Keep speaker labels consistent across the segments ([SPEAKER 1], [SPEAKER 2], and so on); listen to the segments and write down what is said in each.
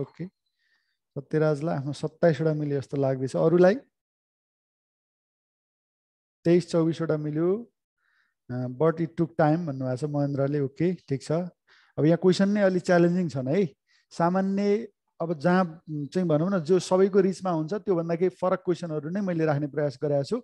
[SPEAKER 1] okay सत्यराजलाई आफ्नो सत्ताइसवटा मिल्यो जस्तो लाग्दैछ अरूलाई तेइस चौबिसवटा मिल्यो बट इट टुक टाइम भन्नुभएको छ महेन्द्रले ओके ठिक छ अब यहाँ क्वेसन नै अलिक च्यालेन्जिङ छन् है सामान्य अब जहाँ चाहिँ भनौँ न जो सबैको रिचमा हुन्छ त्योभन्दा केही फरक क्वेसनहरू नै मैले राख्ने प्रयास गरेको छु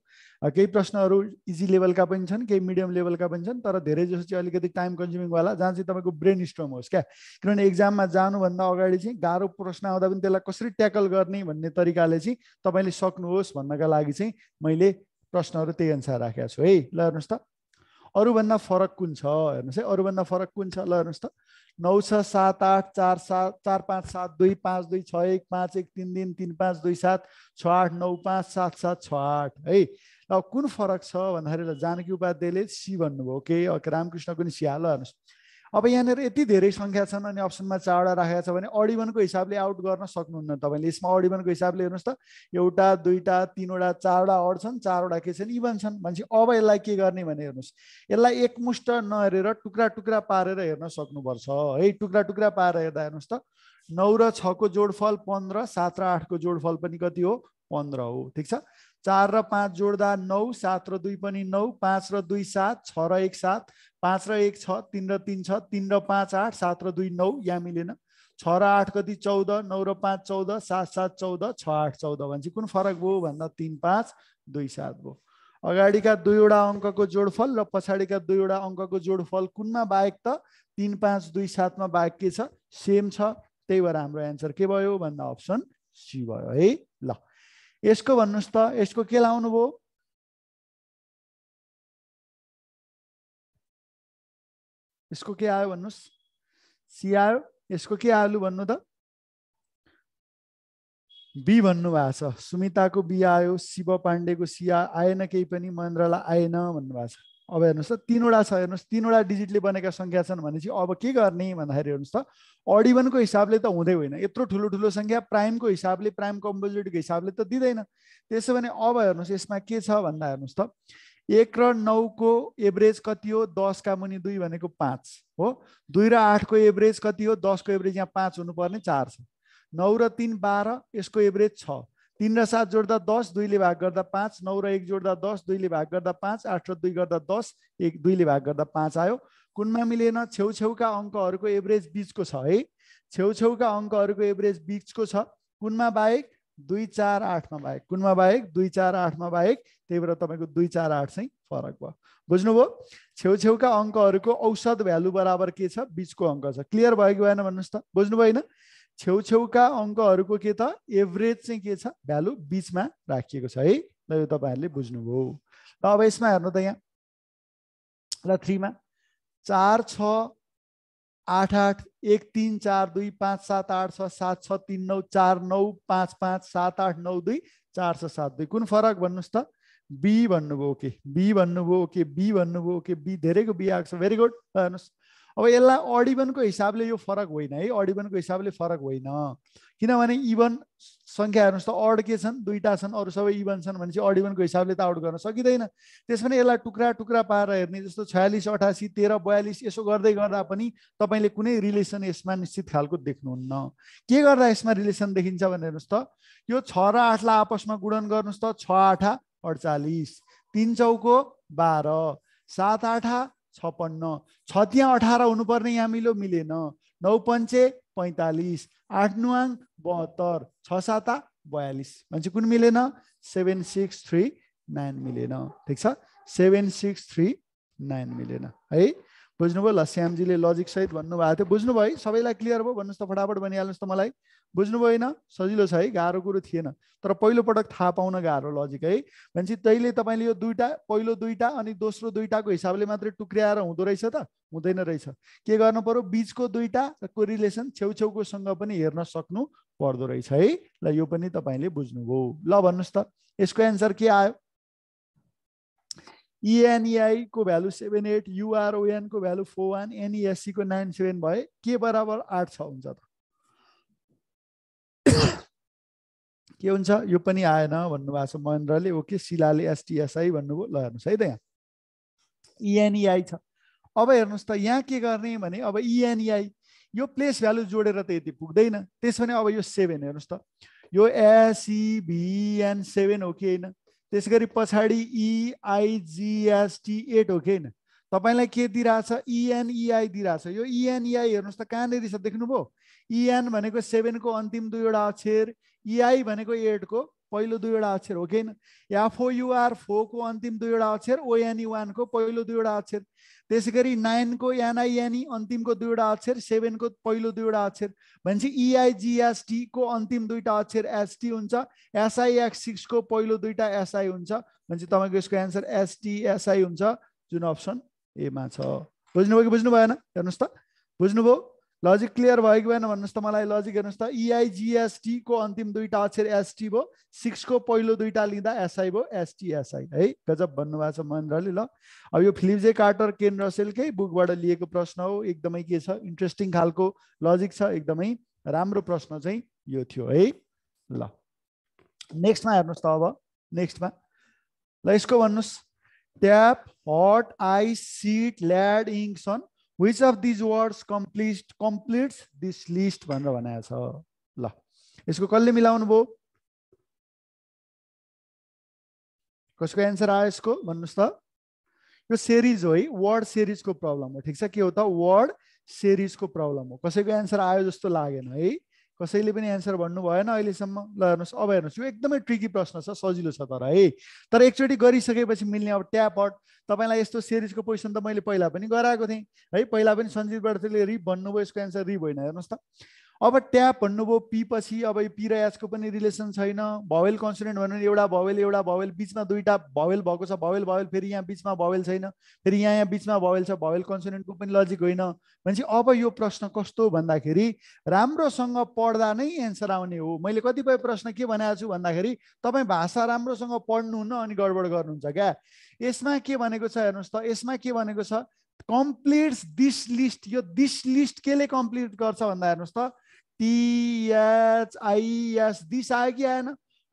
[SPEAKER 1] केही प्रश्नहरू इजी लेभलका पनि छन् केही मिडियम लेभलका पनि छन् तर धेरै जसो चाहिँ अलिकति टाइम कन्ज्युमिङवाला जहाँ चाहिँ तपाईँको ब्रेन स्ट्रम होस् क्या किनभने एक्जाममा जानुभन्दा अगाडि चाहिँ गाह्रो प्रश्न आउँदा पनि त्यसलाई कसरी ट्याकल गर्ने भन्ने तरिकाले चाहिँ तपाईँले सक्नुहोस् भन्नका लागि चाहिँ मैले प्रश्नहरू त्यही अनुसार राखेको छु है ल हेर्नुहोस् त अरूभन्दा फरक कुन छ हेर्नुहोस् है अरूभन्दा फरक कुन छ ल हेर्नुहोस् त नौ छ सात आठ चार सात चार पाँच सात दुई पाँच दुई छ एक पाँच एक तिन तिन तिन पाँच दुई सात छ आठ नौ पाँच सात सात छ आठ है अब कुन फरक छ भन्दाखेरि जानकी उपाध्यायले सी भन्नुभयो के रामकृष्ण पनि सिहाल हेर्नुहोस् अब यहाँनिर यति धेरै सङ्ख्या छन् अनि अप्सनमा चारवटा राखेको छ भने अडिबनको हिसाबले आउट गर्न सक्नुहुन्न तपाईँले यसमा अडिबनको हिसाबले हेर्नुहोस् त एउटा दुईवटा तिनवटा चारवटा अड छन् चारवटा के छन् इभन छन् भनेपछि अब यसलाई के गर्ने भने हेर्नुहोस् यसलाई एकमुष्ट नहेरेर टुक्रा टुक्रा पारेर हेर्न सक्नुपर्छ है टुक्रा टुक्रा पारेर हेर्दा हेर्नुहोस् त नौ र छको जोडफल पन्ध्र सात र आठको जोडफल पनि कति हो पन्ध्र हो ठिक छ चार र पाँच जोड्दा नौ सात र दुई पनि नौ पाँच र दुई सात छ र एक सात पाँच र एक छ तिन र तिन छ तिन र पाँच आठ सात र दुई नौ यहाँ मिलेन छ र आठ कति चौध नौ र पाँच चौध सात सात चौध छ आठ चौध चाहिँ कुन फरक भयो भन्दा तिन पाँच दुई सात भयो अगाडिका दुईवटा अङ्कको जोडफल र पछाडिका दुईवटा अङ्कको जोडफल कुनमा बाहेक त तिन पाँच दुई सातमा बाहेक के छ सेम छ त्यही भएर हाम्रो एन्सर के भयो भन्दा अप्सन सी भयो है ल यसको भन्नुहोस् त यसको के लाउनु भयो यसको के आयो भन्नुहोस् सी आयो यसको के आलु भन्नु त बी भन्नुभएको छ सुमिताको बी आयो शिव पाण्डेको सी आएन केही पनि महेन्द्रलाई आएन भन्नुभएको छ अब हेर्नुहोस् त तिनवटा छ हेर्नुहोस् तिनवटा डिजिटले बनेका सङ्ख्या छन् भनेपछि अब के गर्ने भन्दाखेरि हेर्नुहोस् त अड इभनको हिसाबले त हुँदै होइन यत्रो ठुलो ठुलो सङ्ख्या प्राइमको हिसाबले प्राइम कम्पोजिटको हिसाबले त दिँदैन त्यसो भने अब हेर्नुहोस् यसमा के छ भन्दा हेर्नुहोस् त एक र नौको एभरेज कति हो दसका मुनि दुई भनेको पाँच हो दुई र आठको एभरेज कति हो दसको एभरेज यहाँ पाँच हुनुपर्ने चार छ नौ र तिन बाह्र यसको एभरेज छ तिन र सात जोड्दा दस दुईले भाग गर्दा पाँच नौ र एक जोड्दा दस दुईले भाग गर्दा पाँच आठ र दुई गर्दा दस एक दुईले भाग गर्दा पाँच आयो कुनमा मिलेन छेउछेउका अङ्कहरूको एभरेज बिचको छ है छेउछेउका अङ्कहरूको एभरेज बिचको छ कुनमा बाहेक दुई चार आठमा बाहेक कुनमा बाहेक दुई चार आठमा बाहेक त्यही भएर तपाईँको दुई चार आठ चाहिँ फरक भयो बुझ्नुभयो छेउछेउका अङ्कहरूको औसत भ्यालु बराबर के छ बिचको अङ्क छ क्लियर भयो कि भएन भन्नुहोस् त बुझ्नुभयो होइन छेउछेउका अङ्कहरूको के त एभरेज चाहिँ के छ भ्यालु बिचमा राखिएको छ है ल यो तपाईँहरूले बुझ्नुभयो ल अब यसमा हेर्नु त यहाँ र थ्रीमा चार छ आठ आठ एक तिन चार दुई पाँच सात आठ छ सात छ तिन नौ चार नौ पाँच पाँच सात आठ नौ दुई चार छ सात दुई कुन फरक भन्नुहोस् त बी भन्नुभयो ओके बी भन्नुभयो ओके बी भन्नुभयो ओके बी धेरैको बी आएको छ भेरी गुड हेर्नुहोस् अब यसलाई अडिबनको हिसाबले यो फरक होइन है अडिबनको हिसाबले फरक होइन किनभने इभन सङ्ख्या हेर्नुहोस् त अड के छन् दुईवटा छन् अरू सबै इभन छन् भनेपछि अडिबनको हिसाबले त आउट गर्न सकिँदैन त्यस पनि यसलाई टुक्रा टुक्रा पाएर हेर्ने जस्तो छयालिस अठासी तेह्र बयालिस यसो गर्दै गर्दा पनि तपाईँले कुनै रिलेसन यसमा निश्चित खालको देख्नुहुन्न के गर्दा यसमा रिलेसन देखिन्छ भने हेर्नुहोस् त यो छ र आठलाई आपसमा गुणन गर्नुहोस् त छ आठा अडचालिस तिन चौको बाह्र सात आठा छपन्न छ त्यहाँ अठार हुनुपर्ने यहाँ मिलो मिलेन नौ पञ्चे पैँतालिस आठ नुवाङ बहत्तर छ साता बयालिस चाहिँ कुन मिलेन सेभेन सिक्स थ्री नाइन मिलेन ठिक छ सेभेन सिक्स थ्री नाइन मिलेन है बुझ्नुभयो ल श्यामजीले लजिकसहित भन्नुभएको थियो बुझ्नुभयो है सबैलाई क्लियर भयो भन्नुहोस् त फटाफट भनिहाल्नुहोस् त मलाई बुझ्नुभयो होइन सजिलो छ है गाह्रो कुरो थिएन तर पहिलोपटक थाहा पाउन गाह्रो लजिक है भनेपछि तैँले तपाईँले यो दुईवटा पहिलो दुईवटा अनि दोस्रो दुईवटाको हिसाबले मात्रै टुक्र्याएर हुँदो रहेछ त हुँदैन रहेछ के गर्नु पऱ्यो बिचको को रिलेसन छेउछेउकोसँग पनि हेर्न सक्नु पर्दो रहेछ है ल यो पनि तपाईँले बुझ्नुभयो ल भन्नुहोस् त यसको एन्सर के आयो इएनइआईको e e value seven eight युआरओएनको भ्यालु फोर वान एनइएससीको नाइन सेभेन भए के बराबर आठ छ हुन्छ त के हुन्छ यो पनि आएन भन्नुभएको छ महेन्द्रले ओके शिलाले एसटिएसआई भन्नुभयो ल हेर्नुहोस् है त यहाँ इएनइआई e छ अब हेर्नुहोस् त यहाँ के गर्ने भने अब इएनइआई यो प्लेस भ्यालु जोडेर त यति पुग्दैन त्यसो भने अब यो सेभेन हेर्नुहोस् त यो एसिबिएन सेभेन हो कि होइन त्यस गरी पछाडि इआइजिएसटी e एट हो कि होइन तपाईँलाई के दिइरहेछ इएनइआई e e दिइरहेछ यो इएनइआई हेर्नुहोस् त कहाँनिर छ देख्नुभयो इएन भनेको सेभेनको अन्तिम दुईवटा अक्षर इआई भनेको एटको पहिलो दुईवटा अक्षर हो कि एफओयुआर फोरको अन्तिम दुईवटा अक्षर ओएनई वानको पहिलो दुईवटा अक्षर त्यसै गरी नाइनको एनआइएनई e, अन्तिमको दुईवटा अक्षर सेभेनको पहिलो दुईवटा अक्षर भनेपछि इआइजिएसटीको e अन्तिम दुईवटा अक्षर एसटी हुन्छ एसआइएक्स सिक्सको पहिलो दुईवटा एसआई हुन्छ भनेपछि तपाईँको यसको एन्सर एसआई हुन्छ जुन अप्सन एमा छ बुझ्नुभयो कि बुझ्नु भएन हेर्नुहोस् त बुझ्नुभयो लजिक क्लियर भयो कि भएन भन्नुहोस् त मलाई लजिक हेर्नुहोस् त इआइजिएसटीको e अन्तिम दुईवटा अक्षर एसटी भयो सिक्सको पहिलो दुईवटा लिँदा एसआई भयो एसटिएसआई है गजब भन्नुभएको छ महेन्द्रले ल अब यो फिलिप जे कार्टर केन रसेलकै बुकबाट लिएको प्रश्न हो एकदमै के छ इन्ट्रेस्टिङ खालको लजिक छ एकदमै राम्रो प्रश्न चाहिँ यो थियो है ल नेक्स्टमा हेर्नुहोस् त अब नेक्स्टमा ल यसको भन्नुहोस् tap hot ice sit lad इङ्सन which of these words complete completes this list भनेर भनेको छ ल यसको कसले मिलाउनु भयो कसको एन्सर आयो यसको भन्नुहोस् त यो सेरिज हो है वर्ड सेरिजको प्रब्लम हो ठिक छ के हो त वर्ड सेरिजको प्रब्लम हो कसैको एन्सर आयो जस्तो लागेन है कसैले पनि एन्सर भन्नु भएन अहिलेसम्म ल हेर्नुहोस् अब हेर्नुहोस् यो एकदमै ट्रिकी प्रश्न छ सजिलो छ तर है तर एकचोटि गरिसकेपछि मिल्ने अब ट्याप ट्यापट तपाईँलाई यस्तो सिरिजको क्वेसन त मैले पहिला पनि गराएको थिएँ है पहिला पनि सञ्जीव बर्थले रिप भन्नुभयो यसको एन्सर रिप होइन हेर्नुहोस् त अब ट्याप भन्नुभयो पी पछि अब पी र एसको पनि रिलेसन छैन भवेल कन्सोनेन्ट भन्नु एउटा भवेल एउटा भवेल बिचमा दुईवटा भवेल भएको छ भवेल भवेल फेरि यहाँ बिचमा भवेल छैन फेरि यहाँ यहाँ बिचमा भवेल छ भवेल कन्सोनेन्टको पनि लजिक होइन भनेपछि अब यो प्रश्न कस्तो भन्दाखेरि राम्रोसँग पढ्दा नै एन्सर आउने हो मैले कतिपय प्रश्न के भनेको छु भन्दाखेरि तपाईँ भाषा राम्रोसँग पढ्नुहुन्न अनि गडबड गर्नुहुन्छ क्या यसमा के भनेको छ हेर्नुहोस् त यसमा के भनेको छ कम्प्लिट्स दिस लिस्ट यो दिस लिस्ट केले कम्प्लिट गर्छ भन्दा हेर्नुहोस् त टिएच आइएस दिस आयो कि आएन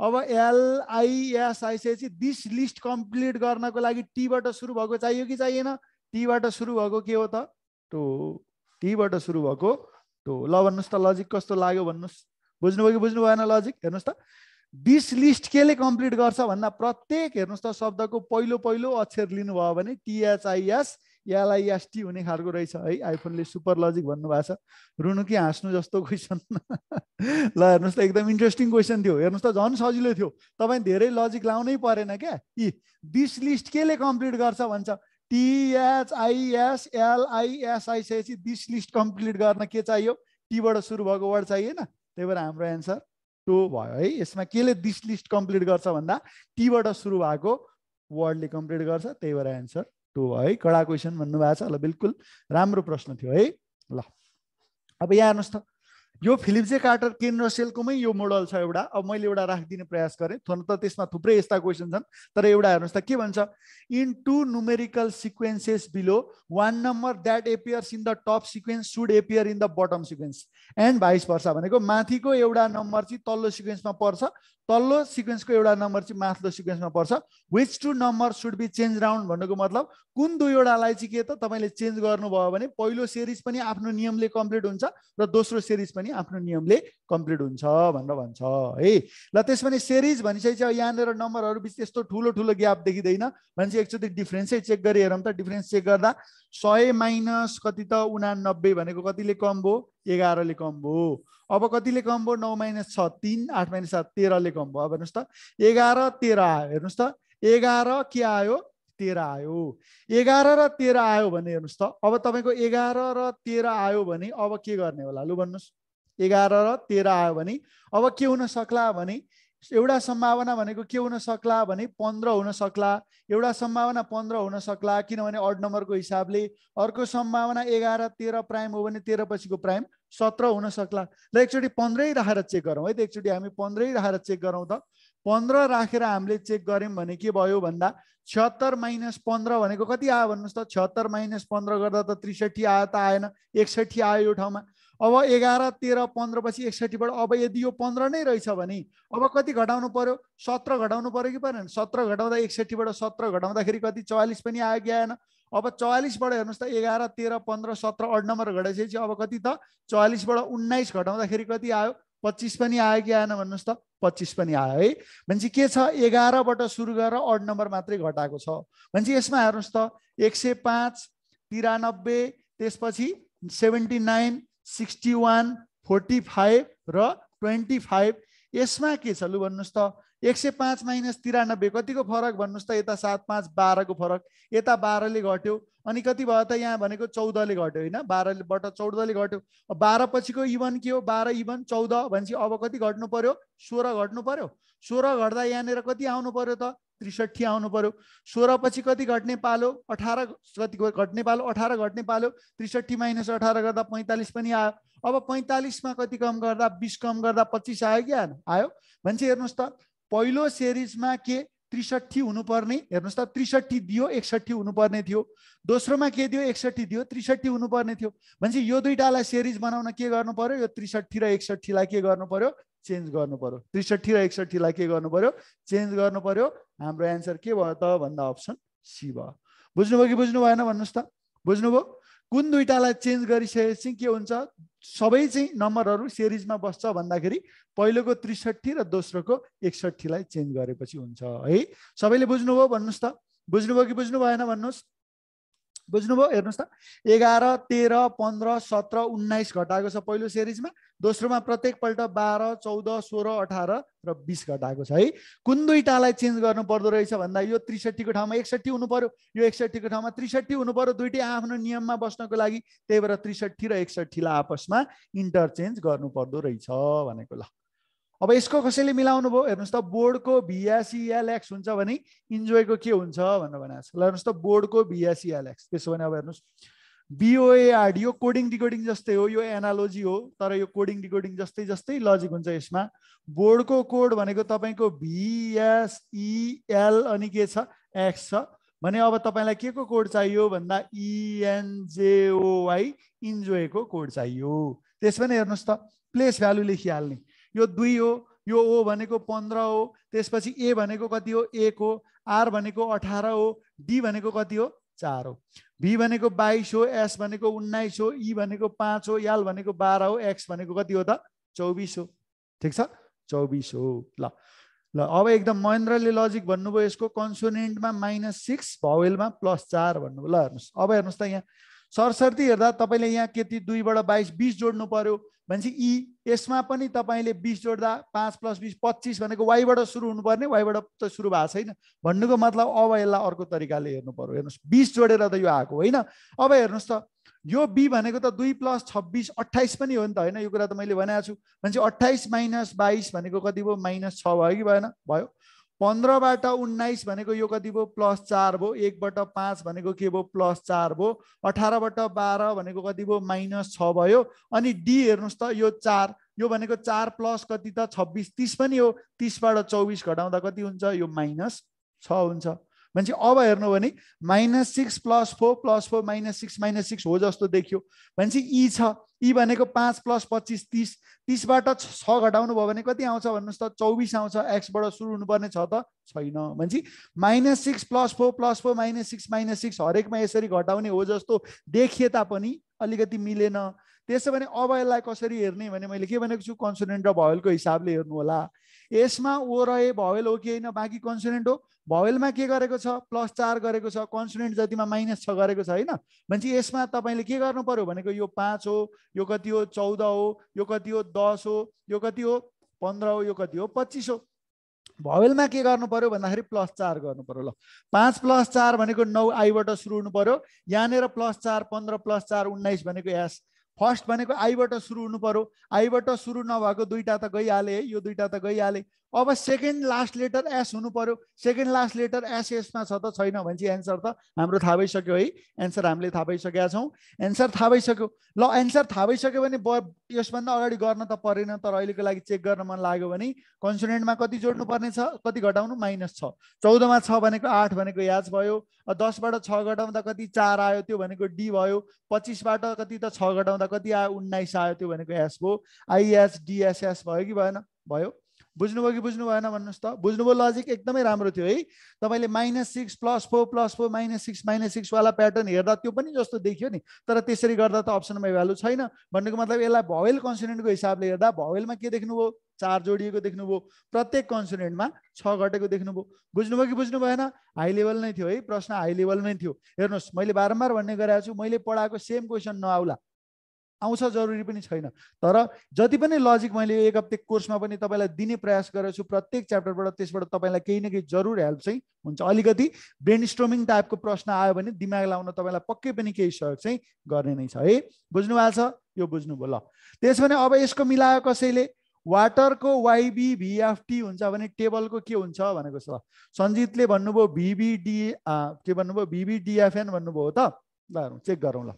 [SPEAKER 1] अब एलआइएस आइसकेपछि दिस लिस्ट कम्प्लिट गर्नको लागि टीबाट सुरु भएको चाहियो कि चाहिएन टीबाट सुरु भएको के हो त टो टीबाट सुरु भएको टो ल भन्नुहोस् त लजिक कस्तो लाग्यो भन्नुहोस् बुझ्नुभयो कि बुझ्नु भएन लजिक हेर्नुहोस् त दिस लिस्ट केले कम्प्लिट गर्छ भन्दा प्रत्येक हेर्नुहोस् त शब्दको पहिलो पहिलो अक्षर लिनुभयो भने टिएचआइएस एलआइएसटी हुने खालको रहेछ है आइफोनले सुपर लजिक भन्नुभएको छ रुनु कि हाँस्नु जस्तो क्वेसन ल हेर्नुहोस् त एकदम इन्ट्रेस्टिङ क्वेसन थियो हेर्नुहोस् त झन् सजिलो थियो तपाईँ धेरै लजिक लाउनै परेन क्या यी दिस लिस्ट केले कम्प्लिट गर्छ भन्छ टिएचआइएसएलआइएसआइसएपछि दिस लिस्ट कम्प्लिट गर्न के चाहियो टीबाट सुरु भएको वर्ड चाहिएन त्यही भएर हाम्रो एन्सर टु भयो है यसमा केले दिस लिस्ट कम्प्लिट गर्छ भन्दा टीबाट सुरु भएको वर्डले कम्प्लिट गर्छ त्यही भएर एन्सर टु है कडा क्वेसन भन्नुभएको छ ल बिल्कुल राम्रो प्रश्न थियो है ल अब यहाँ हेर्नुहोस् त यो फिलिप कार्टर केन सेलकोमै यो मोडल छ एउटा अब मैले एउटा राखिदिने प्रयास गरेँ थोन त त्यसमा थुप्रै यस्ता क्वेसन छन् तर एउटा हेर्नुहोस् त के भन्छ in two numerical sequences below one number that appears in the top sequence should appear in the bottom sequence and vice पर्छ भनेको माथिको एउटा नम्बर चाहिँ तल्लो सिक्वेन्समा पर्छ तल्लो सिक्वेन्सको एउटा नम्बर चाहिँ माथिल्लो सिक्वेन्समा पर्छ which two number should be change round भन्नुको मतलब कुन दुईवटालाई चाहिँ के त तपाईँले चेन्ज गर्नुभयो भने पहिलो सिरिज पनि आफ्नो नियमले कम्प्लिट हुन्छ र दोस्रो सिरिज पनि आफ्नो नियमले कम्प्लिट हुन्छ भनेर भन्छ है ल त्यस सेरिज सिरिज भनिसकेपछि अब यहाँनिर नम्बरहरू बिच त्यस्तो ठुलो ठुलो ग्याप देखिँदैन भनेपछि एकचोटि डिफ्रेन्सै चेक गरी हेरौँ त डिफ्रेन्स चेक गर्दा सय माइनस कति त उनानब्बे भनेको कतिले कम भयो एघारले कम भयो अब कतिले कम भयो नौ माइनस छ तिन आठ माइनस सात तेह्रले कम भयो अब हेर्नुहोस् त एघार तेह्र आयो हेर्नुहोस् त एघार के आयो तेह्र आयो एघार र तेह्र आयो भने हेर्नुहोस् त अब तपाईँको एघार र तेह्र आयो भने अब के गर्ने होला लु भन्नुहोस् एघार र तेह्र आयो भने अब के हुन सक्ला भने एउटा सम्भावना भनेको के हुन सक्ला भने पन्ध्र हुन सक्ला एउटा सम्भावना पन्ध्र हुन सक्ला किनभने अड नम्बरको हिसाबले अर्को सम्भावना एघार तेह्र प्राइम हो भने तेह्र पछिको प्राइम सत्र हुन सक्ला र एकचोटि पन्ध्रै राखेर चेक गरौँ है त एकचोटि हामी पन्ध्रै राखेर चेक गरौँ त पन्ध्र राखेर हामीले चेक गऱ्यौँ भने के भयो भन्दा छत्तर माइनस पन्ध्र भनेको कति आयो भन्नुहोस् त छत्तर माइनस पन्ध्र गर्दा त त्रिसठी आयो त आएन एकसठी आयो यो ठाउँमा अब एघार तेह्र पन्ध्रपछि एकसठीबाट अब यदि यो पन्ध्र नै रहेछ भने अब कति घटाउनु पर्यो सत्र घटाउनु पर्यो कि परेन सत्र घटाउँदा एकसठीबाट सत्र घटाउँदाखेरि कति चौवालिस पनि आयो कि आएन अब चौवालिसबाट हेर्नुहोस् त एघार तेह्र पन्ध्र सत्र अड नम्बर घटाइसकेपछि अब कति त चौवालिसबाट उन्नाइस घटाउँदाखेरि कति आयो पच्चिस पनि आयो कि आएन भन्नुहोस् त पच्चिस पनि आयो है भनेपछि के छ एघारबाट सुरु गरेर अड नम्बर मात्रै घटाएको छ भनेपछि यसमा हेर्नुहोस् त एक सय पाँच तिरानब्बे त्यसपछि seventy nine sixty one forty five र ट्वेन्टी फाइभ यसमा के छ लु भन्नुहोस् त एक सय पाँच माइनस तिरानब्बे कतिको फरक भन्नुहोस् त यता सात पाँच बाह्रको फरक यता बाह्रले घट्यो अनि कति भयो त यहाँ भनेको चौधले घट्यो होइन बाह्रबाट चौधले घट्यो बाह्र पछिको इभन के हो बाह्र इभन चौध भनेपछि अब कति घट्नु पर्यो सोह्र घट्नु पर्यो सोह्र घट्दा यहाँनिर कति आउनु पर्यो त त्रिसठी आउनु पर्यो सोह्र पछि कति घट्ने पालो अठार कति घट्ने पालो अठार घट्ने पालो त्रिसठी माइनस अठार गर्दा पैँतालिस पनि आयो अब पैँतालिसमा कति कम गर्दा बिस कम गर्दा पच्चिस आयो कि आयो भने चाहिँ हेर्नुहोस् त पहिलो सिरिजमा के त्रिसठी हुनुपर्ने हेर्नुहोस् त त्रिसठी दियो एकसट्ठी हुनुपर्ने थियो दोस्रोमा के दियो एकसट्ठी दियो त्रिसठी हुनुपर्ने थियो भनेपछि यो दुईवटालाई सिरिज बनाउन के गर्नु पर्यो यो त्रिसठी र एकसट्ठीलाई के गर्नु पर्यो चेन्ज गर्नु पर्यो त्रिसठी र एकसट्ठीलाई के गर्नु पर्यो चेन्ज गर्नु पर्यो हाम्रो एन्सर के भयो त भन्दा अप्सन सी भयो बुझ्नुभयो कि बुझ्नु भएन भन्नुहोस् त बुझ्नुभयो कुन दुइटालाई चेन्ज गरिसकेपछि के हुन्छ सबै चाहिँ नम्बरहरू सिरिजमा बस्छ भन्दाखेरि पहिलोको त्रिसठी र दोस्रोको एकसट्ठीलाई चेन्ज गरेपछि हुन्छ है सबैले बुझ्नुभयो भन्नुहोस् त बुझ्नुभयो कि बुझ्नु भएन भन्नुहोस् बुझ्नुभयो हेर्नुहोस् त एघार तेह्र पन्ध्र सत्र उन्नाइस घटाएको छ पहिलो सिरिजमा दोस्रोमा प्रत्येकपल्ट बाह्र चौध सोह्र अठार र बिस घटाएको छ है कुन दुईवटालाई चेन्ज गर्नु पर्दो रहेछ भन्दा यो त्रिसठीको ठाउँमा एकसट्ठी हुनु पर्यो यो एकसट्ठीको ठाउँमा त्रिसठी हुनु पर्यो दुइटै आफ्नो नियममा बस्नको लागि त्यही भएर त्रिसठी र एकसट्ठीलाई आपसमा इन्टरचेन्ज गर्नु पर्दो रहेछ भनेको ल अब यसको कसैले मिलाउनु भयो हेर्नुहोस् त बोर्डको भिएसिएलएक्स e हुन्छ भने इन्जोयको के हुन्छ भनेर भनेको छ ल हेर्नुहोस् त बोर्डको भिएसिएलएक्स e त्यसो भने अब हेर्नुहोस् बिओएआरडी यो कोडिङ डिकोडिङ जस्तै हो यो एनालोजी हो तर यो कोडिङ डिकोडिङ जस्तै जस्तै लजिक हुन्छ यसमा बोर्डको कोड भनेको तपाईँको भिएसइएल e अनि के छ एक्स छ भने अब तपाईँलाई के को कोड चाहियो भन्दा इएनजेओवाई इन्जोयको कोड चाहियो त्यसमा नै हेर्नुहोस् त प्लेस भ्यालु लेखिहाल्ने यो दुई हो यो ओ भनेको पन्ध्र हो त्यसपछि ए भनेको कति हो एक हो आर भनेको अठार हो डी भनेको कति हो चार हो भी भनेको बाइस हो एस भनेको उन्नाइस हो ई भनेको पाँच हो याल भनेको बाह्र हो एक्स भनेको कति हो त चौबिस हो ठिक छ चौबिस हो ल ल अब एकदम महेन्द्रले लजिक भन्नुभयो यसको कन्सोनेन्टमा माइनस सिक्स भवेलमा प्लस चार भन्नुभयो ल हेर्नुहोस् अब हेर्नुहोस् त यहाँ सरसर्ती हेर्दा तपाईँले यहाँ केति दुईबाट बाइस बिस जोड्नु पर्यो भनेपछि यी यसमा पनि तपाईँले बिस जोड्दा पाँच प्लस बिस पच्चिस भनेको वाइबाट सुरु हुनुपर्ने वाइबाट त सुरु भएको छैन भन्नुको मतलब अब यसलाई अर्को तरिकाले हेर्नु पऱ्यो हेर्नुहोस् बिस जोडेर त यो आएको होइन अब हेर्नुहोस् त यो बी भनेको त दुई प्लस छब्बिस अट्ठाइस पनि हो नि त होइन यो कुरा त मैले भनेको छु भनेपछि अट्ठाइस माइनस बाइस भनेको कति भयो माइनस छ भयो कि भएन भयो पन्ध्रबाट उन्नाइस भनेको यो कति भयो प्लस चार भयो एकबाट पाँच भनेको के भयो प्लस चार भयो अठारबाट बाह्र भनेको कति भयो माइनस छ भयो अनि डी हेर्नुहोस् त यो चार यो भनेको चार प्लस कति त छब्बिस तिस पनि हो तिसबाट चौबिस घटाउँदा कति हुन्छ यो माइनस छ हुन्छ भनेपछि अब हेर्नु भने minus six plus four plus four minus six minus six हो जस्तो देखियो भनेपछि यी e छ यी e भनेको पाँच प्लस पच्चिस तिस तिसबाट छ घटाउनु भयो भने कति आउँछ भन्नुहोस् त चौबिस आउँछ एक्सबाट सुरु हुनुपर्ने छ त छैन भनेपछि minus six plus four plus four minus six minus six हरेकमा यसरी घटाउने हो जस्तो देखिए तापनि अलिकति मिलेन त्यसो भने अब यसलाई कसरी हेर्ने भने मैले के भनेको छु कन्सुडेन्ट र भयलको हिसाबले हेर्नु होला यसमा ओ रहे भवेल हो कि होइन बाँकी कन्सोनेन्ट हो भवेलमा के गरेको छ प्लस चार गरेको छ कन्सोनेन्ट जतिमा माइनस छ गरेको छ होइन भनेपछि यसमा तपाईँले के गर्नु पर्यो भनेको यो पाँच हो यो कति हो चौध हो यो कति हो दस हो यो कति हो पन्ध्र हो यो कति हो पच्चिस हो भवेलमा के गर्नु पर्यो भन्दाखेरि प्लस चार गर्नु पर्यो ल पाँच प्लस चार भनेको नौ आईबाट सुरु हुनु पर्यो यहाँनिर प्लस चार पन्ध्र प्लस चार उन्नाइस भनेको एस फर्स्ट भनेको आईबाट सुरु हुनु पर्यो आईबाट सुरु नभएको दुईवटा त गइहाले है यो दुईवटा त गइहाले अब सेकेन्ड लास्ट लेटर एस हुनु पर्यो सेकेन्ड लास्ट लेटर एस यसमा छ त छैन भने चाहिँ एन्सर त हाम्रो थाहा भइसक्यो है एन्सर हामीले थाहा भइसकेका छौँ एन्सर थाहा भइसक्यो ल एन्सर थाहा भइसक्यो भने ब यसभन्दा अगाडि गर्न त परेन तर अहिलेको लागि चेक गर्न मन लाग्यो भने कन्सोनेन्टमा कति जोड्नुपर्ने छ कति घटाउनु माइनस छ चौधमा छ भनेको आठ भनेको याज भयो दसबाट छ घटाउँदा कति चार आयो त्यो भनेको डी भयो पच्चिसबाट कति त छ घटाउँदा कति आयो उन्नाइस आयो त्यो भनेको एस भयो आइएस डिएसएस भयो कि भएन भयो बुझ्नुभयो कि बुझ्नु भएन भन्नुहोस् त बुझ्नुभयो लजिक एकदमै राम्रो थियो है तपाईँले minus six plus four plus four minus six minus सिक्सवाला प्याटर्न हेर्दा त्यो पनि जस्तो देखियो नि तर त्यसरी गर्दा त अप्सनमा भ्यालु छैन भन्नुको मतलब यसलाई भवेल कन्सोनेन्टको हिसाबले हेर्दा भवेलमा के देख्नुभयो चार जोडिएको देख्नुभयो प्रत्येक कन्सोनेन्टमा छ घटेको देख्नुभयो बुझ्नुभयो कि बुझ्नु भएन हाई लेभल नै थियो है प्रश्न हाई लेभल नै थियो हेर्नुहोस् मैले बारम्बार भन्ने गरेको छु मैले पढाएको सेम क्वेसन नआउला आउँछ जरुरी पनि छैन तर जति पनि लजिक मैले एक हप्ते कोर्समा पनि तपाईँलाई दिने प्रयास गरेको छु प्रत्येक च्याप्टरबाट त्यसबाट तपाईँलाई केही न केही जरुर हेल्प चाहिँ हुन्छ अलिकति ब्रेन स्ट्रोमिङ टाइपको प्रश्न आयो भने दिमाग लाउन तपाईँलाई पक्कै पनि केही सहयोग चाहिँ गर्ने नै छ है बुझ्नु भएको छ यो बुझ्नुभयो ल त्यसो भने अब यसको मिलायो कसैले वाटरको वाइबी भिएफटी हुन्छ भने टेबलको के हुन्छ भनेको छ सञ्जितले भन्नुभयो भिबिडी के भन्नुभयो भिबिडिएफएन भन्नुभयो त ल चेक गरौँ ल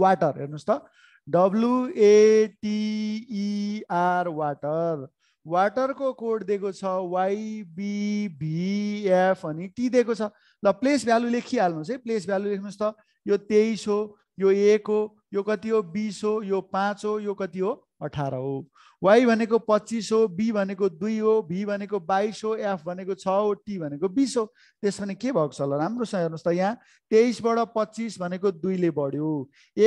[SPEAKER 1] वाटर हेर्नुहोस् त डब्लुएटिईआर वाटर वाटरको कोड दिएको छ वाइबिभिएफ अनि टी दिएको छ ल प्लेस भ्यालु लेखिहाल्नुहोस् है प्लेस भ्यालु लेख्नुहोस् त यो तेइस हो यो एक हो यो कति हो बिस हो यो पाँच हो यो कति हो अठार हो वाइ भनेको पच्चिस हो बी भनेको दुई हो भी भनेको बाइस हो एफ भनेको छ हो टी भनेको बिस हो त्यसमा भने के भएको छ होला राम्रोसँग हेर्नुहोस् त यहाँ तेइसबाट पच्चिस भनेको दुईले बढ्यो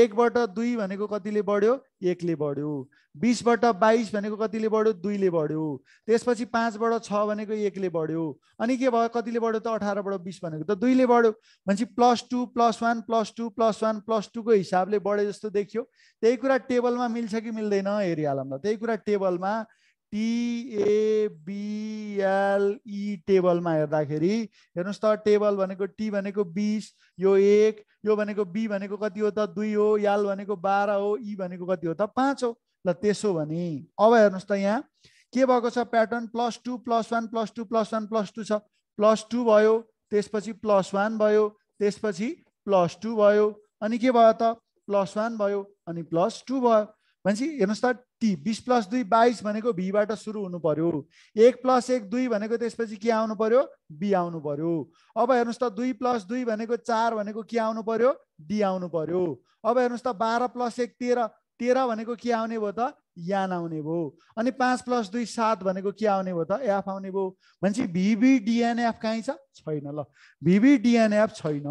[SPEAKER 1] एकबाट दुई भनेको कतिले बढ्यो एकले बढ्यो बिसबाट बाइस भनेको कतिले बढ्यो दुईले बढ्यो त्यसपछि पाँचबाट छ भनेको एकले बढ्यो अनि के भयो कतिले बढ्यो त अठारबाट बिस भनेको त दुईले बढ्यो भनेपछि plus two plus one plus two plus one plus टूको हिसाबले बढ्यो जस्तो देखियो त्यही कुरा टेबलमा मिल्छ कि मिल्दैन हेरिहालौँ न त्यही कुरा टेबलमा टिएबिएलई टेबलमा हेर्दाखेरि हेर्नुहोस् त टेबल भनेको टी भनेको बिस यो एक यो भनेको बी भनेको कति हो त दुई हो याल भनेको बाह्र हो ई e भनेको कति हो त पाँच हो ल त्यसो भने अब हेर्नुहोस् त यहाँ के भएको छ pattern plus two plus one plus two plus one plus two छ प्लस टू भयो त्यसपछि प्लस वान भयो त्यसपछि प्लस टू भयो अनि के भयो त प्लस वान भयो अनि प्लस टू भयो भनेपछि हेर्नुहोस् त ती बिस प्लस दुई बाइस भनेको भीबाट सुरु हुनु पर्यो एक प्लस एक दुई भनेको त्यसपछि के आउनु पर्यो बी आउनु पर्यो अब हेर्नुहोस् त दुई प्लस दुई भनेको चार भनेको के आउनु पर्यो डी आउनु पर्यो अब हेर्नुहोस् त बाह्र प्लस एक तेह्र तेह्र भनेको के आउने भयो त यान आउने भयो अनि पाँच प्लस दुई सात भनेको के आउने भयो त एफ आउने भयो भनेपछि भिभिडिएनएफ कहीँ छ छैन ल भिभिडिएनएफ छैन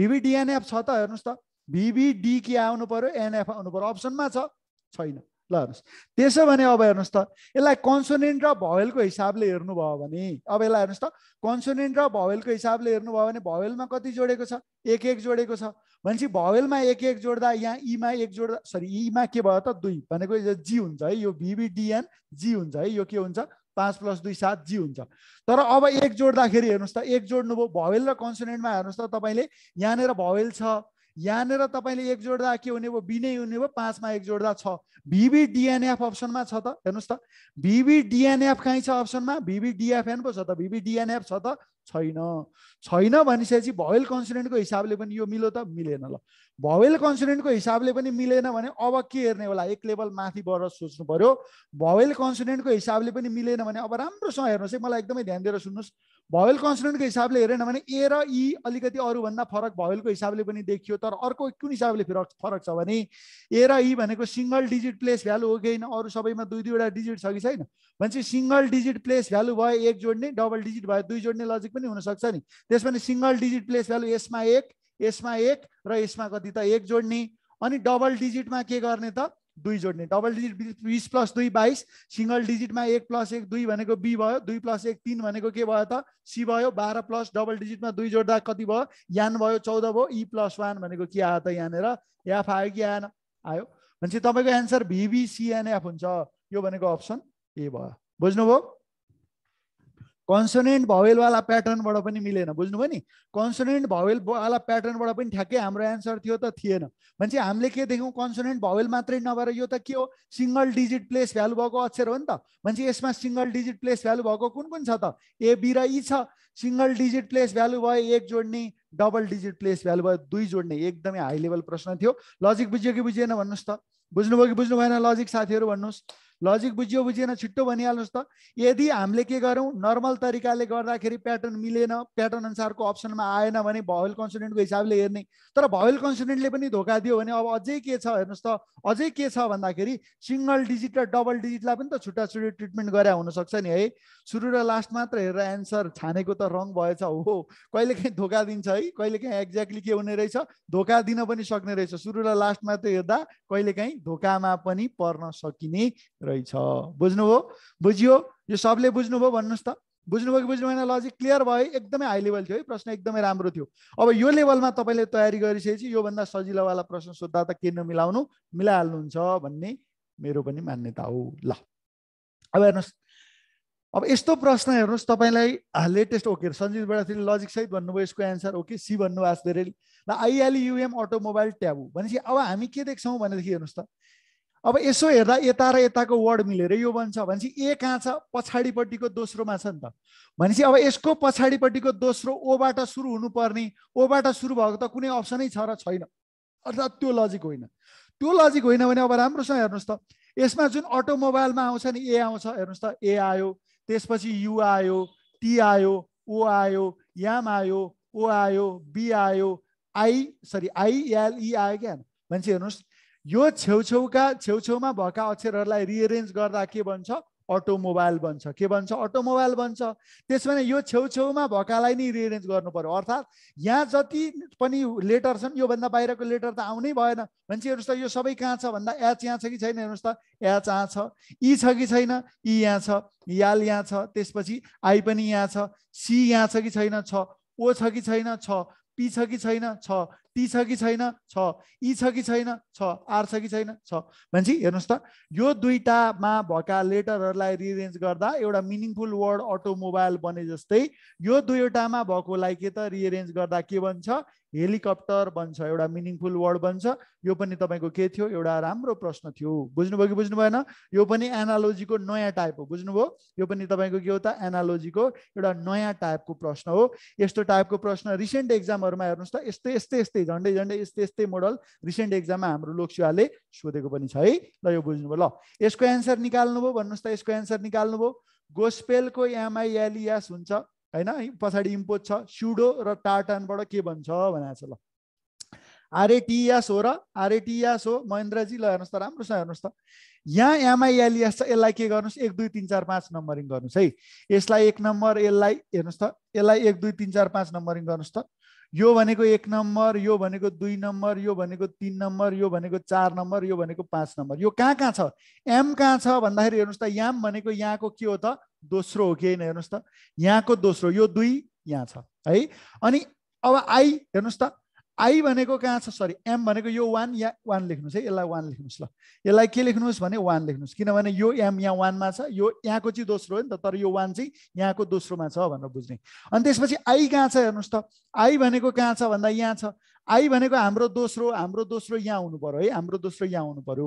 [SPEAKER 1] भिभिडिएनएफ छ त हेर्नुहोस् त भिभिडी के आउनु पर्यो एनएफ आउनु पर्यो अप्सनमा छ छैन ल हेर्नुहोस् त्यसो भने अब हेर्नुहोस् त यसलाई कन्सोनेन्ट र भवेलको हिसाबले हेर्नुभयो भने अब यसलाई हेर्नुहोस् त कन्सोनेन्ट र भवेलको हिसाबले हेर्नुभयो भने भवेलमा कति जोडेको छ एक एक जोडेको छ भनेपछि भवेलमा एक एक जोड्दा यहाँ इमा एक जोड्दा सरी इमा के भयो त दुई भनेको जी हुन्छ है यो भिबिडिएन जी हुन्छ है यो के हुन्छ पाँच प्लस दुई सात जी हुन्छ तर अब एक जोड्दाखेरि हेर्नुहोस् त एक जोड्नुभयो भवेल र कन्सोनेन्टमा हेर्नुहोस् त तपाईँले यहाँनिर भवेल छ यहाँनिर तपाईँले एक जोड्दा के हुने भयो बी नै हुने भयो पाँचमा एक जोड्दा छ भिभी डिएनएफ अप्सनमा छ त हेर्नुहोस् त भिभी डिएनएफ कहीँ छ अप्सनमा भिभी डिएफएन पो छ त भिभी डिएनएफ छ त छैन छैन भनिसकेपछि भयल कन्सुडेन्टको हिसाबले पनि यो मिलो त मिलेन ल भवेल कन्सोनेन्टको हिसाबले पनि मिलेन भने अब के हेर्ने होला एक लेभल माथि बढेर सोच्नु पऱ्यो भवेल कन्सोनेन्टको हिसाबले पनि मिलेन भने अब राम्रोसँग हेर्नुहोस् है मलाई एकदमै ध्यान दिएर सुन्नुहोस् भवेल कन्सोनेन्टको हिसाबले हेरेन भने ए र ई अलिकति अरूभन्दा फरक भवेलको हिसाबले पनि देखियो तर अर्को कुन हिसाबले फरक फरक छ भने ए र ई भनेको सिङ्गल डिजिट प्लेस भ्यालु हो कि होइन अरू सबैमा दुई दुईवटा डिजिट छ कि छैन भनेपछि सिङ्गल डिजिट प्लेस भ्यालु भयो एक जोड्ने डबल डिजिट भयो दुई जोड्ने लजिक पनि हुनसक्छ नि त्यसमा सिङ्गल डिजिट प्लेस भ्यालु यसमा एक यसमा एक र यसमा कति त एक जोड्ने अनि डबल डिजिटमा के गर्ने त दुई जोड्ने डबल डिजिट बिस प्लस दुई बाइस सिङ्गल डिजिटमा एक प्लस एक दुई भनेको बी भयो दुई प्लस एक तिन भनेको के भयो त सी भयो बाह्र प्लस डबल डिजिटमा दुई जोड्दा कति भयो यान भयो चौध भयो इ प्लस वान भनेको के आयो त यहाँनिर एफ आयो कि आएन आयो भनेपछि तपाईँको एन्सर भिबिसिएनएफ हुन्छ यो भनेको अप्सन ए भयो बुझ्नुभयो कन्सोनेन्ट भवेलवाला प्याटर्नबाट पनि मिलेन बुझ्नुभयो नि कन्सोनेन्ट भवेलवाला प्याटर्नबाट पनि ठ्याक्कै हाम्रो एन्सर थियो त थिएन भनेपछि हामीले के देख्यौँ कन्सोनेन्ट भवेल मात्रै नभएर यो त के हो सिङ्गल डिजिट प्लेस भ्यालु भएको अक्षर हो नि त भनेपछि यसमा सिङ्गल डिजिट प्लेस भ्यालु भएको कुन कुन छ त ए बी र ई छ सिङ्गल डिजिट प्लेस भ्यालु भयो एक जोड्ने डबल डिजिट प्लेस भ्यालु भयो दुई जोड्ने एकदमै हाई लेभल प्रश्न थियो लजिक बुझ्यो कि बुझिएन भन्नुहोस् त बुझ्नुभयो कि बुझ्नु भएन लजिक साथीहरू भन्नुहोस् लजिक बुझियो बुझिएन छिट्टो भनिहाल्नुहोस् त यदि हामीले के गरौँ नर्मल तरिकाले गर्दाखेरि प्याटर्न मिलेन प्याटर्न अनुसारको अप्सनमा आएन भने भवेल कन्सुडेन्टको हिसाबले हेर्ने तर भवेल कन्सुडेन्टले पनि धोका दियो भने अब अझै के छ हेर्नुहोस् त अझै के छ भन्दाखेरि सिङ्गल डिजिट र डबल डिजिटलाई पनि त छुट्टा छुट्टै ट्रिटमेन्ट गरे हुनसक्छ नि है सुरु र लास्ट मात्र हेरेर एन्सर छानेको त रङ भएछ हो कहिलेकाहीँ धोका दिन्छ है कहिलेकाहीँ एक्ज्याक्टली के हुने रहेछ धोका दिन पनि सक्ने रहेछ सुरु र लास्ट मात्र हेर्दा कहिलेकाहीँ धोकामा पनि पर्न सकिने रहेछ रहेछ बुझ्नुभयो बुझियो यो सबले बुझ्नुभयो भन्नुहोस् त बुझ्नुभयो कि बुझ्नु भएन लजिक क्लियर भयो एकदमै हाई लेभल थियो है प्रश्न एकदमै राम्रो थियो अब यो लेभलमा तपाईँले तयारी गरिसकेपछि योभन्दा सजिलोवाला प्रश्न सोद्धा त के नमिलाउनु मिलाइहाल्नुहुन्छ भन्ने मेरो पनि मान्यता हो ल अब हेर्नुहोस् अब यस्तो प्रश्न हेर्नुहोस् तपाईँलाई लेटेस्ट ओके सञ्जीव लजिक सहित भन्नुभयो यसको एन्सर ओके सी भन्नुभएको धेरै ल आइएलयुएम अटोमोबाइल UM, ट्याबु भनेपछि अब हामी के देख्छौँ भनेदेखि हेर्नुहोस् त अब यसो हेर्दा यता र यताको वर्ड मिलेर यो बन्छ भनेपछि ए कहाँ छ पछाडिपट्टिको दोस्रोमा छ नि त भनेपछि अब यसको पछाडिपट्टिको दोस्रो ओबाट सुरु हुनुपर्ने ओबाट सुरु भएको त कुनै अप्सनै छ र छैन अर्थात् त्यो लजिक होइन त्यो लजिक होइन भने अब राम्रोसँग हेर्नुहोस् त यसमा जुन अटोमोबाइलमा आउँछ नि ए आउँछ हेर्नुहोस् त ए आयो त्यसपछि यु आयो टी आयो ओ आयो याम आयो ओ आयो बी आयो आई सरी आई आइएलई आयो क्या भनेपछि हेर्नुहोस् यो छेउछेउका छेउछेउमा भएका अक्षरहरूलाई रिएरेन्ज गर्दा के बन्छ अटोमोबाइल बन्छ के भन्छ अटोमोबाइल बन्छ त्यसो भने यो छेउछेउमा भएकालाई नै रिएरेन्ज गर्नु पर्यो अर्थात् यहाँ जति पनि लेटर छन् योभन्दा बाहिरको लेटर त आउनै भएन भनेपछि हेर्नुहोस् त यो सबै कहाँ छ भन्दा एच यहाँ छ कि छैन हेर्नुहोस् त एच आ छ ई छ कि छैन ई यहाँ छ याल यहाँ छ त्यसपछि आई पनि यहाँ छ सी यहाँ छ कि छैन छ ओ छ कि छैन छ पी छ कि छैन छ टी छ कि छैन छ इ छ कि छैन छ आर छ कि छैन छ भनेपछि हेर्नुहोस् त यो दुईटामा भएका लेटरहरूलाई रिरेन्ज गर्दा एउटा मिनिङफुल वर्ड अटोमोबाइल बने जस्तै यो दुईवटामा भएकोलाई के त रिएरेन्ज गर्दा के बन्छ हेलिकप्टर बन्छ एउटा मिनिङफुल वर्ड बन्छ यो पनि तपाईँको के थियो एउटा राम्रो प्रश्न थियो बुझ्नुभयो कि बुझ्नु भएन यो पनि एनालोजीको नयाँ टाइप हो बुझ्नुभयो यो पनि तपाईँको के हो त एनालोजीको एउटा नयाँ टाइपको प्रश्न हो यस्तो टाइपको प्रश्न रिसेन्ट एक्जामहरूमा हेर्नुहोस् त यस्तै यस्तै यस्तै झन्डै झन्डै यस्तै यस्तै मोडल रिसेन्ट एक्जाममा हाम्रो लोकसेवाले सोधेको पनि छ है ल यो बुझ्नुभयो ल यसको एन्सर निकाल्नुभयो भन्नुहोस् त यसको एन्सर निकाल्नुभयो गोस्पेलको एमआइएलियास e हुन्छ होइन पछाडि इम्पोज छ सुडो र टाटानबाट के भन्छ भनेको छ ल आरएटिएस हो र आरएटिएस हो महेन्द्रजी ल हेर्नुहोस् त राम्रोसँग हेर्नुहोस् त यहाँ एमआइएलिएस e छ यसलाई के गर्नुहोस् एक दुई तिन चार पाँच नम्बरिङ गर्नुहोस् है यसलाई एक नम्बर यसलाई हेर्नुहोस् त यसलाई एक दुई तिन चार पाँच नम्बरिङ गर्नुहोस् त यो भनेको एक नम्बर यो भनेको दुई नम्बर यो भनेको तिन नम्बर यो भनेको चार नम्बर यो भनेको पाँच नम्बर यो कहाँ कहाँ छ एम कहाँ छ भन्दाखेरि हेर्नुहोस् त याम भनेको यहाँको के हो त दोस्रो हो कि होइन हेर्नुहोस् त यहाँको दोस्रो यो दुई यहाँ छ है अनि अब आई हेर्नुहोस् त आई भनेको कहाँ छ सरी एम भनेको यो वान या वान लेख्नुहोस् है यसलाई वान लेख्नुहोस् ल यसलाई के लेख्नुहोस् भने वान लेख्नुहोस् किनभने यो एम यहाँ वानमा छ यो यहाँको चाहिँ दोस्रो हो नि त तर यो वान चाहिँ यहाँको दोस्रोमा छ भनेर बुझ्ने अनि त्यसपछि आई कहाँ छ हेर्नुहोस् त आई भनेको कहाँ छ भन्दा यहाँ छ आई भनेको हाम्रो दोस्रो हाम्रो दोस्रो यहाँ आउनु पऱ्यो है हाम्रो दोस्रो यहाँ आउनु पऱ्यो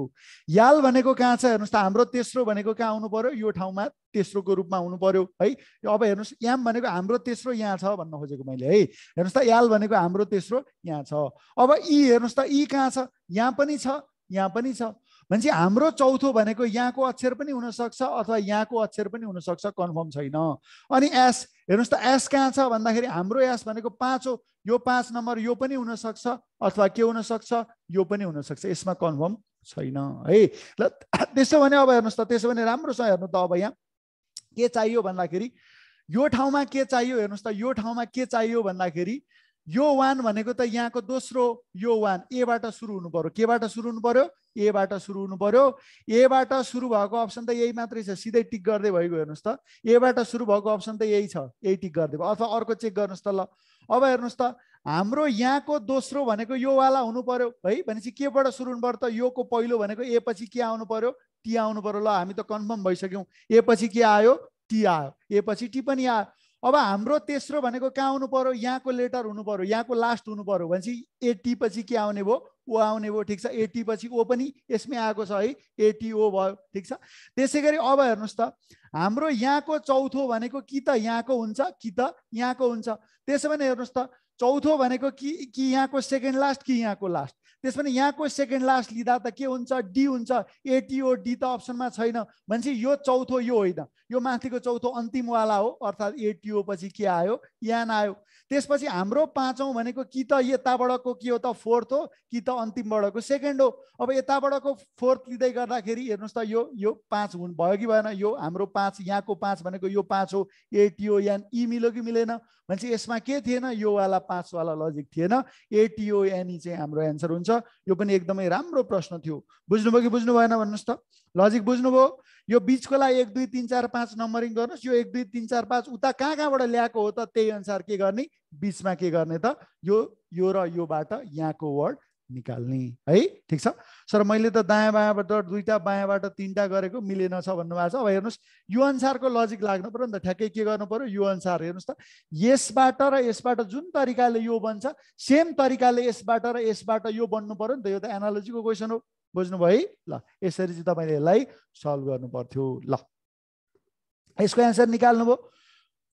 [SPEAKER 1] याल भनेको कहाँ छ हेर्नुहोस् त हाम्रो तेस्रो भनेको कहाँ आउनु पऱ्यो यो ठाउँमा तेस्रोको रूपमा आउनु पर्यो है अब हेर्नुहोस् याम भनेको हाम्रो तेस्रो यहाँ छ भन्न खोजेको मैले है हेर्नुहोस् त याल भनेको हाम्रो तेस्रो यहाँ छ अब यी हेर्नुहोस् त यी कहाँ छ यहाँ पनि छ यहाँ पनि छ भनेपछि हाम्रो चौथो भनेको यहाँको अक्षर पनि हुनसक्छ अथवा यहाँको अक्षर पनि हुनसक्छ कन्फर्म छैन अनि एस हेर्नुहोस् त एस कहाँ छ भन्दाखेरि हाम्रो एस भनेको पाँच हो यो पाँच नम्बर यो पनि हुनसक्छ अथवा के हुनसक्छ यो पनि हुनसक्छ यसमा कन्फर्म छैन है ल त्यसो भने अब हेर्नुहोस् त त्यसो भने राम्रोसँग हेर्नु त अब यहाँ के चाहियो भन्दाखेरि यो ठाउँमा के चाहियो हेर्नुहोस् त यो ठाउँमा के चाहियो भन्दाखेरि यो वान भनेको त यहाँको दोस्रो यो वान एबाट सुरु हुनु पर्यो केबाट सुरु हुनु पर्यो एबाट सुरु हुनु पर्यो एबाट सुरु भएको अप्सन त यही मात्रै छ सिधै टिक गर्दै भइगयो हेर्नुहोस् त एबाट सुरु भएको अप्सन त यही छ यही टिक गर्दै अथवा अर्को चेक गर्नुहोस् त ल अब हेर्नुहोस् त हाम्रो यहाँको दोस्रो भनेको योवाला हुनु पर्यो है भनेपछि केबाट सुरु हुनु पर्यो त योको पहिलो भनेको ए पछि के आउनु पर्यो टी आउनु पर्यो ल हामी त कन्फर्म भइसक्यौँ ए पछि के आयो टी आयो ए पछि टी पनि आयो अब हाम्रो तेस्रो भनेको कहाँ आउनु पऱ्यो यहाँको लेटर हुनु पऱ्यो यहाँको लास्ट हुनु पऱ्यो भनेपछि एटी पछि के आउने भयो ओ आउने भयो ठिक छ एटी पछि ओ पनि यसमै आएको छ है एटिओ भयो ठिक छ त्यसै गरी अब हेर्नुहोस् त हाम्रो यहाँको चौथो भनेको कि त यहाँको हुन्छ कि त यहाँको हुन्छ त्यसो भने हेर्नुहोस् त चौथो भनेको कि कि यहाँको सेकेन्ड लास्ट कि यहाँको लास्ट त्यस पनि यहाँको सेकेन्ड लास्ट लिँदा त के हुन्छ डी हुन्छ एटिओ डी त अप्सनमा छैन भनेपछि यो चौथो यो होइन यो माथिको चौथो अन्तिमवाला हो अर्थात् एटिओ पछि के आयो यान आयो त्यसपछि हाम्रो पाँचौँ भनेको कि त यताबाटको के हो त फोर्थ हो कि त अन्तिमबाटको सेकेन्ड हो अब यताबाटको फोर्थ लिँदै गर्दाखेरि हेर्नुहोस् त यो यो पाँच हुन् भयो कि भएन यो हाम्रो पाँच यहाँको पाँच भनेको यो पाँच हो एटिओ यान इ मिल्यो कि मिलेन भनेपछि यसमा के थिएन योवाला पाँचवाला लजिक थिएन एटिओएनई e चाहिँ हाम्रो एन्सर हुन्छ यो पनि एकदमै राम्रो प्रश्न थियो बुझ्नुभयो कि बुझ्नु भएन भन्नुहोस् त लजिक बुझ्नुभयो यो बिचको लागि एक दुई तिन चार पाँच नम्बरिङ गर्नुहोस् यो एक दुई तिन चार पाँच उता कहाँ कहाँबाट ल्याएको हो त त्यही अनुसार के गर्ने बिचमा के गर्ने त यो यो र योबाट यहाँको वर्ड निकाल्ने है ठिक छ सर मैले त दायाँ बायाँबाट दुईवटा बायाँबाट तिनवटा गरेको मिलेन छ भन्नुभएको छ अब हेर्नुहोस् यो अनुसारको लजिक लाग्नु पऱ्यो नि त ठ्याक्कै के गर्नु पऱ्यो यो अनुसार हेर्नुहोस् त यसबाट र यसबाट जुन तरिकाले यो बन्छ सेम तरिकाले यसबाट र यसबाट यो बन्नु पऱ्यो नि त यो त एनालोजीको क्वेसन हो बुझ्नुभयो है ल यसरी चाहिँ तपाईँले यसलाई सल्भ गर्नु पर्थ्यो ल यसको एन्सर निकाल्नुभयो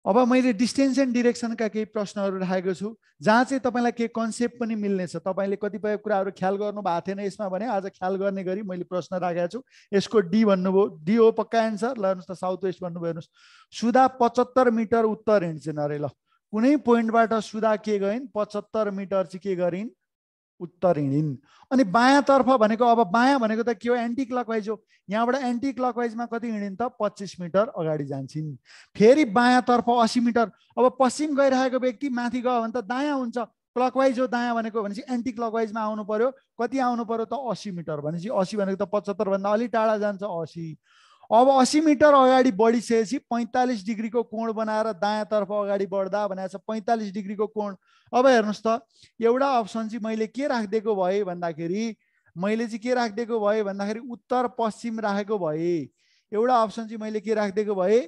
[SPEAKER 1] अब मैले डिस्टेन्स एन्ड डिरेक्सनका केही प्रश्नहरू राखेको छु जहाँ चाहिँ तपाईँलाई केही कन्सेप्ट पनि मिल्नेछ तपाईँले कतिपय कुराहरू ख्याल गर्नुभएको थिएन यसमा भने आज ख्याल गर्ने गरी मैले प्रश्न राखेको छु यसको डी भन्नुभयो डी हो पक्का एन्सर ल हेर्नुहोस् न साउथ वेस्ट भन्नुभयो हेर्नुहोस् सुधा पचहत्तर मिटर उत्तर हिँड्छन् अरे ल कुनै पोइन्टबाट सुधा के गरिन् पचहत्तर मिटर चाहिँ के गरिन् उत्तर हिँडिन् अनि बायाँतर्फ भनेको अब बायाँ भनेको त के हो एन्टी क्लकवाइज हो यहाँबाट एन्टी क्लकवाइजमा कति हिँडिन् त पच्चिस मिटर अगाडि जान्छन् फेरि बायाँतर्फ असी मिटर अब पश्चिम गइरहेको व्यक्ति माथि गयो भने त दायाँ हुन्छ क्लकवाइज हो दायाँ भनेको भनेपछि एन्टी क्लकवाइजमा आउनु पर्यो कति आउनु पर्यो त असी मिटर भनेपछि असी भनेको त पचहत्तरभन्दा अलि टाढा जान्छ असी अब असी मिटर अगाडि बढिसकेपछि पैँतालिस डिग्रीको कोण बनाएर दायाँतर्फ अगाडि बढ्दा भनेर छ पैँतालिस डिग्रीको कोण अब हेर्नुहोस् त एउटा अप्सन चाहिँ मैले के राखिदिएको भए भन्दाखेरि मैले चाहिँ के राखिदिएको भए भन्दाखेरि उत्तर पश्चिम राखेको भए एउटा अप्सन चाहिँ मैले के राखिदिएको भए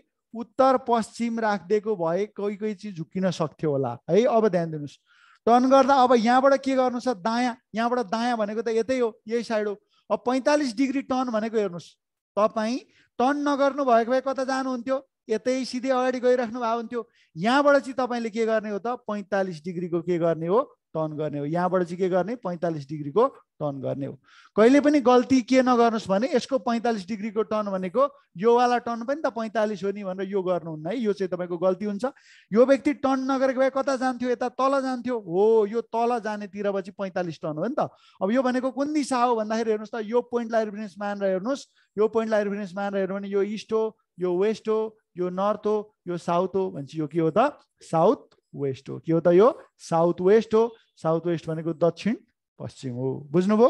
[SPEAKER 1] उत्तर पश्चिम राखिदिएको भए कोही कोही चिज झुक्किन सक्थ्यो होला है अब ध्यान दिनुहोस् टर्न गर्दा अब यहाँबाट के गर्नु छ दायाँ यहाँबाट दायाँ भनेको त यतै हो यही साइड हो अब पैँतालिस डिग्री टर्न भनेको हेर्नुहोस् तपाईँ टर्न नगर्नु भएको भए कता जानुहुन्थ्यो यतै सिधै अगाडि गइराख्नु भएको हुन्थ्यो यहाँबाट चाहिँ तपाईँले के गर्ने हो त पैँतालिस डिग्रीको के गर्ने हो टर्न गर्ने हो यहाँबाट चाहिँ के गर्ने पैँतालिस डिग्रीको टर्न गर्ने हो कहिले पनि गल्ती के नगर्नुहोस् भने यसको पैँतालिस डिग्रीको टर्न भनेको योवाला टर्न पनि त पैँतालिस हो नि भनेर यो गर्नुहुन्न है यो चाहिँ तपाईँको गल्ती हुन्छ यो व्यक्ति टर्न नगरेको भए कता जान्थ्यो यता तल जान्थ्यो हो यो तल जानेतिर पछि पैँतालिस टर्न हो नि त अब यो भनेको कुन दिशा हो भन्दाखेरि हेर्नुहोस् त यो पोइन्टलाई रिफरेन्स मानेर हेर्नुहोस् यो पोइन्टलाई रिफरेन्स मानेर हेर्नु भने यो इस्ट हो यो वेस्ट हो यो नर्थ हो यो साउथ हो भनेपछि यो के हो त साउथ वेस्ट हो के हो त यो साउथ वेस्ट हो साउथ वेस्ट भनेको दक्षिण पश्चिम हो बुझ्नुभयो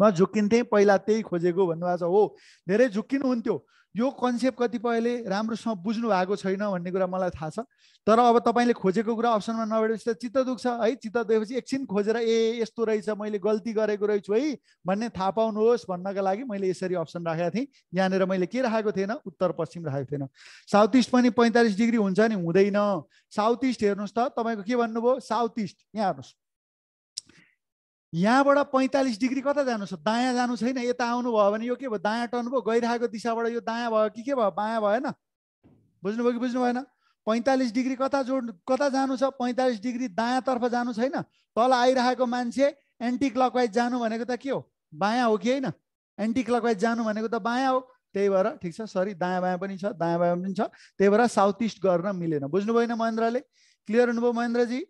[SPEAKER 1] म झुक्किन्थेँ पहिला त्यही खोजेको भन्नुभएको छ हो धेरै झुक्किनु झुक्किनुहुन्थ्यो यो कन्सेप्ट कतिपयले राम्रोसँग बुझ्नु भएको छैन भन्ने कुरा मलाई थाहा छ तर अब तपाईँले खोजेको कुरा अप्सनमा नभएपछि त चित्त दुख्छ है चित्त दुखेपछि एकछिन खोजेर ए यस्तो रहेछ मैले गल्ती गरेको रहेछु है भन्ने थाहा पाउनुहोस् भन्नका लागि मैले यसरी अप्सन राखेको थिएँ यहाँनिर मैले के राखेको थिएन उत्तर पश्चिम राखेको थिएन साउथ इस्ट पनि पैँतालिस डिग्री हुन्छ नि हुँदैन साउथ इस्ट हेर्नुहोस् त तपाईँको के भन्नुभयो साउथ इस्ट यहाँ हेर्नुहोस् यहाँबाट पैँतालिस डिग्री कता जानु छ दायाँ जानु छैन यता आउनुभयो भने यो के भयो दायाँ टर्न भयो गइरहेको दिशाबाट यो दायाँ भयो कि के भयो बायाँ भएन बुझ्नुभयो कि बुझ्नु भएन पैँतालिस डिग्री कता जोड कता जानु छ पैँतालिस डिग्री दायाँतर्फ जानु छैन तल आइरहेको मान्छे एन्टी क्लकवाइज जानु भनेको त के हो बायाँ हो कि होइन एन्टी क्लकवाइज जानु भनेको त बायाँ हो त्यही भएर ठिक छ सरी दायाँ बायाँ पनि छ दायाँ बायाँ पनि छ त्यही भएर साउथ इस्ट गर्न मिलेन बुझ्नु भएन महेन्द्रले क्लियर हुनुभयो महेन्द्रजी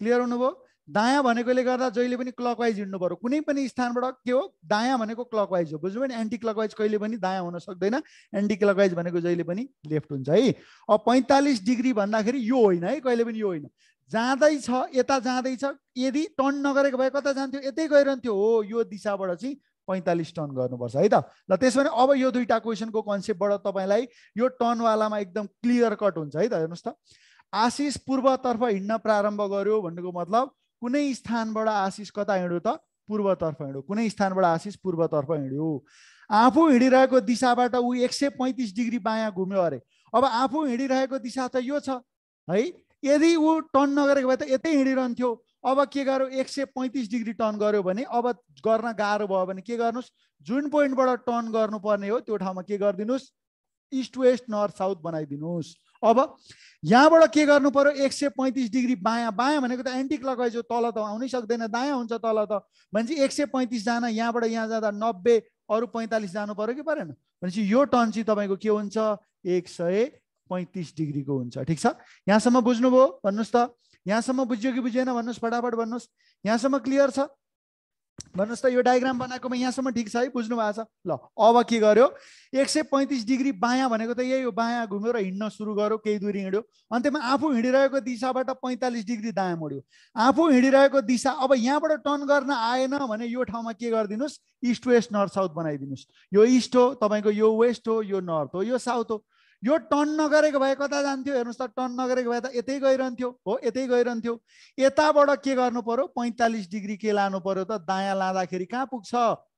[SPEAKER 1] क्लियर हुनुभयो दायाँ भनेकोले गर्दा जहिले पनि क्लकवाइज हिँड्नु पऱ्यो कुनै पनि स्थानबाट के हो दायाँ भनेको क्लकवाइज हो बुझ्नु भने एन्टी क्लकवाइज कहिले पनि दायाँ हुन सक्दैन एन्टी क्लकवाइज भनेको जहिले पनि लेफ्ट हुन्छ है अब पैँतालिस डिग्री भन्दाखेरि यो होइन है कहिले पनि यो होइन जाँदैछ यता जाँदैछ यदि टर्न नगरेको भए कता जान्थ्यो यतै गइरहन्थ्यो हो यो दिशाबाट चाहिँ पैँतालिस टर्न गर्नुपर्छ है त ल त्यसो भने अब यो दुईवटा क्वेसनको कन्सेप्टबाट तपाईँलाई यो टर्नवालामा एकदम क्लियर कट हुन्छ है त हेर्नुहोस् त आशिष पूर्वतर्फ हिँड्न प्रारम्भ गर्यो भन्नुको मतलब कुनै स्थानबाट आशिष कता हिँड्यो त पूर्वतर्फ हिँड्यो कुनै स्थानबाट आशिष पूर्वतर्फ हिँड्यो आफू हिँडिरहेको दिशाबाट ऊ एक सय पैँतिस डिग्री बायाँ घुम्यो अरे अब आफू हिँडिरहेको दिशा त यो छ है यदि ऊ टर्न नगरेको भए त यतै हिँडिरहन्थ्यो अब के गर्यो एक सय पैँतिस डिग्री टर्न गर्यो भने अब गर्न गाह्रो भयो भने के गर्नुहोस् जुन पोइन्टबाट टर्न गर्नुपर्ने हो त्यो ठाउँमा के गरिदिनुहोस् इस्ट वेस्ट नर्थ साउथ बनाइदिनुहोस् अब यहाँबाट के गर्नु पर्यो एक सय पैँतिस डिग्री बायाँ बायाँ भनेको त एन्टी क्लकवाइज तल त आउनै सक्दैन दायाँ हुन्छ तल त भनेपछि एक सय पैँतिस जान यहाँबाट यहाँ जाँदा नब्बे अरू पैँतालिस जानु पऱ्यो कि परेन भनेपछि यो टर्न चाहिँ तपाईँको के हुन्छ एक सय पैँतिस डिग्रीको हुन्छ ठिक छ यहाँसम्म बुझ्नुभयो भन्नुहोस् त यहाँसम्म बुझ्यो कि बुझेन भन्नुहोस् फटाफट भन्नुहोस् यहाँसम्म क्लियर छ भन्नुहोस् त यो डायग्राम बनाएकोमा यहाँसम्म ठिक छ है बुझ्नु भएको छ ल अब के गर्यो एक सय पैँतिस डिग्री बायाँ भनेको त यही हो बायाँ र हिँड्न सुरु गर्यो केही दूरी हिँड्यो अन्त्यमा आफू हिँडिरहेको दिशाबाट पैँतालिस डिग्री दायाँ मोड्यो आफू हिँडिरहेको दिशा अब यहाँबाट टर्न गर्न आएन भने यो ठाउँमा के गरिदिनुहोस् इस्ट वेस्ट नर्थ साउथ बनाइदिनुहोस् यो इस्ट हो तपाईँको यो वेस्ट हो यो नर्थ हो यो साउथ हो यो टर्न नगरेको भए कता जान्थ्यो हेर्नुहोस् त टर्न नगरेको भए त यतै गइरहन्थ्यो हो यतै गइरहन्थ्यो यताबाट के गर्नु पर्यो पैँतालिस डिग्री के लानु पर्यो त दायाँ लाँदाखेरि कहाँ पुग्छ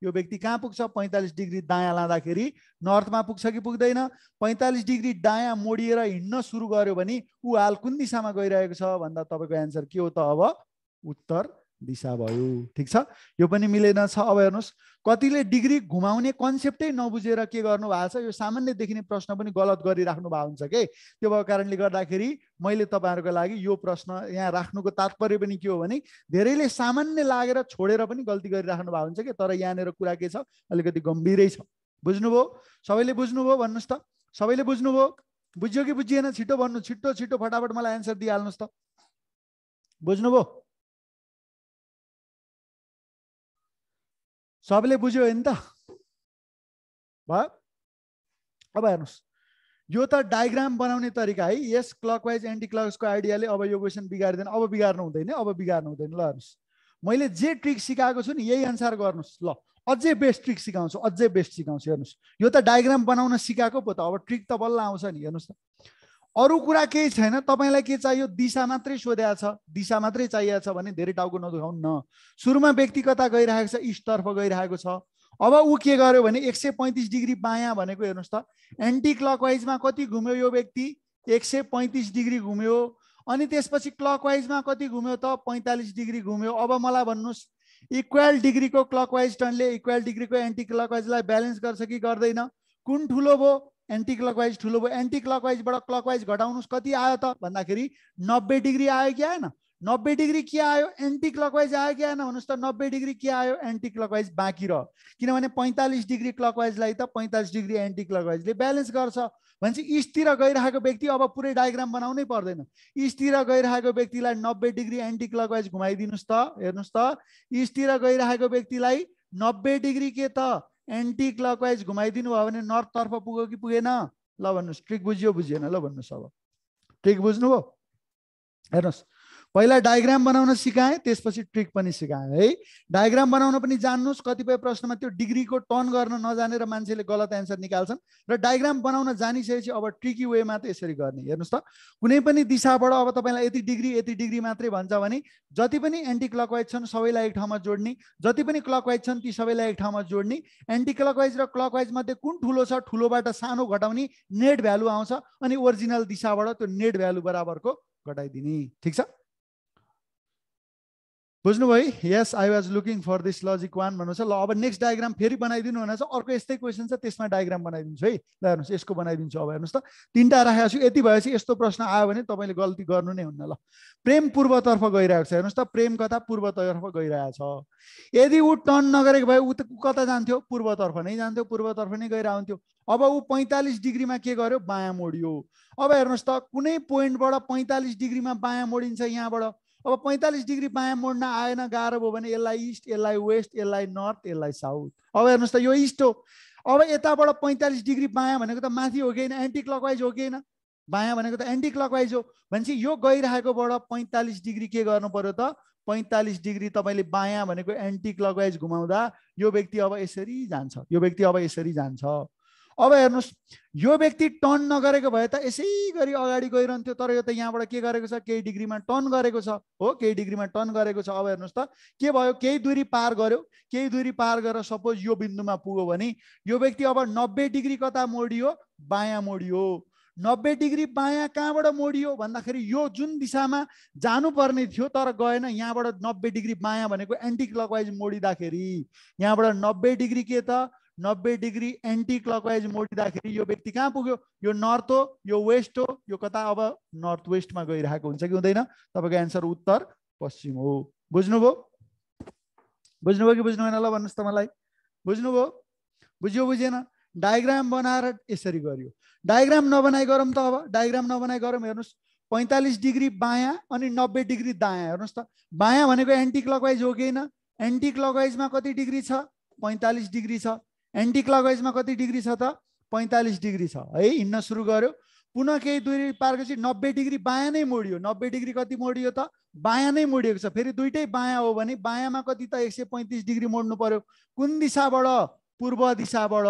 [SPEAKER 1] यो व्यक्ति कहाँ पुग्छ पैँतालिस डिग्री दायाँ लाँदाखेरि नर्थमा पुग्छ कि पुग्दैन पैँतालिस डिग्री दायाँ मोडिएर हिँड्न सुरु गर्यो भने ऊ हाल कुन दिशामा गइरहेको छ भन्दा तपाईँको एन्सर के हो त अब उत्तर दिशा भयो ठिक छ यो पनि मिलेन छ अब हेर्नुहोस् कतिले डिग्री घुमाउने कन्सेप्टै नबुझेर के गर्नु भएको छ यो सामान्य देखिने प्रश्न पनि गलत गरिराख्नु भएको हुन्छ कि त्यो भएको कारणले गर्दाखेरि मैले तपाईँहरूको लागि यो प्रश्न यहाँ राख्नुको तात्पर्य पनि के हो भने धेरैले सामान्य लागेर छोडेर पनि गल्ती गरिराख्नु भएको हुन्छ कि तर यहाँनिर कुरा के छ अलिकति गम्भीरै छ बुझ्नुभयो सबैले बुझ्नुभयो भन्नुहोस् त सबैले बुझ्नुभयो बुझ्यो कि बुझिएन छिटो भन्नु छिटो छिटो फटाफट मलाई एन्सर दिइहाल्नुहोस् त बुझ्नुभयो सबले बुझ्यो होइन त भयो अब हेर्नुहोस् यो त डायग्राम बनाउने तरिका है यस क्लकवाइज एन्टी क्लक्सको आइडियाले अब यो क्वेसन बिगारिँदैन अब बिगार्नु हुँदैन अब बिगार्नु हुँदैन ल हेर्नुहोस् मैले जे ट्रिक सिकाएको छु नि यही अनुसार गर्नुहोस् ल अझै बेस्ट ट्रिक सिकाउँछु अझै बेस्ट सिकाउँछु हेर्नुहोस् यो त डायग्राम बनाउन सिकाएको पो त अब ट्रिक त बल्ल आउँछ नि हेर्नुहोस् त अरू कुरा केही छैन तपाईँलाई के चाहियो दिशा मात्रै सोध्या छ दिशा मात्रै चाहिएको छ भने धेरै टाउको नदुखाउनु न सुरुमा व्यक्तिगता गइरहेको छ इस्टतर्फ गइरहेको छ अब ऊ के गर्यो भने एक सय पैँतिस डिग्री बायाँ भनेको हेर्नुहोस् त एन्टी क्लकवाइजमा कति घुम्यो यो व्यक्ति एक सय पैँतिस डिग्री घुम्यो अनि त्यसपछि क्लकवाइजमा कति घुम्यो त पैँतालिस डिग्री घुम्यो अब मलाई भन्नुहोस् इक्वेल डिग्रीको क्लकवाइज टर्नले इक्वेल डिग्रीको एन्टी क्लकवाइजलाई ब्यालेन्स गर्छ कि गर्दैन कुन ठुलो भयो एन्टी क्लकवाइज ठुलो भयो एन्टी क्लकवाइजबाट क्लकवाइज घटाउनुहोस् कति आयो त भन्दाखेरि नब्बे डिग्री आयो कि आएन नब्बे डिग्री के आयो एन्टी क्लकवाइज आयो कि आएन भन्नुहोस् त नब्बे डिग्री के आयो एन्टी क्लकवाइज बाँकी रह किनभने पैँतालिस डिग्री क्लकवाइजलाई त पैँतालिस डिग्री एन्टी क्लकवाइजले ब्यालेन्स गर्छ भनेपछि इस्टतिर गइरहेको व्यक्ति अब पुरै डायग्राम बनाउनै पर्दैन इस्टतिर गइरहेको व्यक्तिलाई नब्बे डिग्री एन्टी क्लकवाइज घुमाइदिनुहोस् त हेर्नुहोस् त इस्टतिर गइरहेको व्यक्तिलाई नब्बे डिग्री के त एन्टी क्लकवाइज घुमाइदिनु भयो भने नर्थतर्फ पुग्यो कि पुगेन ल भन्नुहोस् ट्रिक बुझियो बुझिएन ल भन्नुहोस् अब ट्रिक बुझ्नुभयो हेर्नुहोस् पहिला डायग्राम बनाउन सिकाएँ त्यसपछि ट्रिक पनि सिकाएँ है डायग्राम बनाउन पनि जान्नुहोस् कतिपय प्रश्नमा त्यो डिग्रीको टर्न गर्न नजानेर मान्छेले गलत एन्सर निकाल्छन् र डायग्राम बनाउन जानिसकेपछि अब ट्रिकी वेमा त यसरी गर्ने हेर्नुहोस् त कुनै पनि दिशाबाट अब तपाईँलाई यति डिग्री यति डिग्री मात्रै भन्छ भने जति पनि एन्टी क्लकवाइज छन् सबैलाई एक ठाउँमा जोड्ने जति पनि क्लकवाइज छन् ती सबैलाई एक ठाउँमा जोड्ने एन्टी क्लकवाइज र क्लकवाइज मध्ये कुन ठुलो छ ठुलोबाट सानो घटाउने नेट भ्यालु आउँछ अनि ओरिजिनल दिशाबाट त्यो नेट भ्यालु बराबरको घटाइदिने ठिक छ बुझ्नुभयो yes I was looking for this logic one भन्नुहुन्छ ल अब नेक्स्ट डायग्राम फेरि बनाइदिनु भनेर चाहिँ अर्को यस्तै क्वेसन छ त्यसमा डायग्राम बनाइदिन्छु है ल हेर्नुहोस् यसको बनाइदिन्छु अब हेर्नुहोस् त तिनवटा राखेको छु यति भएपछि यस्तो प्रश्न आयो भने तपाईँले गल्ती गर्नु नै हुन्न ल प्रेम पूर्वतर्फ गइरहेको छ हेर्नुहोस् त प्रेम कथा पूर्वतर्फ गइरहेछ यदि ऊ टर्न नगरेको भए ऊ त कता जान्थ्यो पूर्वतर्फ नै जान्थ्यो पूर्वतर्फ नै हुन्थ्यो अब ऊ पैँतालिस डिग्रीमा के गर्यो बायाँ मोडियो अब हेर्नुहोस् त कुनै पोइन्टबाट पैँतालिस डिग्रीमा बायाँ मोडिन्छ यहाँबाट अब पैँतालिस डिग्री बायाँ मोड्न आएन गाह्रो भयो भने यसलाई इस्ट यसलाई वेस्ट यसलाई नर्थ यसलाई साउथ अब हेर्नुहोस् त यो इस्ट हो अब यताबाट पैँतालिस डिग्री बायाँ भनेको त माथि हो कि एन्टी क्लकवाइज हो कि बायाँ भनेको त एन्टी क्लकवाइज हो भनेपछि यो गइरहेकोबाट पैँतालिस डिग्री के गर्नु पऱ्यो त पैँतालिस डिग्री तपाईँले बायाँ भनेको एन्टी क्लकवाइज घुमाउँदा यो व्यक्ति अब यसरी जान्छ यो व्यक्ति अब यसरी जान्छ अब हेर्नुहोस् यो व्यक्ति टर्न नगरेको भए त यसै गरी अगाडि गइरहन्थ्यो तर यो त यहाँबाट के गरेको छ केही डिग्रीमा टर्न गरेको छ हो केही डिग्रीमा टर्न गरेको छ अब हेर्नुहोस् त के भयो केही दूरी पार गर्यो केही दूरी पार गरेर सपोज यो बिन्दुमा पुग्यो भने यो व्यक्ति अब नब्बे डिग्री कता मोडियो बायाँ मोडियो नब्बे डिग्री बायाँ कहाँबाट मोडियो भन्दाखेरि यो जुन दिशामा जानुपर्ने थियो तर गएन यहाँबाट नब्बे डिग्री बायाँ भनेको एन्टी क्लकवाइज मोडिँदाखेरि यहाँबाट नब्बे डिग्री के त नब्बे डिग्री एन्टी क्लकवाइज मोडिँदाखेरि यो व्यक्ति कहाँ पुग्यो यो नर्थ हो यो वेस्ट हो यो कता अब नर्थ वेस्टमा गइरहेको हुन्छ कि हुँदैन तपाईँको एन्सर उत्तर पश्चिम हो बुझ्नुभयो बुझ्नुभयो कि बुझ्नु भएन ल भन्नुहोस् त मलाई बुझ्नुभयो बुझ्यो बुझेन डायग्राम बनाएर यसरी गरियो डायग्राम नबनाइ गरौँ त अब डायग्राम नबनाइ गरौँ हेर्नुहोस् पैँतालिस डिग्री बायाँ अनि नब्बे डिग्री दायाँ हेर्नुहोस् त बायाँ भनेको एन्टी क्लकवाइज हो कि होइन एन्टी क्लकवाइजमा कति डिग्री छ पैँतालिस डिग्री छ एन्टी क्लकवाइजमा कति डिग्री छ त पैँतालिस डिग्री छ है हिँड्न सुरु गर्यो पुनः केही दुरी पारेपछि नब्बे डिग्री बायाँ नै मोडियो नब्बे डिग्री कति मोडियो त बायाँ नै मोडिएको छ फेरि दुइटै बायाँ हो भने बायाँमा कति त एक सय पैँतिस डिग्री मोड्नु पर्यो कुन दिशाबाट पूर्व दिशाबाट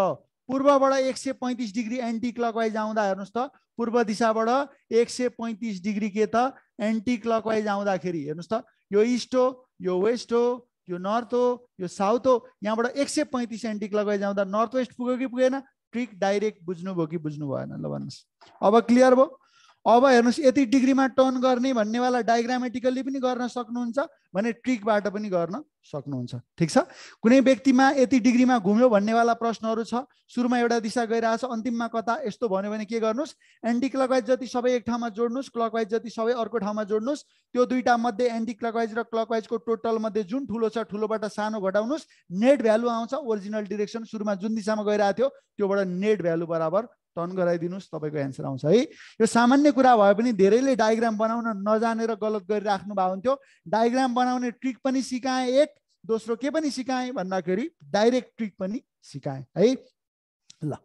[SPEAKER 1] पूर्वबाट एक सय पैँतिस डिग्री एन्टी क्लकवाइज आउँदा हेर्नुहोस् त पूर्व दिशाबाट एक सय पैँतिस डिग्री के त एन्टी क्लकवाइज आउँदाखेरि हेर्नुहोस् त यो इस्ट हो यो वेस्ट हो यो नर्थ हो यो साउथ हो यहाँबाट एक सय पैँतिस एन्टिक लगाइ नर्थ वेस्ट पुग्यो कि पुगेन ट्रिक डाइरेक्ट बुझ्नुभयो कि बुझ्नु भएन ल भन्नुहोस् अब क्लियर भयो अब हेर्नुहोस् यति डिग्रीमा टर्न गर्ने भन्नेवाला डायग्रामेटिकल्ली पनि गर्न सक्नुहुन्छ भने ट्रिकबाट पनि गर्न सक्नुहुन्छ ठिक छ कुनै व्यक्तिमा यति डिग्रीमा घुम्यो भन्नेवाला प्रश्नहरू छ सुरुमा एउटा दिशा गइरहेछ अन्तिममा कता यस्तो भन्यो भने के गर्नुहोस् एन्टी क्लकवाइज जति सबै एक ठाउँमा जोड्नुहोस् क्लकवाइज जति सबै अर्को ठाउँमा जोड्नुहोस् त्यो दुईवटा मध्ये एन्टी क्लकवाइज र क्लकवाइजको टोटल मध्ये जुन ठुलो छ ठुलोबाट सानो घटाउनुहोस् नेट भ्यालु आउँछ ओरिजिनल डिरेक्सन सुरुमा जुन दिशामा गइरहेको थियो त्योबाट नेट भ्यालु बराबर टर्न गराइदिनुहोस् तपाईँको एन्सर आउँछ है यो सामान्य कुरा भए पनि धेरैले डायग्राम बनाउन नजानेर गलत गरिराख्नु भएको हुन्थ्यो डायग्राम बनाउने ट्रिक पनि सिकाएँ एक दोस्रो के पनि सिकाएँ भन्दाखेरि डाइरेक्ट ट्रिक पनि सिकाएँ है ल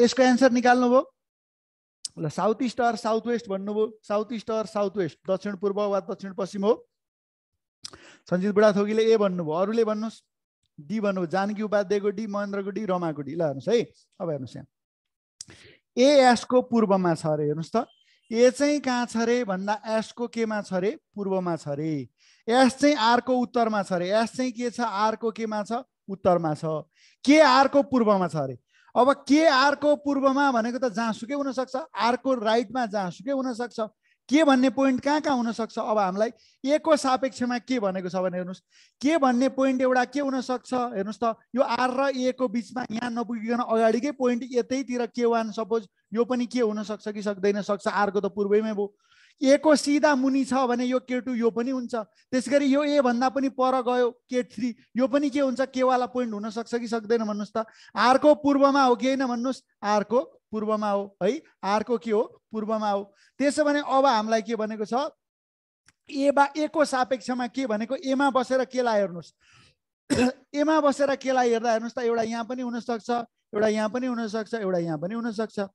[SPEAKER 1] यसको एन्सर निकाल्नुभयो ल south east or south west भन्नुभयो south east or south west दक्षिण पूर्व वा दक्षिण पश्चिम हो सञ्जित बुढाथोकीले ए भन्नुभयो अरूले भन्नुहोस् डी भन्नुभयो जानकी उपाध्यायको डी महेन्द्रको डी रमाको डी ल हेर्नुहोस् है अब हेर्नुहोस् यहाँ ए एसको पूर्वमा छ अरे हेर्नुहोस् त ए चाहिँ कहाँ छ अरे भन्दा एसको केमा छ अरे पूर्वमा छ अरे एस चाहिँ आरको उत्तरमा छ अरे एस चाहिँ के छ आरको केमा छ उत्तरमा छ के आरको पूर्वमा छ अरे अब के आरको पूर्वमा भनेको त जहाँसुकै हुनसक्छ आरको राइटमा जहाँसुकै हुनसक्छ के भन्ने पोइन्ट कहाँ कहाँ हुनसक्छ अब हामीलाई ए को सापेक्षमा के भनेको छ भने हेर्नुहोस् के भन्ने पोइन्ट एउटा के हुनसक्छ हेर्नुहोस् त यो आर र ए को बिचमा यहाँ नपुगिकन अगाडिकै पोइन्ट यतैतिर के वान सपोज यो पनि के हुनसक्छ कि सक्दैन सक्छ आरको त पूर्वैमै भयो ए को सिधा मुनि छ भने यो के टू यो पनि हुन्छ त्यस गरी यो एभन्दा पनि पर गयो के थ्री यो पनि के हुन्छ केवाला पोइन्ट हुनसक्छ कि सक्दैन भन्नुहोस् त आरको पूर्वमा हो कि होइन भन्नुहोस् आरको पूर्वमा हो है आरको के हो पूर्वमा हो त्यसो भने अब हामीलाई के भनेको छ ए बा ए सापेक्षमा के भनेको एमा बसेर केलाई हेर्नुहोस् एमा बसेर केलाई हेर्दा हेर्नुहोस् त एउटा यहाँ पनि हुनसक्छ एउटा यहाँ पनि हुनसक्छ एउटा यहाँ पनि हुनसक्छ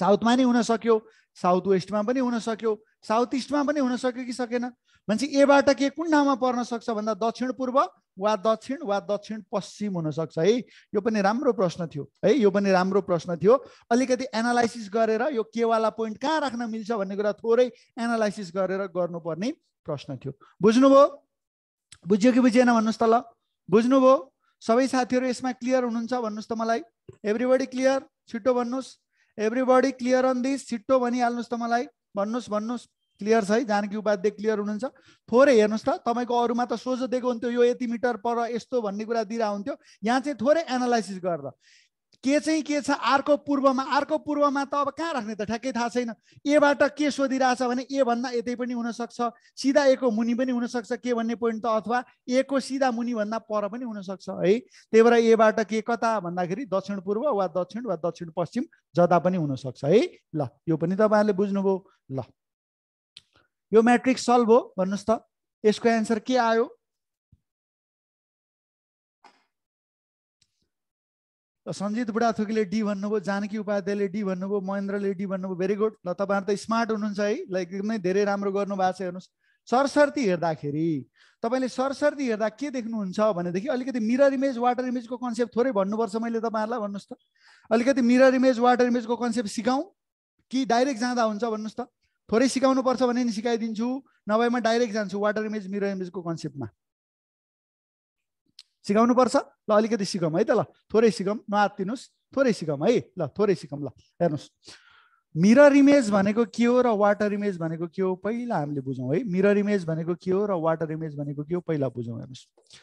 [SPEAKER 1] साउथमा नै हुन सक्यो साउथ वेस्टमा पनि हुन सक्यो साउथ इस्टमा पनि हुन सक्यो कि सकेन भनेपछि एबाट के कुन ठाउँमा पर्न सक्छ भन्दा दक्षिण पूर्व वा दक्षिण वा दक्षिण पश्चिम हुनसक्छ है यो पनि राम्रो प्रश्न थियो है यो पनि राम्रो प्रश्न थियो अलिकति एनालाइसिस गरेर यो केवाला पोइन्ट कहाँ राख्न मिल्छ भन्ने कुरा थोरै एनालाइसिस गरेर गर्नुपर्ने प्रश्न थियो बुझ्नुभयो बुझ्यो कि बुझिएन भन्नुहोस् त ल बुझ्नुभयो सबै साथीहरू यसमा क्लियर हुनुहुन्छ भन्नुहोस् त मलाई एभ्रिबडी क्लियर छिटो भन्नुहोस् एभ्रीबडी क्लियर अन दिस छिट्टो भनिहाल्नुहोस् त मलाई भन्नुहोस् भन्नुहोस् क्लियर छ है जानकी उपाध्याय क्लियर हुनुहुन्छ थोरै हेर्नुहोस् त तपाईँको अरूमा त सोझो दिएको हुन्थ्यो यो यति मिटर पर यस्तो भन्ने कुरा दिएर हुन्थ्यो यहाँ चाहिँ थोरै एनालाइसिस गरेर के चाहिँ के छ अर्को पूर्वमा अर्को पूर्वमा त अब कहाँ राख्ने त ठ्याक्कै थाहा छैन एबाट के सोधिरहेछ भने ए भन्दा यतै पनि हुनसक्छ सिधा एको मुनि पनि हुनसक्छ के भन्ने पोइन्ट त अथवा एको सिधा मुनिभन्दा पर पनि हुनसक्छ है त्यही भएर एबाट के कता भन्दाखेरि दक्षिण पूर्व वा दक्षिण वा दक्षिण पश्चिम जता पनि हुनसक्छ है ल यो पनि तपाईँहरूले बुझ्नुभयो ल यो म्याट्रिक्स सल्भ हो भन्नुहोस् त यसको एन्सर के आयो सञ्जित बुढाथोकीले डी भन्नुभयो जानकी उपाध्यायले डी भन्नुभयो महेन्द्रले डी भन्नुभयो भेरी गुड ल तपाईँहरू त स्मार्ट हुनुहुन्छ है लाइक एकदमै धेरै राम्रो गर्नुभएको छ हेर्नुहोस् सरसर्ती हेर्दाखेरि तपाईँले सरसर्ती हेर्दा के देख्नुहुन्छ भनेदेखि अलिकति मिरर इमेज वाटर इमेजको कन्सेप्ट थोरै भन्नुपर्छ मैले तपाईँहरूलाई भन्नुहोस् त अलिकति मिरर इमेज वाटर इमेजको कन्सेप्ट सिकाउँ कि डाइरेक्ट जाँदा हुन्छ भन्नुहोस् त थोरै सिकाउनुपर्छ भने नि सिकाइदिन्छु म डाइरेक्ट जान्छु वाटर इमेज मिरर इमेजको कन्सेप्टमा सिकाउनुपर्छ ल अलिकति सिकौँ है त ल थोरै सिकौँ नआत्तिनुहोस् थोरै सिकौँ है ल थोरै सिकौँ ल हेर्नुहोस् मिरर इमेज भनेको के हो र वाटर इमेज भनेको के हो पहिला हामीले बुझौँ है मिरर इमेज भनेको के हो र वाटर इमेज भनेको के हो पहिला बुझौँ हेर्नुहोस्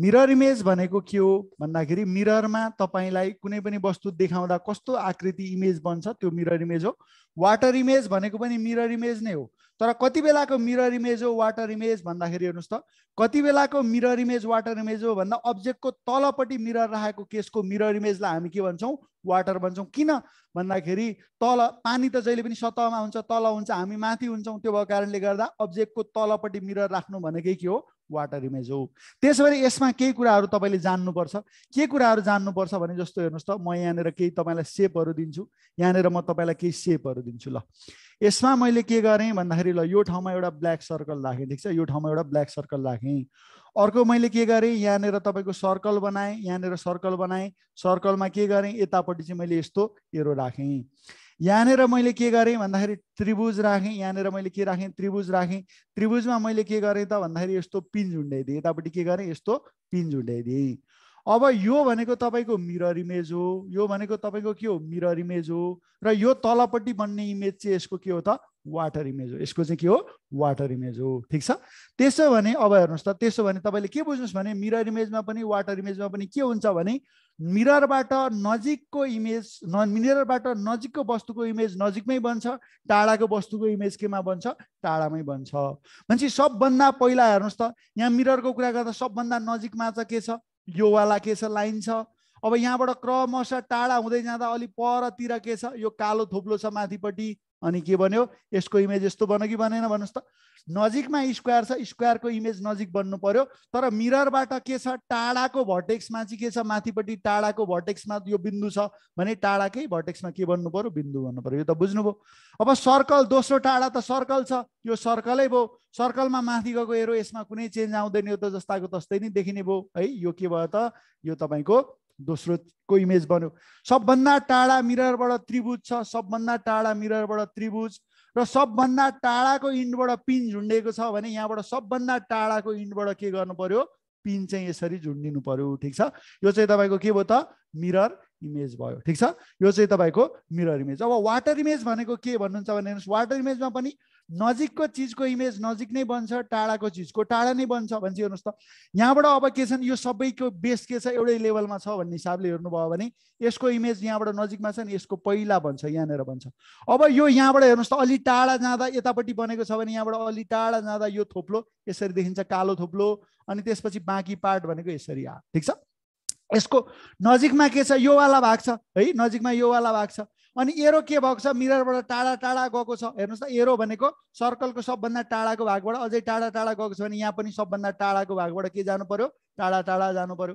[SPEAKER 1] मिरर इमेज भनेको के हो भन्दाखेरि मिररमा तपाईँलाई कुनै पनि वस्तु देखाउँदा कस्तो आकृति इमेज बन्छ त्यो मिरर इमेज हो वाटर इमेज भनेको पनि मिरर इमेज नै हो तर कति बेलाको मिरर इमेज हो वाटर इमेज भन्दाखेरि हेर्नुहोस् त कति बेलाको मिरर इमेज वाटर इमेज हो भन्दा अब्जेक्टको तलपट्टि मिरर राखेको केसको मिरर इमेजलाई हामी के भन्छौँ वाटर भन्छौँ किन भन्दाखेरि तल पानी त जहिले पनि सतहमा हुन्छ तल हुन्छ हामी माथि हुन्छौँ त्यो भएको कारणले गर्दा अब्जेक्टको तलपट्टि मिरर राख्नु भनेकै के हो वाटर इमेज हो त्यसो भएर यसमा केही कुराहरू तपाईँले जान्नुपर्छ के कुराहरू जान्नुपर्छ भने जस्तो हेर्नुहोस् त म यहाँनिर केही तपाईँलाई सेपहरू दिन्छु यहाँनिर म तपाईँलाई केही सेपहरू दिन्छु ल यसमा मैले के गरेँ भन्दाखेरि ल यो ठाउँमा एउटा ब्ल्याक सर्कल राखेँ ठिक छ यो ठाउँमा एउटा ब्ल्याक सर्कल राखेँ अर्को मैले के गरेँ यहाँनिर तपाईँको सर्कल बनाएँ यहाँनिर सर्कल बनाएँ सर्कलमा के गरेँ यतापट्टि चाहिँ मैले यस्तो एरो राखेँ यहाँनिर मैले के गरेँ भन्दाखेरि त्रिभुज राखेँ यहाँनिर मैले के राखेँ त्रिभुज राखेँ त्रिभुजमा मैले के गरेँ त भन्दाखेरि यस्तो पिन झुन्ड्याइदिएँ यतापट्टि के गरेँ यस्तो पिन झुन्ड्याइदिएँ अब यो भनेको तपाईँको मिरर इमेज हो यो भनेको तपाईँको के हो मिरर इमेज हो र यो तलपट्टि बन्ने इमेज चाहिँ यसको के हो त वाटर इमेज हो यसको चाहिँ के हो वाटर इमेज हो ठिक छ त्यसो भने अब हेर्नुहोस् त त्यसो भने तपाईँले के बुझ्नुहोस् भने मिरर इमेजमा पनि वाटर इमेजमा पनि के हुन्छ भने मिररबाट नजिकको इमेज न मिररबाट नजिकको वस्तुको इमेज नजिकमै बन्छ टाढाको वस्तुको इमेज केमा बन्छ टाढामै बन्छ मान्छे सबभन्दा पहिला हेर्नुहोस् त यहाँ मिररको कुरा गर्दा सबभन्दा नजिकमा चाहिँ के छ योवाला के छ लाइन छ अब यहाँबाट क्रमशः टाढा हुँदै जाँदा अलिक परतिर के छ यो कालो थोप्लो छ माथिपट्टि अनि के बन्यो यसको इमेज यस्तो बन्यो कि बनेन भन्नुहोस् त नजिकमा स्क्वायर छ स्क्वायरको इमेज नजिक बन्नु पर्यो तर मिररबाट के छ टाढाको भर्टेक्समा चाहिँ के छ माथिपट्टि टाढाको भर्टेक्समा यो बिन्दु छ भने टाढाकै भर्टेक्समा के बन्नु पर्यो बिन्दु भन्नु पर्यो यो त बुझ्नुभयो अब सर्कल दोस्रो टाढा त सर्कल छ यो सर्कलै भयो सर्कलमा माथि गएको हेरो यसमा कुनै चेन्ज आउँदैन यो त जस्ताको तस्तै नै देखिने भयो है यो के भयो त यो तपाईँको दोस्रोको इमेज बन्यो सबभन्दा टाढा मिररबाट त्रिभुज छ सबभन्दा टाढा मिररबाट त्रिभुज र सबभन्दा टाढाको इन्डबाट पिन झुन्डेको छ भने यहाँबाट सबभन्दा टाढाको इन्डबाट के गर्नु पर्यो पिन चाहिँ यसरी झुन्डिनु पर्यो ठिक छ यो चाहिँ तपाईँको के भयो त मिरर इमेज भयो ठिक छ यो चाहिँ तपाईँको मिरर इमेज अब वाटर इमेज भनेको के भन्नुहुन्छ भने हेर्नुहोस् वाटर इमेजमा पनि नजिकको चिजको इमेज नजिक नै बन्छ टाढाको चिजको टाढा नै बन्छ भन्छ हेर्नुहोस् त यहाँबाट अब के छन् यो सबैको बेस के छ एउटै लेभलमा छ भन्ने हिसाबले हेर्नुभयो भने यसको इमेज यहाँबाट नजिकमा छ नि यसको पहिला भन्छ यहाँनिर भन्छ अब यो यहाँबाट हेर्नुहोस् त अलि टाढा जाँदा यतापट्टि बनेको छ भने यहाँबाट अलि टाढा जाँदा यो थोप्लो यसरी देखिन्छ कालो थोप्लो अनि त्यसपछि बाँकी पार्ट भनेको यसरी आ ठिक छ यसको नजिकमा के छ योवाला भाग छ है नजिकमा योवाला भाग छ अनि एरो के भएको छ मिररबाट टाढा टाढा गएको छ हेर्नुहोस् त एरो भनेको सर्कलको सबभन्दा टाढाको भागबाट अझै टाढा टाढा गएको छ भने यहाँ पनि सबभन्दा टाढाको भागबाट के जानु पर्यो टाढा टाढा जानु पर्यो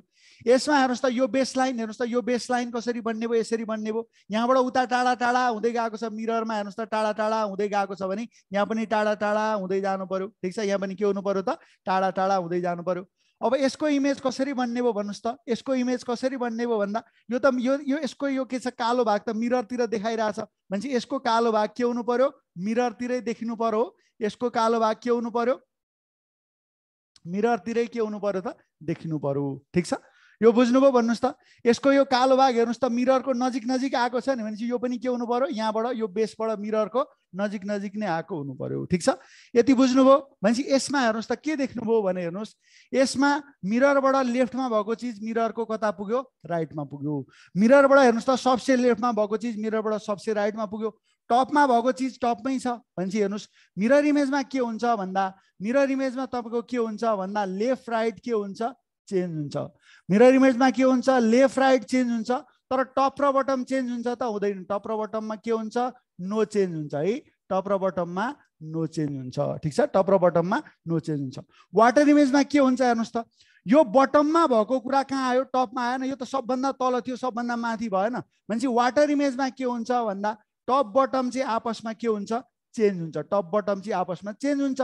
[SPEAKER 1] यसमा हेर्नुहोस् त यो बेस लाइन हेर्नुहोस् त यो बेस लाइन कसरी बन्ने भयो यसरी बन्ने भयो यहाँबाट उता टाढा टाढा हुँदै गएको छ मिररमा हेर्नुहोस् त टाढा टाढा हुँदै गएको छ भने यहाँ पनि टाढा टाढा हुँदै जानु पर्यो ठिक छ यहाँ पनि के हुनु पर्यो त टाढा टाढा हुँदै जानु पर्यो अब यसको इमेज कसरी बन्ने भयो भन्नुहोस् त यसको इमेज कसरी बन्ने भयो भन्दा यो त यो यो यसको यो के छ कालो भाग त मिररतिर देखाइरहेछ भनेपछि यसको कालो भाग के हुनु पर्यो मिररतिरै देखिनु पर्यो यसको कालो भाग के हुनु पर्यो मिररतिरै के हुनु पर्यो त देखिनु पर्यो ठिक छ यो बुझ्नुभयो भन्नुहोस् त यसको यो कालो भाग हेर्नुहोस् त मिररको नजिक नजिक आएको छ नि भनेपछि यो पनि के हुनु पऱ्यो यहाँबाट यो बेसबाट मिररको नजिक नजिक नै आएको हुनु पऱ्यो ठिक छ यति बुझ्नुभयो भनेपछि यसमा हेर्नुहोस् त के देख्नुभयो भने हेर्नुहोस् यसमा मिररबाट लेफ्टमा भएको चिज मिररको कता पुग्यो राइटमा पुग्यो मिररबाट हेर्नुहोस् त सबसे लेफ्टमा भएको चिज मिररबाट सबसे राइटमा पुग्यो टपमा भएको चिज टपमै छ भनेपछि हेर्नुहोस् मिरर इमेजमा के हुन्छ भन्दा मिरर इमेजमा तपाईँको के हुन्छ भन्दा लेफ्ट राइट के हुन्छ चेन्ज हुन्छ मिरर इमेजमा के हुन्छ लेफ्ट राइट चेन्ज हुन्छ तर टप र बटम चेन्ज हुन्छ त हुँदैन टप र बटममा के हुन्छ नो चेन्ज हुन्छ है टप र बटममा नो चेन्ज हुन्छ ठिक छ टप र बटममा नो चेन्ज हुन्छ वाटर इमेजमा के हुन्छ हेर्नुहोस् त यो बटममा भएको कुरा कहाँ आयो टपमा आएन यो त सबभन्दा तल थियो सबभन्दा माथि भएन भनेपछि वाटर इमेजमा के हुन्छ भन्दा टप बटम चाहिँ आपसमा के हुन्छ चेन्ज हुन्छ टप बटम चाहिँ आपसमा चेन्ज हुन्छ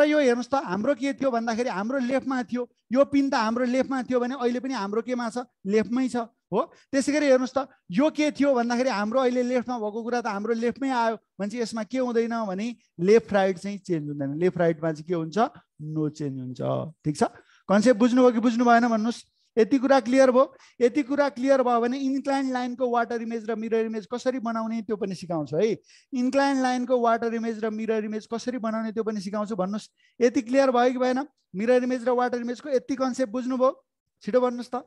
[SPEAKER 1] तर यो हेर्नुहोस् त हाम्रो के थियो भन्दाखेरि हाम्रो लेफ्टमा थियो यो पिन त हाम्रो लेफ्टमा थियो भने अहिले पनि हाम्रो केमा छ लेफ्टमै छ हो त्यसै गरी हेर्नुहोस् त यो के थियो भन्दाखेरि हाम्रो अहिले लेफ्टमा भएको कुरा त हाम्रो लेफ्टमै आयो भने चाहिँ यसमा के हुँदैन भने लेफ्ट राइट चाहिँ चेन्ज हुँदैन लेफ्ट राइटमा चाहिँ के हुन्छ नो चेन्ज हुन्छ ठिक छ कन्सेप्ट बुझ्नुभयो कि बुझ्नु भएन भन्नुहोस् यति कुरा क्लियर भयो यति कुरा क्लियर भयो भने इन्क्लाइन लाइनको वाटर इमेज र मिरर इमेज कसरी बनाउने त्यो पनि सिकाउँछु है इन्क्लाइन लाइनको वाटर इमेज र मिरर इमेज कसरी बनाउने त्यो पनि सिकाउँछु भन्नुहोस् यति क्लियर भयो कि भएन मिरर इमेज र वाटर इमेजको यति कन्सेप्ट बुझ्नुभयो छिटो भन्नुहोस् त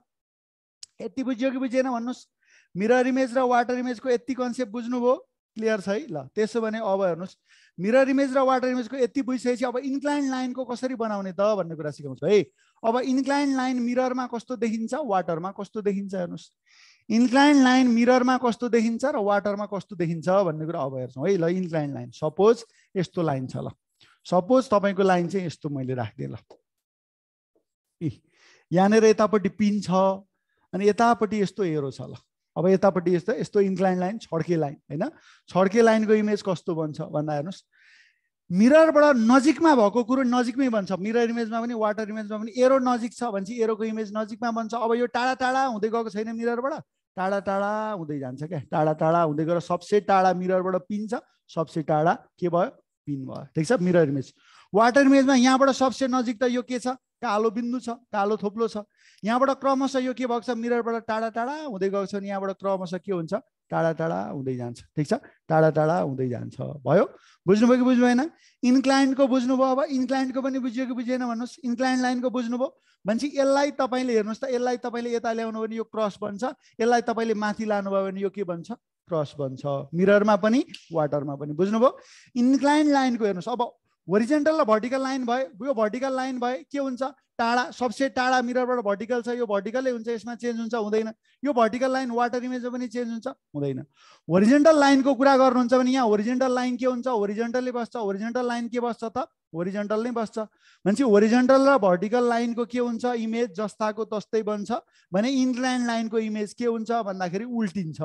[SPEAKER 1] यति बुझ्यो कि बुझिएन भन्नुहोस् मिरर इमेज र वाटर इमेजको यति कन्सेप्ट बुझ्नुभयो क्लियर छ है ल त्यसो भने अब हेर्नुहोस् मिरर इमेज र वाटर इमेजको यति बुझिसकेपछि अब इन्क्लाइन लाइनको कसरी बनाउने त भन्ने कुरा सिकाउँछु है अब इन्क्लाइन लाइन मिररमा कस्तो देखिन्छ वाटरमा कस्तो देखिन्छ हेर्नुहोस् इन्क्लाइन लाइन मिररमा कस्तो देखिन्छ र वाटरमा कस्तो देखिन्छ भन्ने कुरा अब हेर्छौँ है ल इन्क्लाइन लाइन सपोज यस्तो लाइन छ ल सपोज तपाईँको लाइन चाहिँ यस्तो मैले राखिदिएँ ल यहाँनिर यतापट्टि पिन छ अनि यतापट्टि यस्तो हेरो छ ल अब यतापट्टि यस्तो यस्तो इन्क्लाइन लाइन छड्के लाइन होइन छड्के लाइनको इमेज कस्तो बन्छ भन्दा हेर्नुहोस् मिररबाट नजिकमा भएको कुरो नजिकमै बन्छ मिरर इमेजमा पनि वाटर इमेजमा पनि एरो नजिक छ भने चाहिँ एरोको इमेज नजिकमा बन्छ अब यो टाढा टाढा हुँदै गएको छैन मिररबाट टाढा टाढा हुँदै जान्छ क्या टाढा टाढा हुँदै गएर सबसे टाढा मिररबाट पिन्छ सबसे टाढा के भयो पिन भयो ठिक छ मिरर इमेज वाटर इमेजमा यहाँबाट सबसे नजिक त यो के छ कालो बिन्दु छ कालो थोप्लो छ यहाँबाट क्रमशः यो के भएको छ मिररबाट टाढा टाढा हुँदै गएको छ यहाँबाट क्रमशः के हुन्छ टाढा टाढा हुँदै जान्छ ठिक छ टाढा टाढा हुँदै जान्छ भयो बुझ्नुभयो कि बुझ्नुभएन इन्क्लाइन्टको बुझ्नुभयो अब इन्क्लाइन्टको पनि बुझियो कि बुझेन भन्नुहोस् इन्क्लाइन लाइनको बुझ्नुभयो भनेपछि यसलाई तपाईँले हेर्नुहोस् त यसलाई तपाईँले यता ल्याउनु भने यो क्रस बन्छ यसलाई तपाईँले माथि लानुभयो भने यो के बन्छ क्रस बन्छ मिररमा पनि वाटरमा पनि बुझ्नुभयो इन्क्लाइन लाइनको हेर्नुहोस् अब होरिजेन्टल र भर्टिकल लाइन भयो यो भर्टिकल लाइन भयो के हुन्छ टाढा सबसे टाढा मिररबाट भर्टिकल छ यो भर्टिकलै हुन्छ यसमा चेन्ज हुन्छ हुँदैन यो भर्टिकल लाइन वाटर इमेजमा पनि चेन्ज हुन्छ हुँदैन होरिजेन्टल लाइनको कुरा गर्नुहुन्छ भने यहाँ होरिजेन्टल लाइन के हुन्छ ओरिजेन्टलै बस्छ होरिजेन्टल लाइन के बस्छ त होरिजेन्टल नै बस्छ भनेपछि होरिजेन्टल र भर्टिकल लाइनको के हुन्छ इमेज जस्ताको तस्तै बन्छ भने इन्क्लाइन लाइनको इमेज के हुन्छ भन्दाखेरि उल्टिन्छ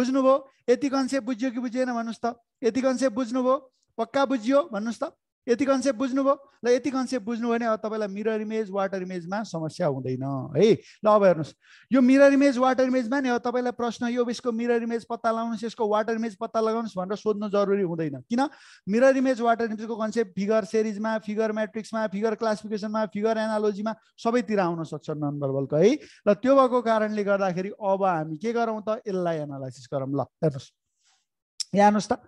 [SPEAKER 1] बुझ्नुभयो यति कन्सेप्ट बुझ्यो कि बुझिएन भन्नुहोस् त यति कन्सेप्ट बुझ्नुभयो पक्का बुझियो भन्नुहोस् त यति कन्सेप्ट बुझ्नुभयो ल यति कन्सेप्ट बुझ्नु भने अब तपाईँलाई मिरर इमेज वाटर इमेजमा समस्या हुँदैन है ल अब हेर्नुहोस् यो मिरर इमेज वाटर इमेजमा नि अब तपाईँलाई प्रश्न यो यसको मिरर इमेज पत्ता लगाउनुहोस् यसको वाटर इमेज पत्ता लगाउनुहोस् भनेर सोध्नु जरुरी हुँदैन किन मिरर इमेज वाटर इमेजको कन्सेप्ट फिगर सिरिजमा फिगर म्याट्रिक्समा फिगर क्लासिफिकेसनमा फिगर एनालोजीमा सबैतिर आउन सक्छ नन भर्बलको है र त्यो भएको कारणले गर्दाखेरि अब हामी के गरौँ त यसलाई एनालाइसिस गरौँ ल हेर्नुहोस् यहाँ हेर्नुहोस् त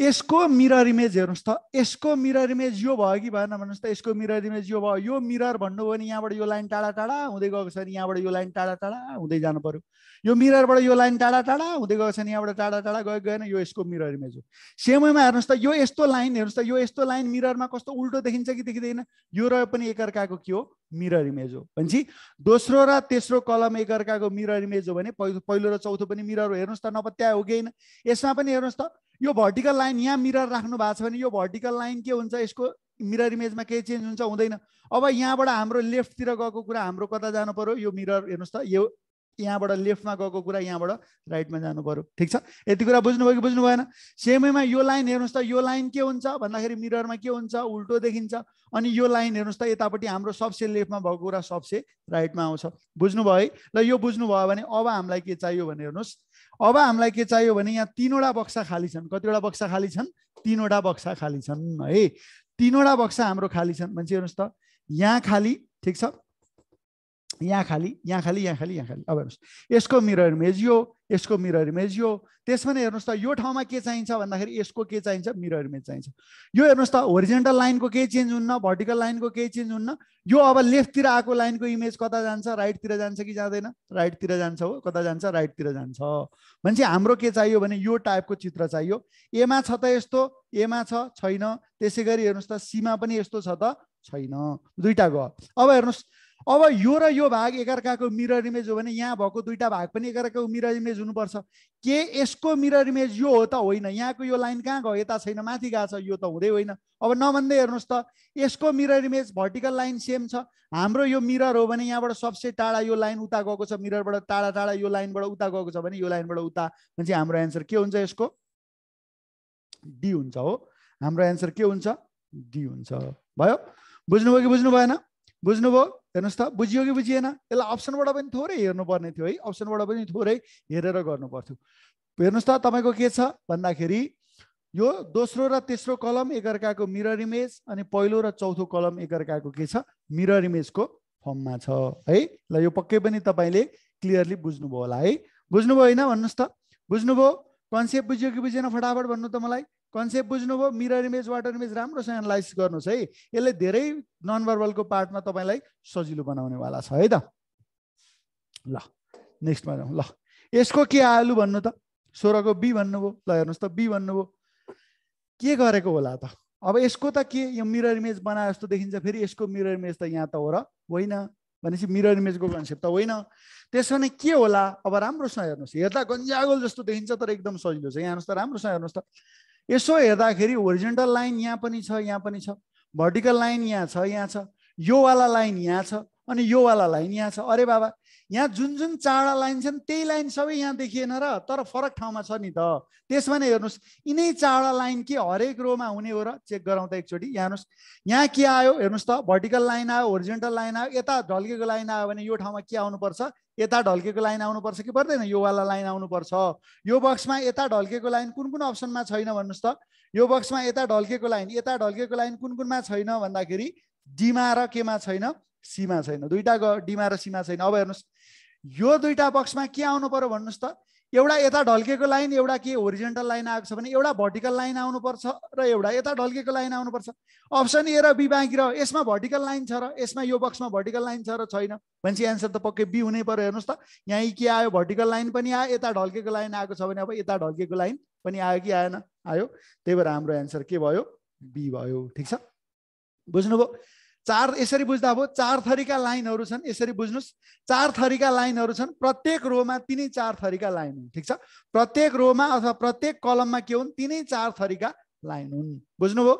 [SPEAKER 1] यसको मिरर इमेज हेर्नुहोस् त यसको मिरर इमेज यो भयो कि भएन भन्नुहोस् त यसको मिरर इमेज यो भयो यो मिरर भन्नुभयो भने यहाँबाट यो लाइन टाढा टाढा हुँदै गएको छ भने यहाँबाट यो लाइन टाढा टाढा हुँदै जानु पऱ्यो यो मिररबाट यो लाइन टाढा टाढा हुँदै गएको छ भने यहाँबाट टाढा टाढा गएको गएन यो यसको मिरर इमेज हो सेम वेमा हेर्नुहोस् त यो यस्तो लाइन हेर्नुहोस् त यो यस्तो लाइन मिररमा कस्तो उल्टो देखिन्छ कि देखिँदैन यो र पनि एकअर्काको के हो मिरर इमेज हो भनेपछि दोस्रो र तेस्रो कलम एकअर्काको मिरर इमेज हो भने पहिलो र चौथो पनि मिरर हो हेर्नुहोस् त नपत्या हो कि होइन यसमा पनि हेर्नुहोस् त यो भर्टिकल लाइन यहाँ मिरर राख्नु भएको छ भने यो भर्टिकल लाइन के हुन्छ यसको मिरर इमेजमा केही चेन्ज हुन्छ हुँदैन अब यहाँबाट हाम्रो लेफ्टतिर गएको कुरा हाम्रो कता जानु पऱ्यो यो मिरर हेर्नुहोस् त यो यहाँबाट लेफ्टमा गएको कुरा यहाँबाट राइटमा जानु पऱ्यो ठिक छ यति कुरा बुझ्नुभयो कि बुझ्नु भएन सेमैमा यो लाइन हेर्नुहोस् त यो लाइन के हुन्छ भन्दाखेरि मिररमा के हुन्छ उल्टो देखिन्छ अनि यो लाइन हेर्नुहोस् त यतापट्टि हाम्रो सबसे लेफ्टमा भएको कुरा सबसे राइटमा आउँछ बुझ्नुभयो है ल यो बुझ्नुभयो भने अब हामीलाई के चाहियो भने हेर्नुहोस् अब हामीलाई के चाहियो भने यहाँ तिनवटा बक्सा खाली छन् कतिवटा बक्सा खाली छन् तिनवटा बक्सा खाली छन् है तिनवटा बक्सा हाम्रो खाली छन् मान्छे हेर्नुहोस् त यहाँ खाली ठिक छ यहाँ खालि यहाँ खालि यहाँ खालि यहाँ खालि अब हेर्नुहोस् यसको मिरर इमेज यो यसको मिरर इमेज यो त्यसमा नै हेर्नुहोस् त यो ठाउँमा के चाहिन्छ भन्दाखेरि यसको के चाहिन्छ मिरर इमेज चाहिन्छ यो हेर्नुहोस् त होरिजेन्टल लाइनको केही चेन्ज हुन्न भर्टिकल लाइनको केही चेन्ज हुन्न यो अब लेफ्टतिर आएको लाइनको इमेज कता जान्छ राइटतिर जान्छ कि जाँदैन राइटतिर जान्छ हो कता जान्छ राइटतिर जान्छ भनेपछि हाम्रो के चाहियो भने यो टाइपको चित्र चाहियो एमा छ त यस्तो एमा छैन त्यसै गरी हेर्नुहोस् त सीमा पनि यस्तो छ त छैन दुइटा गयो अब हेर्नुहोस् अब यो र यो भाग एकअर्काको मिरर इमेज हो भने यहाँ भएको दुईवटा भाग पनि एकअर्काको मिरर इमेज हुनुपर्छ के यसको मिरर इमेज यो हो त होइन यहाँको यो लाइन कहाँ गयो यता छैन माथि गएको छ यो त हुँदै होइन अब नभन्दै हेर्नुहोस् त यसको mirror image vertical line same छ हाम्रो यो मिरर हो भने यहाँबाट सबसे टाढा यो लाइन उता गएको छ मिररबाट टाढा टाढा यो लाइनबाट उता गएको छ भने यो लाइनबाट उता भने हाम्रो एन्सर के हुन्छ यसको डी हुन्छ हो हाम्रो एन्सर के हुन्छ डी हुन्छ भयो बुझ्नुभयो कि बुझ्नु भएन बुझ्नुभयो हेर्नुहोस् त बुझियो कि बुझिएन यसलाई अप्सनबाट पनि थोरै हेर्नुपर्ने थियो है अप्सनबाट पनि थोरै हेरेर गर्नु पर्थ्यो हेर्नुहोस् त तपाईँको के छ भन्दाखेरि यो दोस्रो र तेस्रो कलम एकअर्काको मिरर इमेज अनि पहिलो र चौथो कलम एकअर्काको के छ मिरर इमेजको फर्ममा छ है ल यो पक्कै पनि तपाईँले क्लियरली बुझ्नुभयो होला है बुझ्नुभयो होइन भन्नुहोस् त बुझ्नुभयो कन्सेप्ट बुझ्यो कि बुझेन फटाफट भन्नु त मलाई कन्सेप्ट बुझ्नुभयो मिरर इमेज वाटर इमेज राम्रोसँग एनालाइज गर्नुहोस् है यसले धेरै नन भर्बलको पार्टमा तपाईँलाई सजिलो बनाउनेवाला छ है त ल नेक्स्टमा जाउँ ल यसको के आलु भन्नु त सोह्रको बी भन्नुभयो ल हेर्नुहोस् त बी भन्नुभयो के गरेको होला त अब यसको त के यो मिरर इमेज बनाए जस्तो देखिन्छ फेरि यसको मिरर इमेज त यहाँ त हो र होइन भनेपछि मिरर इमेजको कन्सेप्ट त होइन त्यसो भने के होला अब राम्रोसँग हेर्नुहोस् हेर्दा गन्जागोल जस्तो देखिन्छ तर एकदम सजिलो छ यहाँ हेर्नुहोस् त राम्रोसँग हेर्नुहोस् त यसो हेर्दाखेरि ओरिजिनल लाइन यहाँ पनि छ यहाँ पनि छ भर्टिकल लाइन यहाँ छ यहाँ छ योवाला लाइन यहाँ छ अनि योवाला लाइन यहाँ छ अरे बाबा यहाँ जुन जुन चाडा लाइन छन् त्यही लाइन सबै यहाँ देखिएन र तर फरक ठाउँमा छ नि त त्यसमा नै हेर्नुहोस् यिनै चाडा लाइन के हरेक रोमा हुने हो र चेक गराउँदा एकचोटि यहाँ हेर्नुहोस् यहाँ के आयो हेर्नुहोस् त भर्टिकल लाइन आयो होरिजेन्टल लाइन आयो यता ढल्केको लाइन आयो भने यो ठाउँमा के आउनुपर्छ यता ढल्केको लाइन आउनुपर्छ कि पर्दैन योवाला लाइन आउनुपर्छ यो बक्समा यता ढल्केको लाइन कुन कुन अप्सनमा छैन भन्नुहोस् त यो बक्समा यता ढल्केको लाइन यता ढल्केको लाइन कुन कुनमा छैन भन्दाखेरि डिमा र केमा छैन सीमा छैन दुइटा डिमा र सीमा छैन अब हेर्नुहोस् यो दुईवटा बक्समा के आउनु पऱ्यो भन्नुहोस् त एउटा यता ढल्केको लाइन एउटा के ओरिजेन्टल लाइन आएको छ भने एउटा भर्टिकल लाइन आउनुपर्छ र एउटा यता ढल्केको लाइन आउनुपर्छ अप्सन ए र बी बाँकी र यसमा भर्टिकल लाइन छ र यसमा यो बक्समा भर्टिकल लाइन छ र छैन भनेपछि एन्सर त पक्कै बी हुनै पऱ्यो हेर्नुहोस् त यहाँ के आयो भर्टिकल लाइन पनि आयो यता ढल्केको लाइन आएको छ भने अब यता ढल्केको लाइन पनि आयो कि आएन आयो त्यही भएर हाम्रो एन्सर के भयो बी भयो ठिक छ बुझ्नुभयो चार यसरी बुझ्दा भयो चार थरीका लाइनहरू छन् यसरी बुझ्नुहोस् चार थरीका लाइनहरू छन् प्रत्येक रोमा तिनै चार थरीका लाइन हुन् ठिक छ प्रत्येक रोमा अथवा प्रत्येक कलममा के हुन् तिनै चार थरीका लाइन हुन् बुझ्नुभयो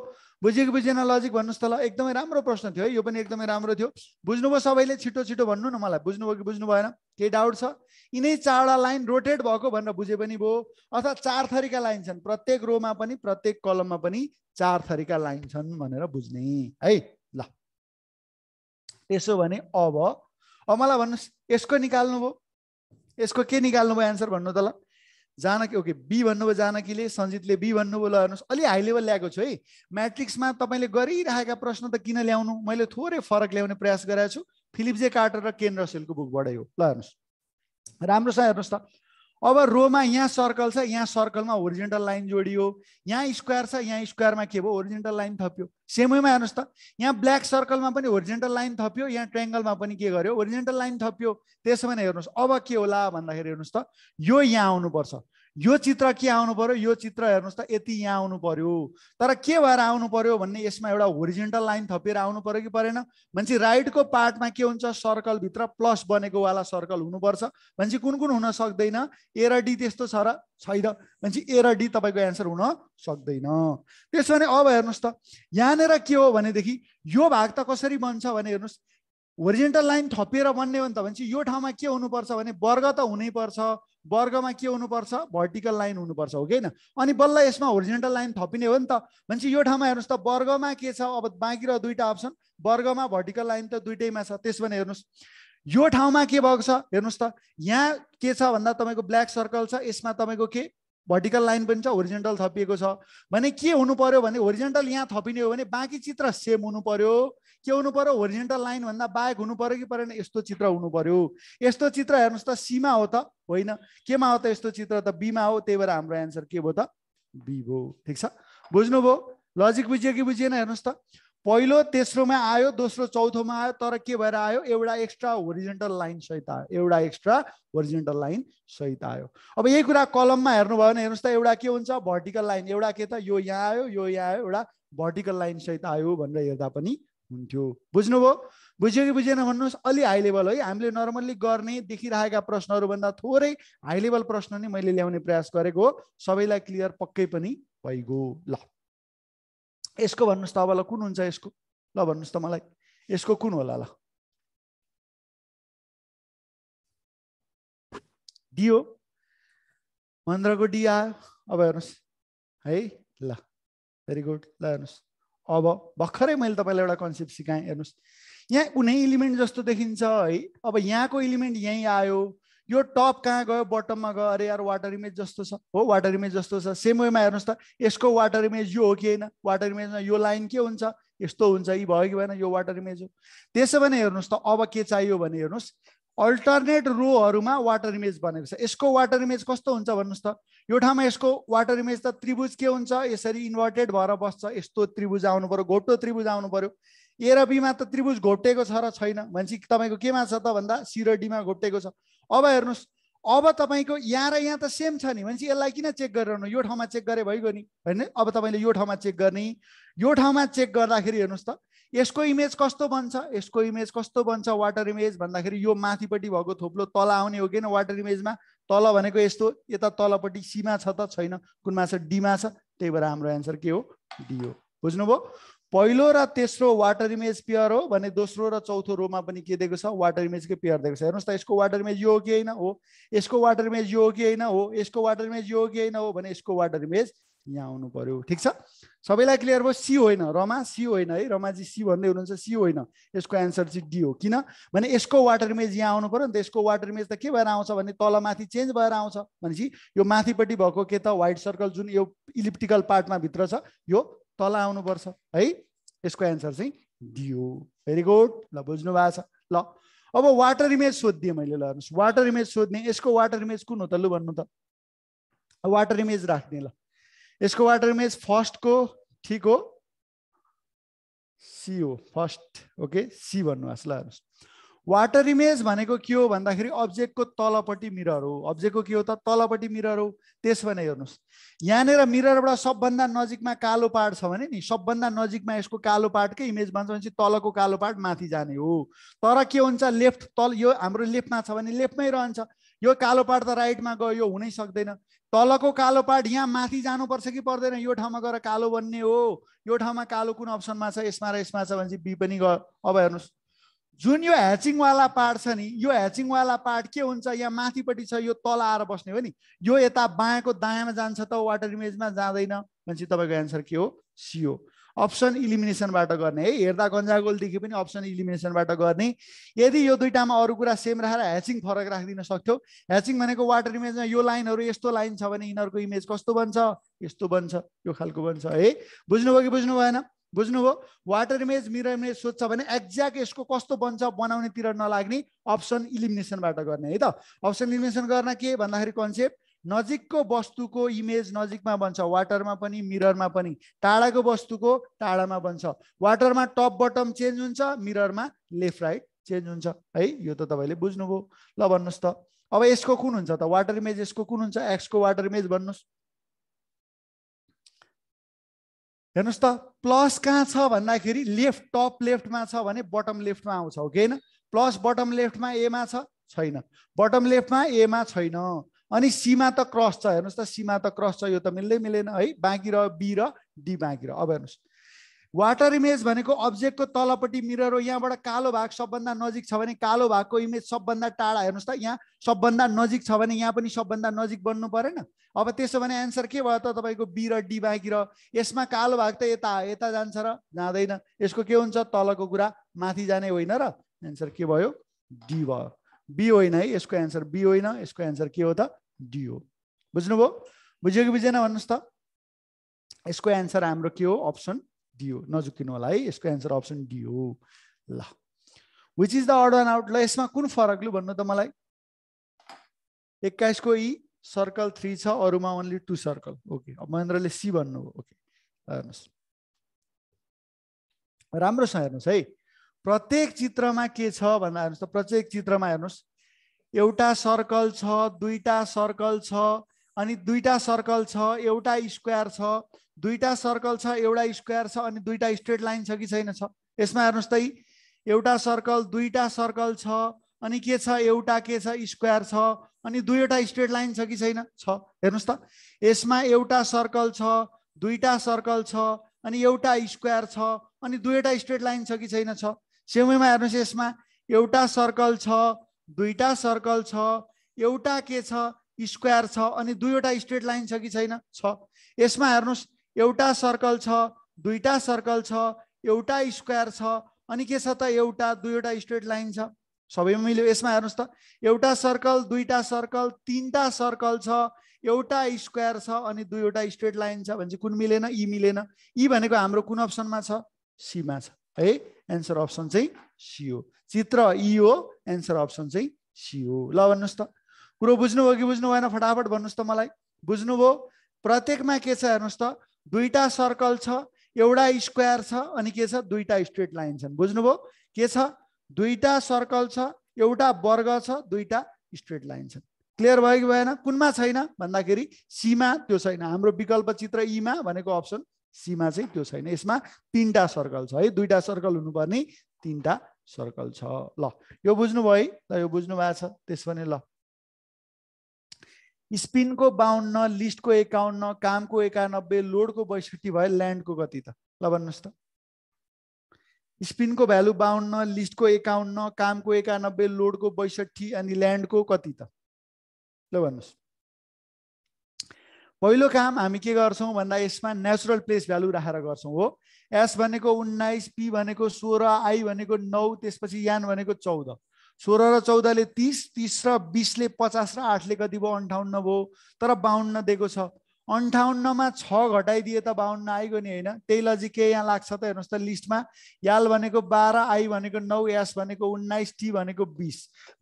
[SPEAKER 1] बुझेको बुझेन लजिक भन्नुहोस् त ल एकदमै राम्रो प्रश्न थियो है यो पनि एकदमै राम्रो थियो बुझ्नुभयो सबैले छिटो छिटो भन्नु न मलाई बुझ्नुभयो कि बुझ्नु भएन केही डाउट छ यिनै चारवटा लाइन रोटेट भएको भनेर बुझे पनि भयो अथवा चार थरीका लाइन छन् प्रत्येक रोमा पनि प्रत्येक कलममा पनि चार थरीका लाइन छन् भनेर बुझ्ने है यसो भने अब अब मलाई भन्नुहोस् यसको निकाल्नुभयो यसको के निकाल्नु निकाल्नुभयो एन्सर भन्नु त ल जानकी ओके बी भन्नुभयो जानकीले सञ्जितले बी भन्नुभयो ल हेर्नुहोस् अलि हाई लेभल ल्याएको छु है म्याट्रिक्समा तपाईँले गरिरहेका प्रश्न त किन ल्याउनु मैले थोरै फरक ल्याउने प्रयास गराएको छु फिलिप जे कार्टर र केन रसेलको बुकबाटै हो ल हेर्नुहोस् राम्रोसँग हेर्नुहोस् त अब रोमा यहाँ सर्कल छ यहाँ सर्कलमा ओरिजेन्टल लाइन जोडियो यहाँ स्क्वायर छ यहाँ स्क्वायरमा के भयो ओरिजेन्टल लाइन थप्यो सेम वेमा हेर्नुहोस् त यहाँ ब्ल्याक सर्कलमा पनि ओरिजेन्टल लाइन थप्यो यहाँ ट्रेङ्गलमा पनि के गर्यो ओरिजेन्टल लाइन थप्यो त्यसो भने हेर्नुहोस् अब के होला भन्दाखेरि हेर्नुहोस् त यो यहाँ आउनुपर्छ यो चित्र के आउनु पर्यो यो चित्र हेर्नुहोस् त यति यहाँ आउनु पर्यो तर के भएर आउनु पर्यो भन्ने यसमा एउटा होरिजेन्टल लाइन थपेर आउनु पर्यो कि परेन भनेपछि राइटको पार्टमा के हुन्छ सर्कलभित्र प्लस बनेको वाला सर्कल हुनुपर्छ भनेपछि कुन कुन हुन सक्दैन ए डी त्यस्तो छ र छैन भनेपछि ए डी तपाईँको एन्सर हुन सक्दैन त्यसो भने अब हेर्नुहोस् त यहाँनिर के हो भनेदेखि यो भाग त कसरी बन्छ भने हेर्नुहोस् ओरिजेन्टल लाइन थपिएर बन्ने हो नि त भनेपछि यो ठाउँमा के हुनुपर्छ भने वर्ग त हुनैपर्छ वर्गमा के हुनुपर्छ भर्टिकल लाइन हुनुपर्छ हो कि होइन अनि बल्ल यसमा ओरिजेन्टल लाइन थपिने हो नि त भनेपछि यो ठाउँमा हेर्नुहोस् त वर्गमा के छ अब बाँकी र दुईवटा अप्सन वर्गमा भर्टिकल लाइन त दुइटैमा छ त्यस भने हेर्नुहोस् यो ठाउँमा के भएको छ हेर्नुहोस् त यहाँ के छ भन्दा तपाईँको ब्ल्याक सर्कल छ यसमा तपाईँको के भर्टिकल लाइन पनि छ ओरिजेन्टल थपिएको छ भने के हुनु पर्यो भने ओरिजेन्टल यहाँ थपिने हो भने बाँकी चित्र सेम हुनु पर्यो के हुनु पऱ्यो होरिजेन्टल लाइनभन्दा बाहेक हुनु पऱ्यो कि परेन यस्तो चित्र हुनु पऱ्यो यस्तो चित्र हेर्नुहोस् त सीमा हो त होइन केमा हो त यस्तो चित्र त बीमा हो त्यही भएर हाम्रो एन्सर के भयो त बी भयो ठिक छ बुझ्नुभयो लजिक बुझियो कि बुझिएन हेर्नुहोस् त पहिलो तेस्रोमा आयो दोस्रो चौथोमा आयो तर के भएर आयो एउटा एक्स्ट्रा होरिजेन्टल लाइन सहित आयो एउटा एक्स्ट्रा होरिजेन्टल लाइन सहित आयो अब यही कुरा कलममा हेर्नुभयो भने हेर्नुहोस् त एउटा के हुन्छ भर्टिकल लाइन एउटा के त यो यहाँ आयो यो यहाँ आयो एउटा भर्टिकल लाइन सहित आयो भनेर हेर्दा पनि हुन्थ्यो बुझ्नुभयो बुझ्यो कि बुझेन भन्नुहोस् अलि हाई लेभल है हामीले नर्मल्ली गर्ने देखिरहेका प्रश्नहरूभन्दा थोरै हाई लेभल प्रश्न नै मैले ल्याउने प्रयास गरेको हो सबैलाई क्लियर पक्कै पनि भइगयो ल यसको भन्नुहोस् त अब कुन हुन्छ यसको ल भन्नुहोस् त मलाई यसको कुन होला ल डिओ महेन्द्रको डी आयो अब हेर्नुहोस् है ल भेरी गुड ल हेर्नुहोस् अब भर्खरै मैले तपाईँलाई एउटा कन्सेप्ट सिकाएँ हेर्नुहोस् यहाँ कुनै इलिमेन्ट जस्तो देखिन्छ है अब यहाँको इलिमेन्ट यहीँ आयो यो टप कहाँ गयो बटममा गयो अरे यार वाटर इमेज जस्तो छ हो वाटर इमेज जस्तो छ सेम वेमा हेर्नुहोस् त यसको वाटर इमेज यो हो कि होइन वाटर इमेजमा यो लाइन के हुन्छ यस्तो हुन्छ यी भयो कि भएन यो वाटर इमेज हो त्यसो भने हेर्नुहोस् त अब के चाहियो भने हेर्नुहोस् अल्टरनेट रोहरूमा वाटर इमेज बनेको छ यसको वाटर इमेज कस्तो हुन्छ भन्नुहोस् त यो ठाउँमा यसको वाटर इमेज त त्रिभुज के हुन्छ यसरी इन्भर्टेड भएर बस्छ यस्तो त्रिभुज आउनु पऱ्यो घोप्टो त्रिभुज आउनु पऱ्यो ए र बीमा त त्रिभुज घोप्टेको छ र छैन भनेपछि तपाईँको केमा छ त भन्दा सी र डीमा घोप्टेको छ अब हेर्नुहोस् अब तपाईँको यहाँ र यहाँ त सेम छ नि भनेपछि यसलाई किन चेक गरिरहनु यो ठाउँमा चेक गरे भइगयो नि होइन अब तपाईँले यो ठाउँमा चेक गर्ने यो ठाउँमा चेक गर्दाखेरि हेर्नुहोस् त यसको इमेज कस्तो बन्छ यसको इमेज कस्तो बन्छ वाटर इमेज भन्दाखेरि यो माथिपट्टि भएको थोप्लो तल आउने हो कि न वाटर इमेजमा तल भनेको यस्तो यता तलपट्टि सीमा छ त छैन कुनमा छ डीमा छ त्यही भएर हाम्रो एन्सर के हो डी हो बुझ्नुभयो पहिलो र तेस्रो वाटर इमेज पेयर हो भने दोस्रो र चौथो रोमा पनि के दिएको छ वाटर इमेजकै पेयर दिएको छ हेर्नुहोस् त यसको वाटर इमेज यो हो कि होइन हो यसको वाटर इमेज यो हो कि होइन हो यसको वाटर इमेज यो हो कि होइन हो भने यसको वाटर इमेज यहाँ आउनु पर्यो ठिक छ सबैलाई क्लियर भयो सी होइन रमा सी होइन है रमाजी सी भन्दै हुनुहुन्छ सी होइन यसको एन्सर चाहिँ डी हो किन भने यसको वाटर इमेज यहाँ आउनु पऱ्यो नि त यसको वाटर इमेज त के भएर आउँछ भने तलमाथि चेन्ज भएर आउँछ भनेपछि यो माथिपट्टि भएको के त वाइट सर्कल जुन यो इलिप्टिकल पार्टमा भित्र छ यो तल आउनुपर्छ है यसको एन्सर चाहिँ डी हो भेरी गुड ल बुझ्नु भएको छ ल अब वाटर इमेज सोधिदिएँ मैले ल हेर्नुहोस् वाटर इमेज सोध्ने यसको वाटर इमेज कुन हो त लु भन्नु त वाटर इमेज राख्ने ल यसको वाटर इमेज फर्स्टको ठिक हो सी हो फर्स्ट ओके सी भन्नुहोस् ल वाटर इमेज भनेको के हो भन्दाखेरि अब्जेक्टको तलपट्टि मिरर हो अब्जेक्टको के हो त तलपट्टि मिरर हो त्यस भने हेर्नुहोस् यहाँनिर मिररबाट सबभन्दा नजिकमा कालो पार्ट छ भने नि सबभन्दा नजिकमा यसको कालो पार्टकै इमेज भन्छ भनेपछि तलको कालो पार्ट माथि जाने हो तर के हुन्छ लेफ्ट तल यो हाम्रो लेफ्टमा छ भने लेफ्टमै रहन्छ यो कालो पार्ट त राइटमा गयो यो हुनै सक्दैन तलको कालो पार्ट यहाँ माथि जानुपर्छ कि पर्दैन यो ठाउँमा गएर कालो बन्ने हो यो ठाउँमा कालो कुन अप्सनमा छ यसमा र यसमा छ भनेपछि बी पनि गयो अब हेर्नुहोस् जुन यो ह्याचिङवाला पार्ट छ नि यो ह्याचिङवाला पार्ट के हुन्छ यहाँ माथिपट्टि छ यो तल आएर बस्ने हो नि यो यता बायाँको दायाँमा जान्छ त वाटर इमेजमा जाँदैन भनेपछि तपाईँको एन्सर के हो सियो अप्सन इलिमिनेसनबाट गर्ने है हेर्दा गन्जागोलदेखि पनि अप्सन इलिमिनेसनबाट गर्ने यदि यो दुइटामा अरू कुरा सेम राखेर ह्याचिङ फरक राखिदिन सक्थ्यो ह्याचिङ भनेको वाटर इमेजमा यो लाइनहरू यस्तो लाइन छ भने यिनीहरूको इमेज कस्तो बन्छ यस्तो बन्छ यो खालको बन्छ है बुझ्नुभयो कि बुझ्नु भएन बुझ्नुभयो वाटर इमेज मिरर इमेज सोध्छ भने एक्ज्याक्ट यसको कस्तो बन्छ बनाउनेतिर नलाग्ने अप्सन इलिमिनेसनबाट गर्ने है त अप्सन इलिमिनेसन गर्न के भन्दाखेरि कन्सेप्ट नजिकको वस्तुको इमेज नजिकमा बन्छ वाटरमा पनि मिररमा पनि टाढाको वस्तुको टाढामा बन्छ वाटरमा टप बटम चेन्ज हुन्छ मिररमा लेफ्ट राइट चेन्ज हुन्छ है यो त तपाईँले बुझ्नुभयो ल भन्नुहोस् त अब यसको कुन हुन्छ त वाटर इमेज यसको कुन हुन्छ एक्सको वाटर इमेज भन्नुहोस् हेर्नुहोस् त प्लस कहाँ छ भन्दाखेरि लेफ्ट टप लेफ्टमा छ भने बटम लेफ्टमा आउँछ हो कि होइन प्लस बटम लेफ्टमा एमा छैन बटम लेफ्टमा एमा छैन अनि सीमा त क्रस छ हेर्नुहोस् त सीमा त क्रस छ यो त मिल्दै मिलेन है बाँकी र बी र डी बाँकी र अब हेर्नुहोस् वाटर इमेज भनेको अब्जेक्टको तलपट्टि मिरर हो यहाँबाट कालो भाग सबभन्दा नजिक छ भने कालो भागको इमेज सबभन्दा टाढा हेर्नुहोस् त यहाँ सबभन्दा नजिक छ भने यहाँ पनि सबभन्दा नजिक बन्नु परेन अब त्यसो भने एन्सर के भयो त तपाईँको बी र डी बाँकी र यसमा कालो भाग त यता यता जान्छ र जाँदैन यसको के हुन्छ तलको कुरा माथि जाने होइन र एन्सर के भयो डी भयो बी होइन है यसको एन्सर बी होइन यसको एन्सर के हो त डी हो बुझ्नुभयो बुझ्यो कि बुझेन भन्नुहोस् त यसको एन्सर हाम्रो के हो अप्सन डी हो नजुकिनु होला है यसको एन्सर अप्सन डी हो ल which is the order and out ल यसमा कुन फरक लु भन्नु त मलाई एक्काइसको ई सर्कल थ्री छ अरूमा ओन्ली टु सर्कल ओके महेन्द्रले सी भन्नुभयो ओके हेर्नुहोस् राम्रोसँग हेर्नुहोस् है प्रत्येक चित्रमा के छ भन्दा हेर्नुहोस् त प्रत्येक चित्रमा हेर्नुहोस् एउटा सर्कल छ दुईवटा सर्कल छ अनि दुईवटा सर्कल छ एउटा स्क्वायर छ दुईवटा सर्कल छ एउटा स्क्वायर छ अनि दुईवटा स्ट्रेट लाइन छ कि छैन छ यसमा हेर्नुहोस् त एउटा सर्कल दुईवटा सर्कल छ अनि के छ एउटा के छ स्क्वायर छ अनि दुईवटा स्ट्रेट लाइन छ कि छैन छ हेर्नुहोस् त यसमा एउटा सर्कल छ दुईवटा सर्कल छ अनि एउटा स्क्वायर छ अनि दुईवटा स्ट्रेट लाइन छ कि छैन छ छेउमा हेर्नुहोस् यसमा एउटा सर्कल छ दुईवटा सर्कल छ एउटा के छ स्क्वायर छ अनि दुईवटा स्ट्रेट लाइन छ कि छैन छ यसमा हेर्नुहोस् एउटा सर्कल छ दुईवटा सर्कल छ एउटा स्क्वायर छ अनि के छ त एउटा दुईवटा स्ट्रेट लाइन छ सबैमा मिल्यो यसमा हेर्नुहोस् त एउटा सर्कल दुईवटा सर्कल तिनवटा सर्कल छ एउटा स्क्वायर छ अनि दुईवटा स्ट्रेट लाइन छ भने चाहिँ कुन मिलेन यी मिलेन यी भनेको हाम्रो कुन अप्सनमा छ सीमा छ है एन्सर अप्सन चाहिँ सी हो चित्र इ हो एन्सर अप्सन चाहिँ सी हो ल भन्नुहोस् त कुरो बुझ्नुभयो कि बुझ्नु भएन फटाफट भन्नुहोस् त मलाई बुझ्नुभयो प्रत्येकमा के छ हेर्नुहोस् त दुईवटा सर्कल छ एउटा स्क्वायर छ अनि के छ दुईवटा स्ट्रेट लाइन छन् बुझ्नुभयो के छ दुईवटा सर्कल छ एउटा वर्ग छ दुईवटा स्ट्रेट लाइन छन् क्लियर भयो कि भएन कुनमा छैन भन्दाखेरि सीमा त्यो छैन हाम्रो विकल्प चित्र ईमा भनेको अप्सन सीमा चाहिँ त्यो छैन यसमा तिनवटा सर्कल छ है दुईवटा सर्कल हुनुपर्ने तिनवटा सर्कल छ ल यो बुझ्नुभयो है ल यो बुझ्नु भएको छ त्यस पनि ल स्पिनको बाहन्न लिस्टको एकाउन्न कामको एकानब्बे लोडको बैसठी भयो ल्यान्डको कति त ल भन्नुहोस् त स्पिनको भ्यालु बाहन्न लिस्टको एकाउन्न कामको एकानब्बे लोडको बैसठी अनि ल्यान्डको कति त ल भन्नुहोस् पहिलो काम हामी के गर्छौँ भन्दा यसमा नेचुरल प्लेस भ्यालु राखेर गर्छौँ हो एस भनेको उन्नाइस पी भनेको सोह्र आई भनेको नौ त्यसपछि यान भनेको चौध सोह्र र चौधले तिस तिस र बिसले पचास र आठले कति भयो अन्ठाउन्न भयो तर बाहुन्न दिएको छ अन्ठाउन्नमा छ घटाइदिए त बाहन्न आइगयो नि होइन त्यही लजिक के यहाँ लाग्छ त हेर्नुहोस् त लिस्टमा याल भनेको बाह्र आई भनेको नौ एस भनेको उन्नाइस टी भनेको बिस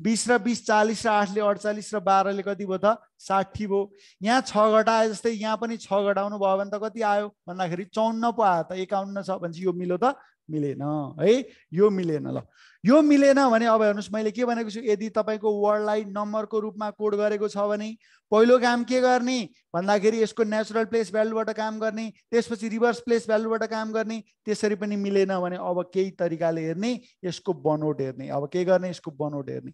[SPEAKER 1] बिस र बिस चालिस र आठले अडचालिस र बाह्रले कति भयो त साठी भयो यहाँ छ घटाए जस्तै यहाँ पनि छ घटाउनु भयो भने त कति आयो भन्दाखेरि चौन्न पो आयो त एकाउन्न छ भने यो मिलो त मिलेन है यो मिलेन ल यो मिलेन भने अब हेर्नुहोस् मैले के भनेको छु यदि तपाईँको वर्डलाई नम्बरको रूपमा कोड गरेको छ भने पहिलो काम के गर्ने भन्दाखेरि यसको नेचुरल प्लेस भ्यालुबाट काम गर्ने त्यसपछि रिभर्स प्लेस भ्यालुबाट काम गर्ने त्यसरी पनि मिलेन भने अब केही तरिकाले हेर्ने यसको बनोट हेर्ने अब के गर्ने यसको बनोट हेर्ने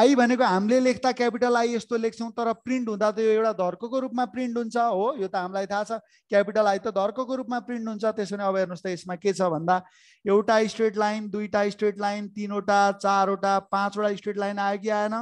[SPEAKER 1] आई भनेको हामीले लेख्दा क्यापिटल आई यस्तो लेख्छौँ तर प्रिन्ट हुँदा त यो एउटा धर्कोको रूपमा प्रिन्ट हुन्छ हो यो त हामीलाई थाहा छ क्यापिटल आई त धर्कोको रूपमा प्रिन्ट हुन्छ त्यसो भने अब हेर्नुहोस् त यसमा के छ भन्दा एउटा स्ट्रेट लाइन दुईवटा स्ट्रेट लाइन तिनवटा चारवटा पाँचवटा स्ट्रेट लाइन आयो कि आएन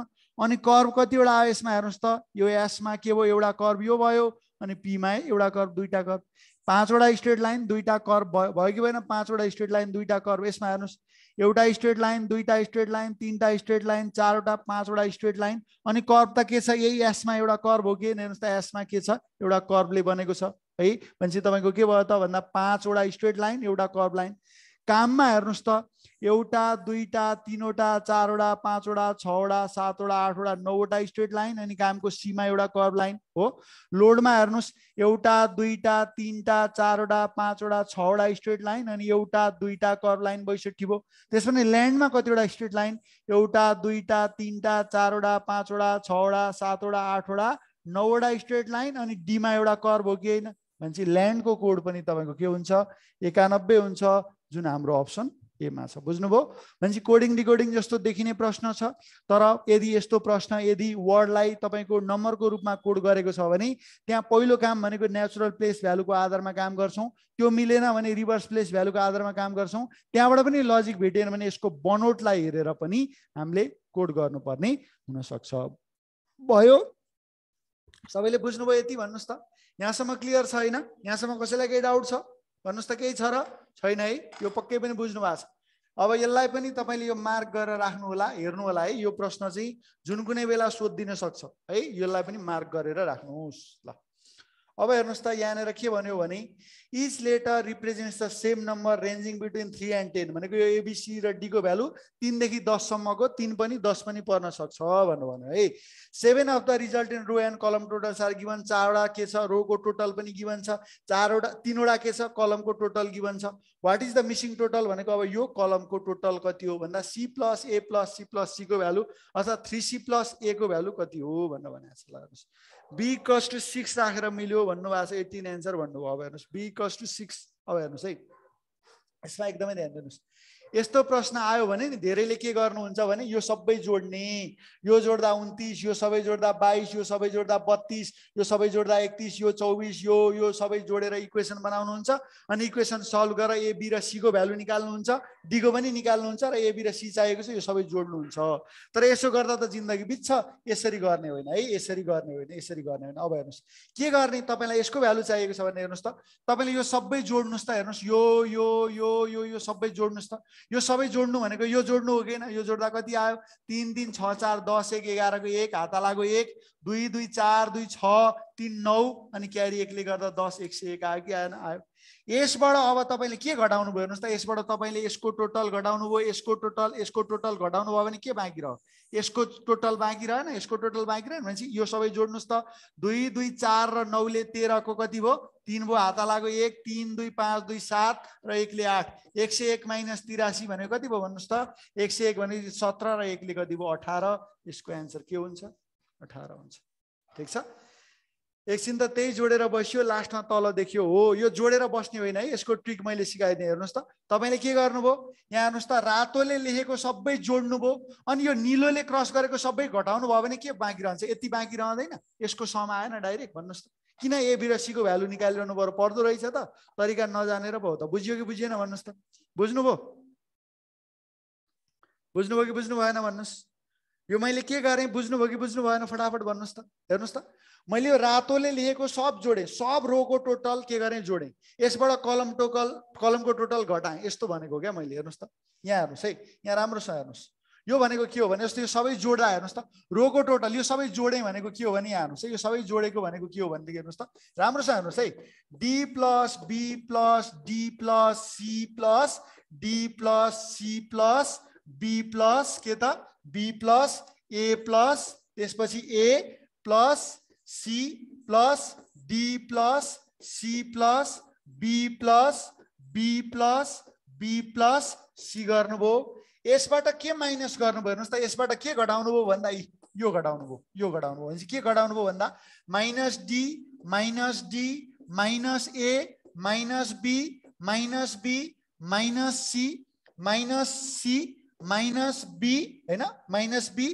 [SPEAKER 1] अनि कर्भ कतिवटा आयो यसमा हेर्नुहोस् त यो एसमा के भयो एउटा कर्भ यो भयो अनि पीमा एउटा कर्भ दुईवटा कर्भ पाँचवटा स्ट्रेट लाइन दुईवटा कर्भ भयो कि भएन पाँचवटा स्ट्रेट लाइन दुईवटा कर्भ यसमा हेर्नुहोस् एउटा स्ट्रेट लाइन दुईवटा स्ट्रेट लाइन तिनवटा स्ट्रेट लाइन चारवटा पाँचवटा स्ट्रेट लाइन अनि कर्भ त के छ यही एसमा एउटा कर्भ हो कि हेर्नुहोस् त एसमा के छ एउटा कर्भले बनेको छ है भनेपछि तपाईँको के भयो त भन्दा पाँचवटा स्ट्रेट लाइन एउटा कर्भ लाइन काममा हेर्नुहोस् त एउटा दुईवटा तिनवटा चारवटा पाँचवटा छवटा सातवटा आठवटा नौवटा स्ट्रेट लाइन अनि कामको सीमा एउटा कर्भ लाइन हो लोडमा हेर्नुहोस् एउटा दुईवटा तिनवटा चारवटा पाँचवटा छवटा स्ट्रेट लाइन अनि एउटा दुईवटा कर्भ लाइन बैसठी भयो त्यस पनि ल्यान्डमा कतिवटा स्ट्रेट लाइन एउटा दुईवटा तिनवटा चारवटा पाँचवटा छवटा सातवटा आठवटा नौवटा स्ट्रेट लाइन अनि डीमा एउटा कर्भ हो कि होइन भनेपछि ल्यान्डको कोड पनि तपाईँको के हुन्छ एकानब्बे हुन्छ जुन हाम्रो अप्सन एमा छ बुझ्नुभयो भनेपछि कोडिङ डिकोडिङ जस्तो देखिने प्रश्न छ तर यदि यस्तो प्रश्न यदि वर्डलाई तपाईँको नम्बरको रूपमा कोड गरेको छ भने त्यहाँ पहिलो काम भनेको नेचुरल प्लेस भ्यालुको आधारमा काम गर्छौँ त्यो मिलेन भने रिभर्स प्लेस भ्यालुको आधारमा काम गर्छौँ त्यहाँबाट पनि लजिक भेटेन भने यसको बनोटलाई हेरेर पनि हामीले कोड गर्नुपर्ने हुनसक्छ भयो सबैले बुझ्नुभयो यति भन्नुहोस् त यहाँसम्म क्लियर छ होइन यहाँसम्म कसैलाई केही डाउट छ भन्नुहोस् त केही छ र छैन है यो पक्कै पनि बुझ्नु भएको छ अब यसलाई पनि तपाईँले यो मार्क गरेर राख्नु होला हेर्नु होला है यो प्रश्न चाहिँ जुन कुनै बेला सोधिदिन सक्छ है यसलाई पनि मार्क गरेर राख्नुहोस् ल अब हेर्नुहोस् त यहाँनिर के भन्यो भने each letter represents the same number ranging between three and ten भनेको यो एबिसी र डीको भ्यालु तिनदेखि दससम्मको तिन पनि दस पनि पर्न सक्छ भनेर भन्यो है seven of the result in row and column total सार गिभन चारवटा के छ रोको टोटल पनि गिभन छ चारवटा तिनवटा के छ कलमको टोटल गिभन छ what is the missing total भनेको अब यो कलमको टोटल कति हो भन्दा C plus A plus C plus सीको भ्यालु अर्थात् थ्री सी प्लस ए को भ्यालु कति हो भनेर भनेको छ हेर्नुहोस् बी कस टु सिक्स राखेर मिल्यो भन्नुभएको छ एटिन एन्सर भन्नुभयो अब हेर्नुहोस् बी कस टु सिक्स अब हेर्नुहोस् है यसमा एकदमै ध्यान दिनुहोस् यस्तो प्रश्न आयो भने नि धेरैले के गर्नुहुन्छ भने यो सबै जोड्ने यो जोड्दा उन्तिस यो सबै जोड्दा बाइस यो सबै जोड्दा बत्तिस यो सबै जोड्दा एकतिस यो चौबिस यो यो सबै जोडेर इक्वेसन बनाउनुहुन्छ अनि इक्वेसन सल्भ गरेर एबी र सीको भ्यालु निकाल्नुहुन्छ डीको पनि निकाल्नुहुन्छ र एबी र सी चाहिएको छ यो सबै जोड्नुहुन्छ तर यसो गर्दा त जिन्दगी बित्छ यसरी गर्ने होइन है यसरी गर्ने होइन यसरी गर्ने होइन अब हेर्नुहोस् के गर्ने तपाईँलाई यसको भ्यालु चाहिएको छ भने हेर्नुहोस् त तपाईँले यो सबै जोड्नुहोस् त हेर्नुहोस् यो यो यो यो सबै जोड्नुहोस् त यो सबै जोड्नु भनेको यो जोड्नु हो होइन यो जोड्दा कति आयो तिन तिन छ चार दस एक एघारको एक हातालाको एक दुई दुई चार दुई छ तिन नौ अनि क्यारी एकले गर्दा दस एक सय एक आयो कि आएन आयो यसबाट अब तपाईँले के घटाउनु भयो हेर्नुहोस् त यसबाट तपाईँले यसको टोटल घटाउनु भयो यसको टोटल यसको टोटल घटाउनु भयो भने के बाँकी रह्यो यसको टोटल बाँकी रहेन यसको टोटल बाँकी रहेन भनेपछि यो सबै जोड्नुहोस् त दुई दुई चार र नौले तेह्रको कति भयो तिन भयो हात लाग्यो एक तिन दुई पाँच दुई सात र एकले आठ एक सय एक माइनस तिरासी भनेको कति भयो भन्नुहोस् त एक सय एक भने सत्र र एकले कति भयो अठार यसको एन्सर के हुन्छ अठार हुन्छ ठिक छ एकछिन त त्यही जोडेर बस्यो लास्टमा तल देखियो हो यो जोडेर बस्ने होइन है यसको ट्रिक मैले सिकाइदिएँ हेर्नुहोस् त तपाईँले के गर्नुभयो यहाँ हेर्नुहोस् त रातोले लेखेको सबै जोड्नुभयो अनि यो निलोले क्रस गरेको सबै घटाउनु भयो भने के बाँकी रहन्छ यति बाँकी रहँदैन यसको सम आएन डाइरेक्ट भन्नुहोस् त किन ए बिरसीको भ्यालु निकालिरहनु पर्यो पर्दो रहेछ त तरिका नजानेर भयो त बुझ्यो कि बुझिएन भन्नुहोस् त बुझ्नुभयो बुझ्नुभयो कि बुझ्नु भएन भन्नुहोस् यो मैले के गरेँ बुझ्नुभयो कि बुझ्नु भएन फटाफट भन्नुहोस् त हेर्नुहोस् त मैले यो रातोले लिएको सब जोडेँ सब रोको टोटल के गरेँ जोडेँ यसबाट कलम टोकल कलमको टोटल घटाएँ यस्तो भनेको क्या मैले हेर्नुहोस् त यहाँ हेर्नुहोस् है यहाँ राम्रोसँग हेर्नुहोस् यो भनेको के हो भने जस्तो यो सबै जोडा हेर्नुहोस् त रोको टोटल यो सबै जोडेँ भनेको के हो भने यहाँ हेर्नुहोस् है यो सबै जोडेको भनेको के हो भनेदेखि हेर्नुहोस् त राम्रोसँग हेर्नुहोस् है D plus B plus D plus C plus D plus C plus B plus के त बी प्लस ए प्लस त्यसपछि A plus C plus D plus C plus B plus B plus B plus C गर्नुभयो यसबाट के minus गर्नुभयो हेर्नुहोस् त यसबाट के घटाउनु भयो भन्दा यो घटाउनु भयो यो घटाउनु भयो भनेपछि के घटाउनु भयो भन्दा minus D minus D minus A minus B minus B minus C minus C minus B होइन माइनस बी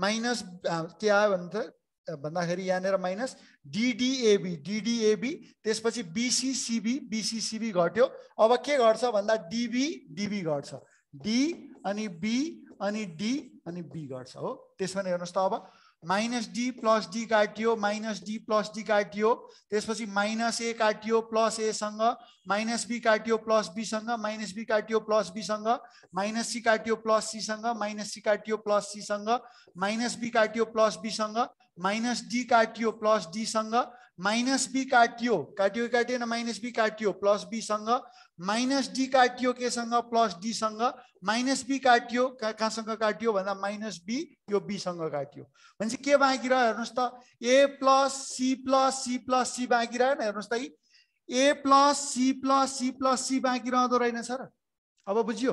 [SPEAKER 1] माइनस के आयो भने त भन्दाखेरि यहाँनिर माइनस डिडिएबी डिडिएबी त्यसपछि बिसिसिबी बिसिसिबी घट्यो अब के घट्छ भन्दा डिबी डिबी घट्छ डी अनि बी अनि डी अनि बी घट्छ हो त्यसमा हेर्नुहोस् त अब माइनस डी प्लस डी काटियो माइनस डी प्लस डी काटियो त्यसपछि माइनस ए काटियो प्लस एसँग माइनस बी काटियो प्लस बीसँग माइनस बी काटियो प्लस बीसँग माइनस सी काटियो प्लस सीसँग माइनस सी काटियो प्लस सीसँग माइनस बी काटियो प्लस बीसँग माइनस डी काटियो प्लस डीसँग माइनस बी काटियो काटियो काटिएन माइनस बी काटियो प्लस बीसँग माइनस डी काटियो केसँग प्लस डीसँग माइनस बी काटियो कहाँसँग काटियो भन्दा माइनस बी यो बीसँग काटियो भनेपछि के बाँकी रह्यो हेर्नुहोस् त A plus C plus C plus C बाँकी रहेन हेर्नुहोस् त A plus C plus C plus C बाँकी रहँदो रहेन सर अब बुझियो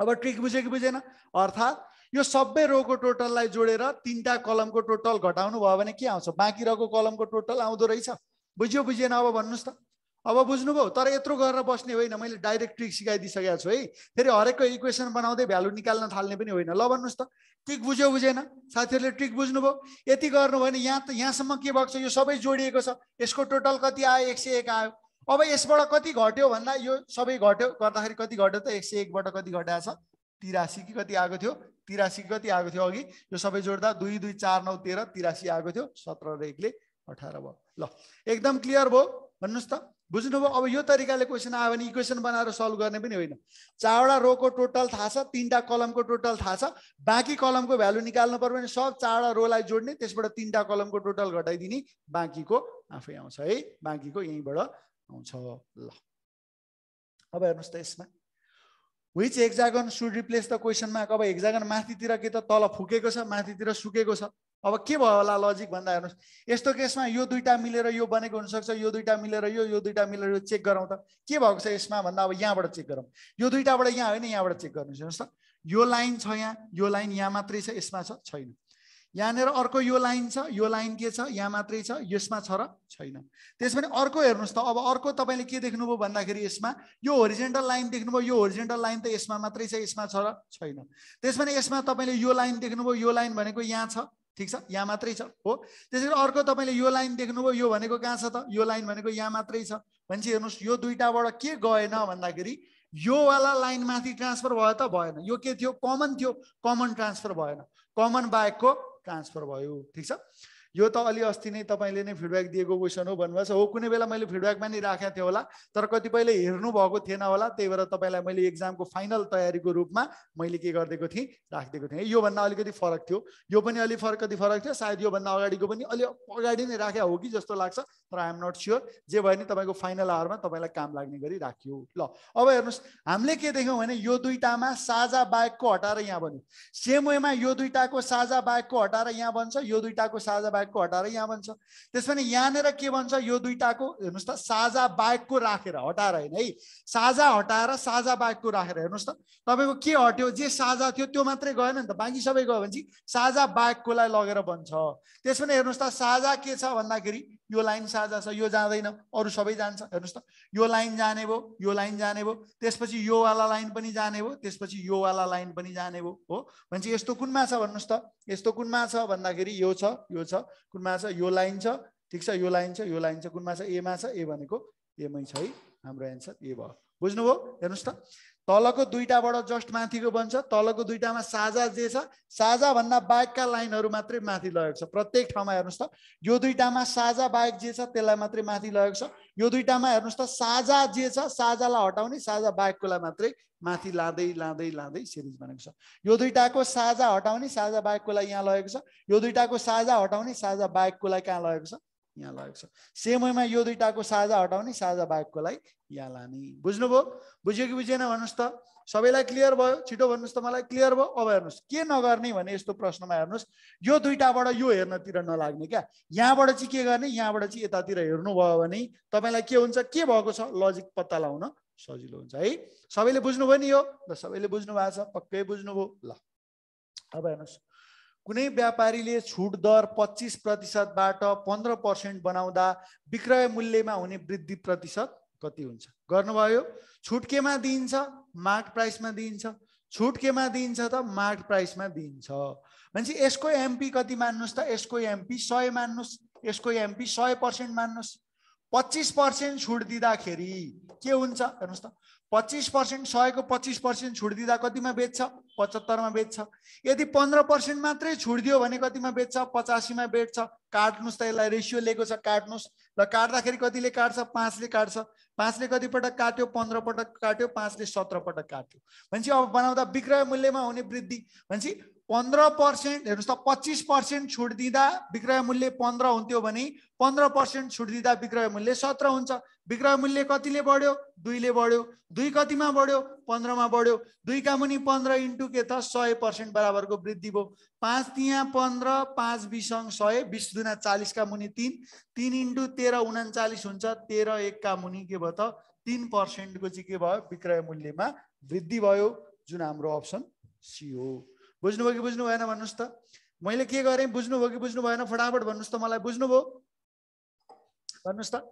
[SPEAKER 1] अब ट्रिक बुझ्यो कि बुझेन अर्थात् यो सबै रोको टोटललाई जोडेर तिनवटा कलमको टोटल घटाउनु भयो भने के आउँछ बाँकी रहेको कलमको टोटल आउँदो रहेछ बुझ्यो बुझेन अब भन्नुहोस् त अब बुझ्नुभयो तर यत्रो गरेर बस्ने होइन मैले डाइरेक्ट ट्रिक सिकाइदिइसकेको छु है फेरि हरेकको इक्वेसन बनाउँदै भ्यालु निकाल्न थाल्ने पनि होइन ल भन्नुहोस् त ट्रिक बुझ्यो बुझेन साथीहरूले ट्रिक बुझ्नुभयो यति गर्नुभयो भने यहाँ त यहाँसम्म के भएको छ यो सबै जोडिएको छ यसको टोटल कति आयो एक सय एक आयो अब यसबाट कति घट्यो भन्दा यो सबै घट्यो गर्दाखेरि कति घट्यो त एक सय एकबाट कति घटाएछ तिरासी कि कति आएको थियो तिरासी कति आएको थियो अघि यो सबै जोड्दा दुई दुई चार नौ तेह्र तिरासी आएको थियो सत्र र एकले अठार भयो ल एकदम क्लियर भयो भन्नुहोस् त बुझ्नुभयो अब यो तरिकाले क्वेसन आयो भने इक्वेसन बनाएर सल्भ गर्ने पनि होइन चारवटा रोको टोटल थाहा छ तिनवटा कलमको टोटल थाहा छ बाँकी कलमको भ्यालु निकाल्नु पर्यो भने सब चारवटा रोलाई जोड्ने त्यसबाट तिनवटा कलमको टोटल घटाइदिने बाँकीको आफै आउँछ है बाँकीको यहीँबाट आउँछ ल अब हेर्नुहोस् त यसमा which hexagon should replace the mark अब एक्जागन माथितिर के त तल फुकेको छ माथितिर सुकेको छ अब के भयो होला लजिक भन्दा हेर्नुहोस् यस्तो केसमा यो दुइटा मिलेर यो बनेको हुनसक्छ यो दुइटा मिलेर यो यो दुइटा मिलेर यो चेक गरौँ त के भएको छ यसमा भन्दा अब यहाँबाट चेक गरौँ यो दुइटाबाट यहाँ होइन यहाँबाट चेक गर्नुहोस् हेर्नुहोस् त यो लाइन छ यहाँ यो लाइन यहाँ मात्रै छ यसमा छ छैन यहाँनिर अर्को यो लाइन छ यो लाइन के छ यहाँ मात्रै छ यसमा छ र छैन त्यस पनि अर्को हेर्नुहोस् त अब अर्को तपाईँले के देख्नुभयो भन्दाखेरि यसमा यो होरिजेन्टल लाइन देख्नुभयो यो होरिजेन्टल लाइन त यसमा मात्रै छ यसमा छ र छैन त्यस पनि यसमा तपाईँले यो लाइन देख्नुभयो यो लाइन भनेको यहाँ छ ठिक छ यहाँ मात्रै छ हो त्यसै गरी अर्को तपाईँले यो लाइन देख्नुभयो यो भनेको कहाँ छ त यो लाइन भनेको यहाँ मात्रै छ भनेपछि हेर्नुहोस् यो दुइटाबाट के गएन भन्दाखेरि योवाला लाइन माथि ट्रान्सफर भयो त भएन यो के थियो कमन थियो कमन ट्रान्सफर भएन कमन बाहेकको ट्रान्सफर भयो ठिक छ यो त अलि अस्ति नै तपाईँले नै फिडब्याक दिएको क्वेसन हो भन्नुभएको छ हो कुनै बेला मैले फिडब्याक पनि राखेको थिएँ होला तर कतिपयले हेर्नु भएको थिएन होला त्यही भएर तपाईँलाई मैले एक्जामको फाइनल तयारीको रूपमा मैले के गरिदिएको थिएँ राखिदिएको थिएँ योभन्दा अलिकति फरक थियो यो पनि अलिक फरक कति फरक थियो सायद योभन्दा अगाडिको पनि अलि अगाडि नै राखे हो कि जस्तो लाग्छ तर आइएम नट स्योर जे भयो नि तपाईँको फाइनल आवरमा तपाईँलाई काम लाग्ने गरी राखियो ल अब हेर्नुहोस् हामीले के देख्यौँ भने यो दुईटामा साझा बाहेकको हटाएर यहाँ भन्यो सेम वेमा यो दुईटाको साझा बाहेकको हटाएर यहाँ बन्छ यो दुईटाको साझा बाहेकको हटाएर यहाँ भन्छ त्यस यहाँनिर के भन्छ यो दुइटाको हेर्नुहोस् त साझा बाहेकको राखेर हटाएर होइन है साझा हटाएर साझा बाहेकको राखेर हेर्नुहोस् त तपाईँको के हट्यो जे साझा थियो त्यो मात्रै गएन नि त बाँकी सबै गयो भने चाहिँ साझा बाहेककोलाई लगेर भन्छ त्यस पनि हेर्नुहोस् त साझा के छ भन्दाखेरि यो लाइन साझा छ यो जाँदैन अरू सबै जान्छ हेर्नुहोस् त यो लाइन जाने भयो यो लाइन जाने भयो त्यसपछि योवाला लाइन पनि जाने भयो त्यसपछि योवाला लाइन पनि जाने भयो हो भने चाहिँ यस्तो कुनमा छ भन्नुहोस् त यस्तो कुनमा छ भन्दाखेरि यो छ यो छ कुनमा छ यो लाइन छ ठिक छ यो लाइन छ यो लाइन छ कुनमा छ एमा छ ए भनेको एमै छ है हाम्रो एन्सर ए भयो बुझ्नुभयो हेर्नुहोस् त तलको दुईवटाबाट जस्ट माथिको बन्छ तलको दुईवटामा साझा जे छ साझा भन्दा बाहेकका लाइनहरू मात्रै माथि लगेको छ प्रत्येक ठाउँमा हेर्नुहोस् त यो दुईवटामा साझा बाहेक जे छ त्यसलाई मात्रै माथि लगेको छ यो दुईवटामा हेर्नुहोस् त साझा जे छ साझालाई हटाउने साझा बाहेककोलाई मात्रै माथि लाँदै लाँदै लाँदै सिरिज भनेको छ यो दुइटाको साझा हटाउने साझा बाहेककोलाई यहाँ लगेको छ यो दुइटाको साझा हटाउने साझा बाहेककोलाई कहाँ लगेको छ यहाँ लाग्छ सेमैमा यो दुइटाको साझा हटाउने साझा बाहेककोलाई यहाँ लाने बुझ्नुभयो बुझ्यो कि बुझेन भन्नुहोस् त सबैलाई क्लियर भयो छिटो भन्नुहोस् त मलाई क्लियर भयो अब हेर्नुहोस् के नगर्ने भने यस्तो प्रश्नमा हेर्नुहोस् यो दुइटाबाट यो हेर्नतिर नलाग्ने क्या यहाँबाट चाहिँ के गर्ने यहाँबाट चाहिँ यतातिर हेर्नुभयो भने तपाईँलाई के हुन्छ के भएको छ लजिक पत्ता लगाउन सजिलो हुन्छ है सबैले बुझ्नुभयो नि यो सबैले बुझ्नु भएको छ पक्कै बुझ्नुभयो ल अब हेर्नुहोस् कुनै व्यापारीले छुट दर पच्चिस प्रतिशतबाट पन्ध्र पर्सेन्ट बनाउँदा विक्रय मूल्यमा हुने वृद्धि प्रतिशत कति हुन्छ गर्नुभयो छुट केमा दिइन्छ मार्क प्राइसमा दिइन्छ छुट केमा दिइन्छ त मार्क प्राइसमा दिइन्छ भनेपछि यसको एमपी कति मान्नुहोस् त यसको एमपी सय मान्नुहोस् यसको एमपी सय पर्सेन्ट मान्नुहोस् पच्चिस पर्सेन्ट छुट दिँदाखेरि के हुन्छ हेर्नुहोस् त पच्चिस पर्सेन्ट सयको पच्चिस पर्सेन्ट छुट दिँदा कतिमा बेच्छ पचहत्तरमा बेच्छ यदि पन्ध्र पर्सेन्ट मात्रै दियो भने कतिमा बेच्छ पचासीमा बेच्छ काट्नुहोस् त यसलाई रेसियो लिएको छ काट्नुहोस् र काट्दाखेरि कतिले काट्छ पाँचले काट्छ पाँचले कतिपटक काट्यो पन्ध्र पटक काट्यो पाँचले सत्र पटक काट्यो भनेपछि अब बनाउँदा विक्रय मूल्यमा हुने वृद्धि भनेपछि पन्ध्र पर्सेन्ट हेर्नुहोस् त पच्चिस पर्सेन्ट छुट दिँदा विक्रय मूल्य पन्ध्र हुन्थ्यो भने पन्ध्र पर्सेन्ट छुट दिँदा विक्रय मूल्य सत्र हुन्छ विक्रय मूल्य कतिले बढ्यो दुईले बढ्यो दुई कतिमा बढ्यो पन्ध्रमा बढ्यो दुईका मुनि पन्ध्र इन्टु के त सय पर्सेन्ट बराबरको वृद्धि भयो पाँच तिहाँ पन्ध्र पाँच बिसङ सय बिस दुना चालिसका मुनि तिन तिन इन्टु तेह्र उनाचालिस हुन्छ तेह्र एकका मुनि के भयो त तिन पर्सेन्टको चाहिँ के भयो विक्रय मूल्यमा वृद्धि भयो जुन हाम्रो अप्सन सी हो बुझ्नुभयो कि बुझ्नु भएन भन्नुहोस् त मैले के गरेँ बुझ्नुभयो कि बुझ्नु भएन फटाफट भन्नुहोस् त मलाई बुझ्नुभयो भन्नुहोस् त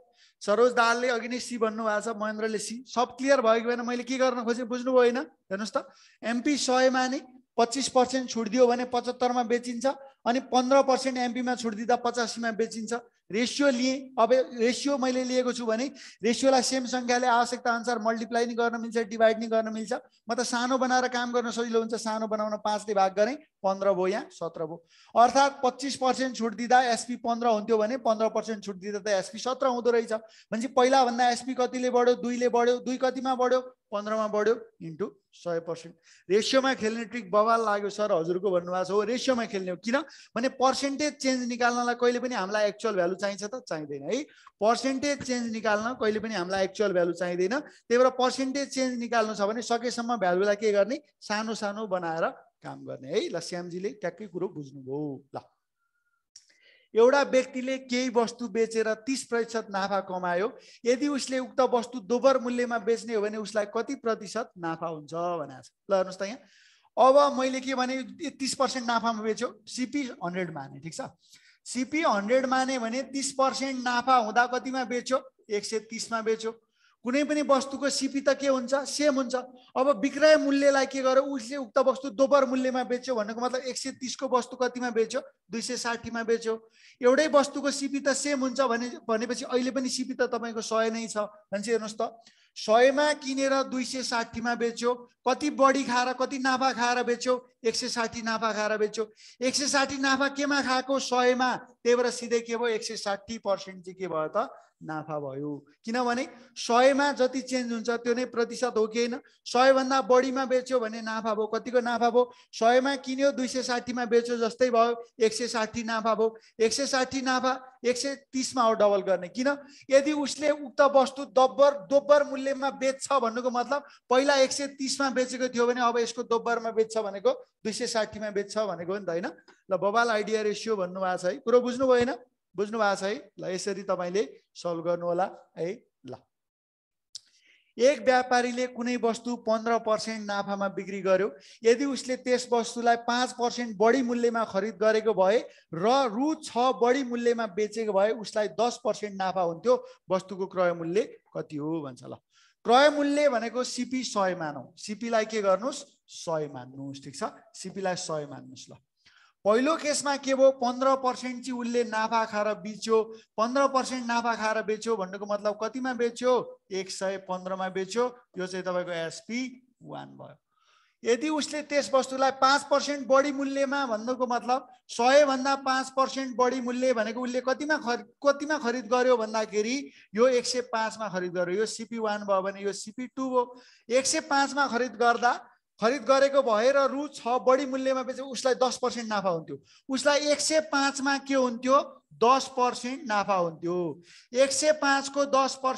[SPEAKER 1] सरोज दालले अघि नै सी भन्नुभएको छ महेन्द्रले सी सब क्लियर भयो कि भएन मैले के गर्न खोजेँ बुझ्नुभयो होइन हेर्नुहोस् त एमपी सयमा नि पच्चिस पर्सेन्ट छुट दियो भने पचहत्तरमा बेचिन्छ अनि पन्ध्र पर्सेन्ट एमपीमा छुट दिँदा पचासीमा बेचिन्छ रेसियो लिएँ अब रेसियो मैले लिएको छु भने रेसियोलाई सेम सङ्ख्याले आवश्यकता अनुसार मल्टिप्लाई नै गर्न मिल्छ डिभाइड नै गर्न मिल्छ म त सानो बनाएर काम गर्न सजिलो हुन्छ सानो बनाउन पाँचले भाग गरेँ पन्ध्र भयो यहाँ सत्र भयो अर्थात् पच्चिस पर्सेन्ट छुट दिँदा एसपी पन्ध्र हुन्थ्यो भने पन्ध्र पर्सेन्ट छुट दिँदा त एसपी सत्र हुँदो रहेछ भनेपछि पहिलाभन्दा एसपी कतिले बढ्यो दुईले बढ्यो दुई कतिमा बढ्यो पन्ध्रमा बढ्यो इन्टु सय पर्सेन्ट रेसियोमा खेल्ने ट्रिक बवाल लाग्यो सर हजुरको भन्नुभएको छ हो रेसियोमा खेल्ने हो किन भने पर्सेन्टेज चेन्ज निकाल्नलाई कहिले पनि हामीलाई एक्चुअल भ्यालु चाहिन्छ त चाहिँदैन है पर्सेन्टेज चेन्ज निकाल्न कहिले पनि हामीलाई एक्चुअल भ्यालु चाहिँदैन त्यही भएर पर्सेन्टेज चेन्ज निकाल्नु छ भने सकेसम्म भ्यालुलाई के गर्ने सानो सानो बनाएर काम गर्ने है ल श्यामजीले ट्याक्कै कुरो बुझ्नुभयो ल एउटा व्यक्तिले केही वस्तु बेचेर तिस प्रतिशत नाफा कमायो यदि उसले उक्त वस्तु दोबर मूल्यमा बेच्ने हो भने उसलाई कति प्रतिशत नाफा हुन्छ भनेर ल हेर्नुहोस् त यहाँ अब मैले के भने तिस पर्सेन्ट नाफामा बेच्यो सिपी हन्ड्रेड माने ठिक छ सिपी हन्ड्रेड माने भने तिस पर्सेन्ट नाफा हुँदा कतिमा बेच्यो एक सय तिसमा बेच्यो कुनै पनि वस्तुको सिपी त के हुन्छ सेम हुन्छ अब विक्रय मूल्यलाई के गर्यो उसले उक्त वस्तु दोबर मूल्यमा बेच्यो भनेको मतलब एक सय तिसको वस्तु कतिमा बेच्यो दुई सय साठीमा बेच्यो एउटै वस्तुको सिपी त सेम हुन्छ भने भनेपछि अहिले पनि सिपी त तपाईँको सय नै छ भनेपछि हेर्नुहोस् त सयमा किनेर दुई सय साठीमा बेच्यो कति बढी खाएर कति नाफा खाएर बेच्यो एक सय साठी नाफा खाएर बेच्यो एक सय साठी नाफा केमा खाएको सयमा त्यही भएर सिधै के भयो एक सय साठी पर्सेन्ट चाहिँ के भयो त नाफा भयो किनभने सयमा जति चेन्ज हुन्छ त्यो नै प्रतिशत हो कि होइन सयभन्दा बढीमा बेच्यो भने नाफा भयो कतिको नाफा भयो सयमा किन्यो दुई सय साठीमा बेच्यो जस्तै भयो एक सय साठी नाफा भयो एक सय साठी नाफा एक सय तिसमा हो डबल गर्ने किन यदि उसले उक्त वस्तु दोब्बर दोब्बर मूल्यमा बेच्छ भन्नुको मतलब पहिला एक सय तिसमा बेचेको थियो भने अब यसको दोब्बरमा बेच्छ भनेको दुई सय साठीमा बेच्छ भनेको नि त होइन ल बबाल आइडिया रेसियो भन्नुभएको छ है कुरो बुझ्नु भएन बुझ्नु भएको छ है ल यसरी तपाईँले सल्भ गर्नुहोला है ल एक व्यापारीले कुनै वस्तु पन्ध्र पर्सेन्ट नाफामा बिक्री गर्यो यदि उसले त्यस वस्तुलाई पाँच पर्सेन्ट बढी मूल्यमा खरिद गरेको भए र रु छ बढी मूल्यमा बेचेको भए उसलाई दस पर्सेन्ट नाफा हुन्थ्यो वस्तुको क्रय मूल्य कति हो भन्छ ल क्रय मूल्य भनेको सिपी सय मानौँ सिपीलाई के गर्नुहोस् सय मान्नुहोस् ठिक छ सिपीलाई सय मान्नुहोस् ल पहिलो केसमा के भयो पन्ध्र पर्सेन्ट चाहिँ उसले नाफा खाएर बेच्यो पन्ध्र पर्सेन्ट नाफा खाएर बेच्यो भन्नुको मतलब कतिमा बेच्यो एक सय पन्ध्रमा बेच्यो यो चाहिँ तपाईँको एसपी वान भयो यदि उसले त्यस वस्तुलाई पाँच पर्सेन्ट बढी मूल्यमा भन्नुको मतलब सयभन्दा पाँच पर्सेन्ट बढी मूल्य भनेको उसले कतिमा खरि कतिमा खरिद गर्यो भन्दाखेरि यो एक सय पाँचमा खरिद गर्यो यो सिपी वान भयो भने यो सिपी टू भयो एक सय पाँचमा खरिद गर्दा खरिद गरेको भएर रु छ बढी मूल्यमा बेच्यो उसलाई दस पर्सेन्ट नाफा हुन्थ्यो उसलाई एक सय पाँचमा के हुन्थ्यो दस पर्सेन्ट नाफा हुन्थ्यो एक सय पाँचको दस पर्सेन्ट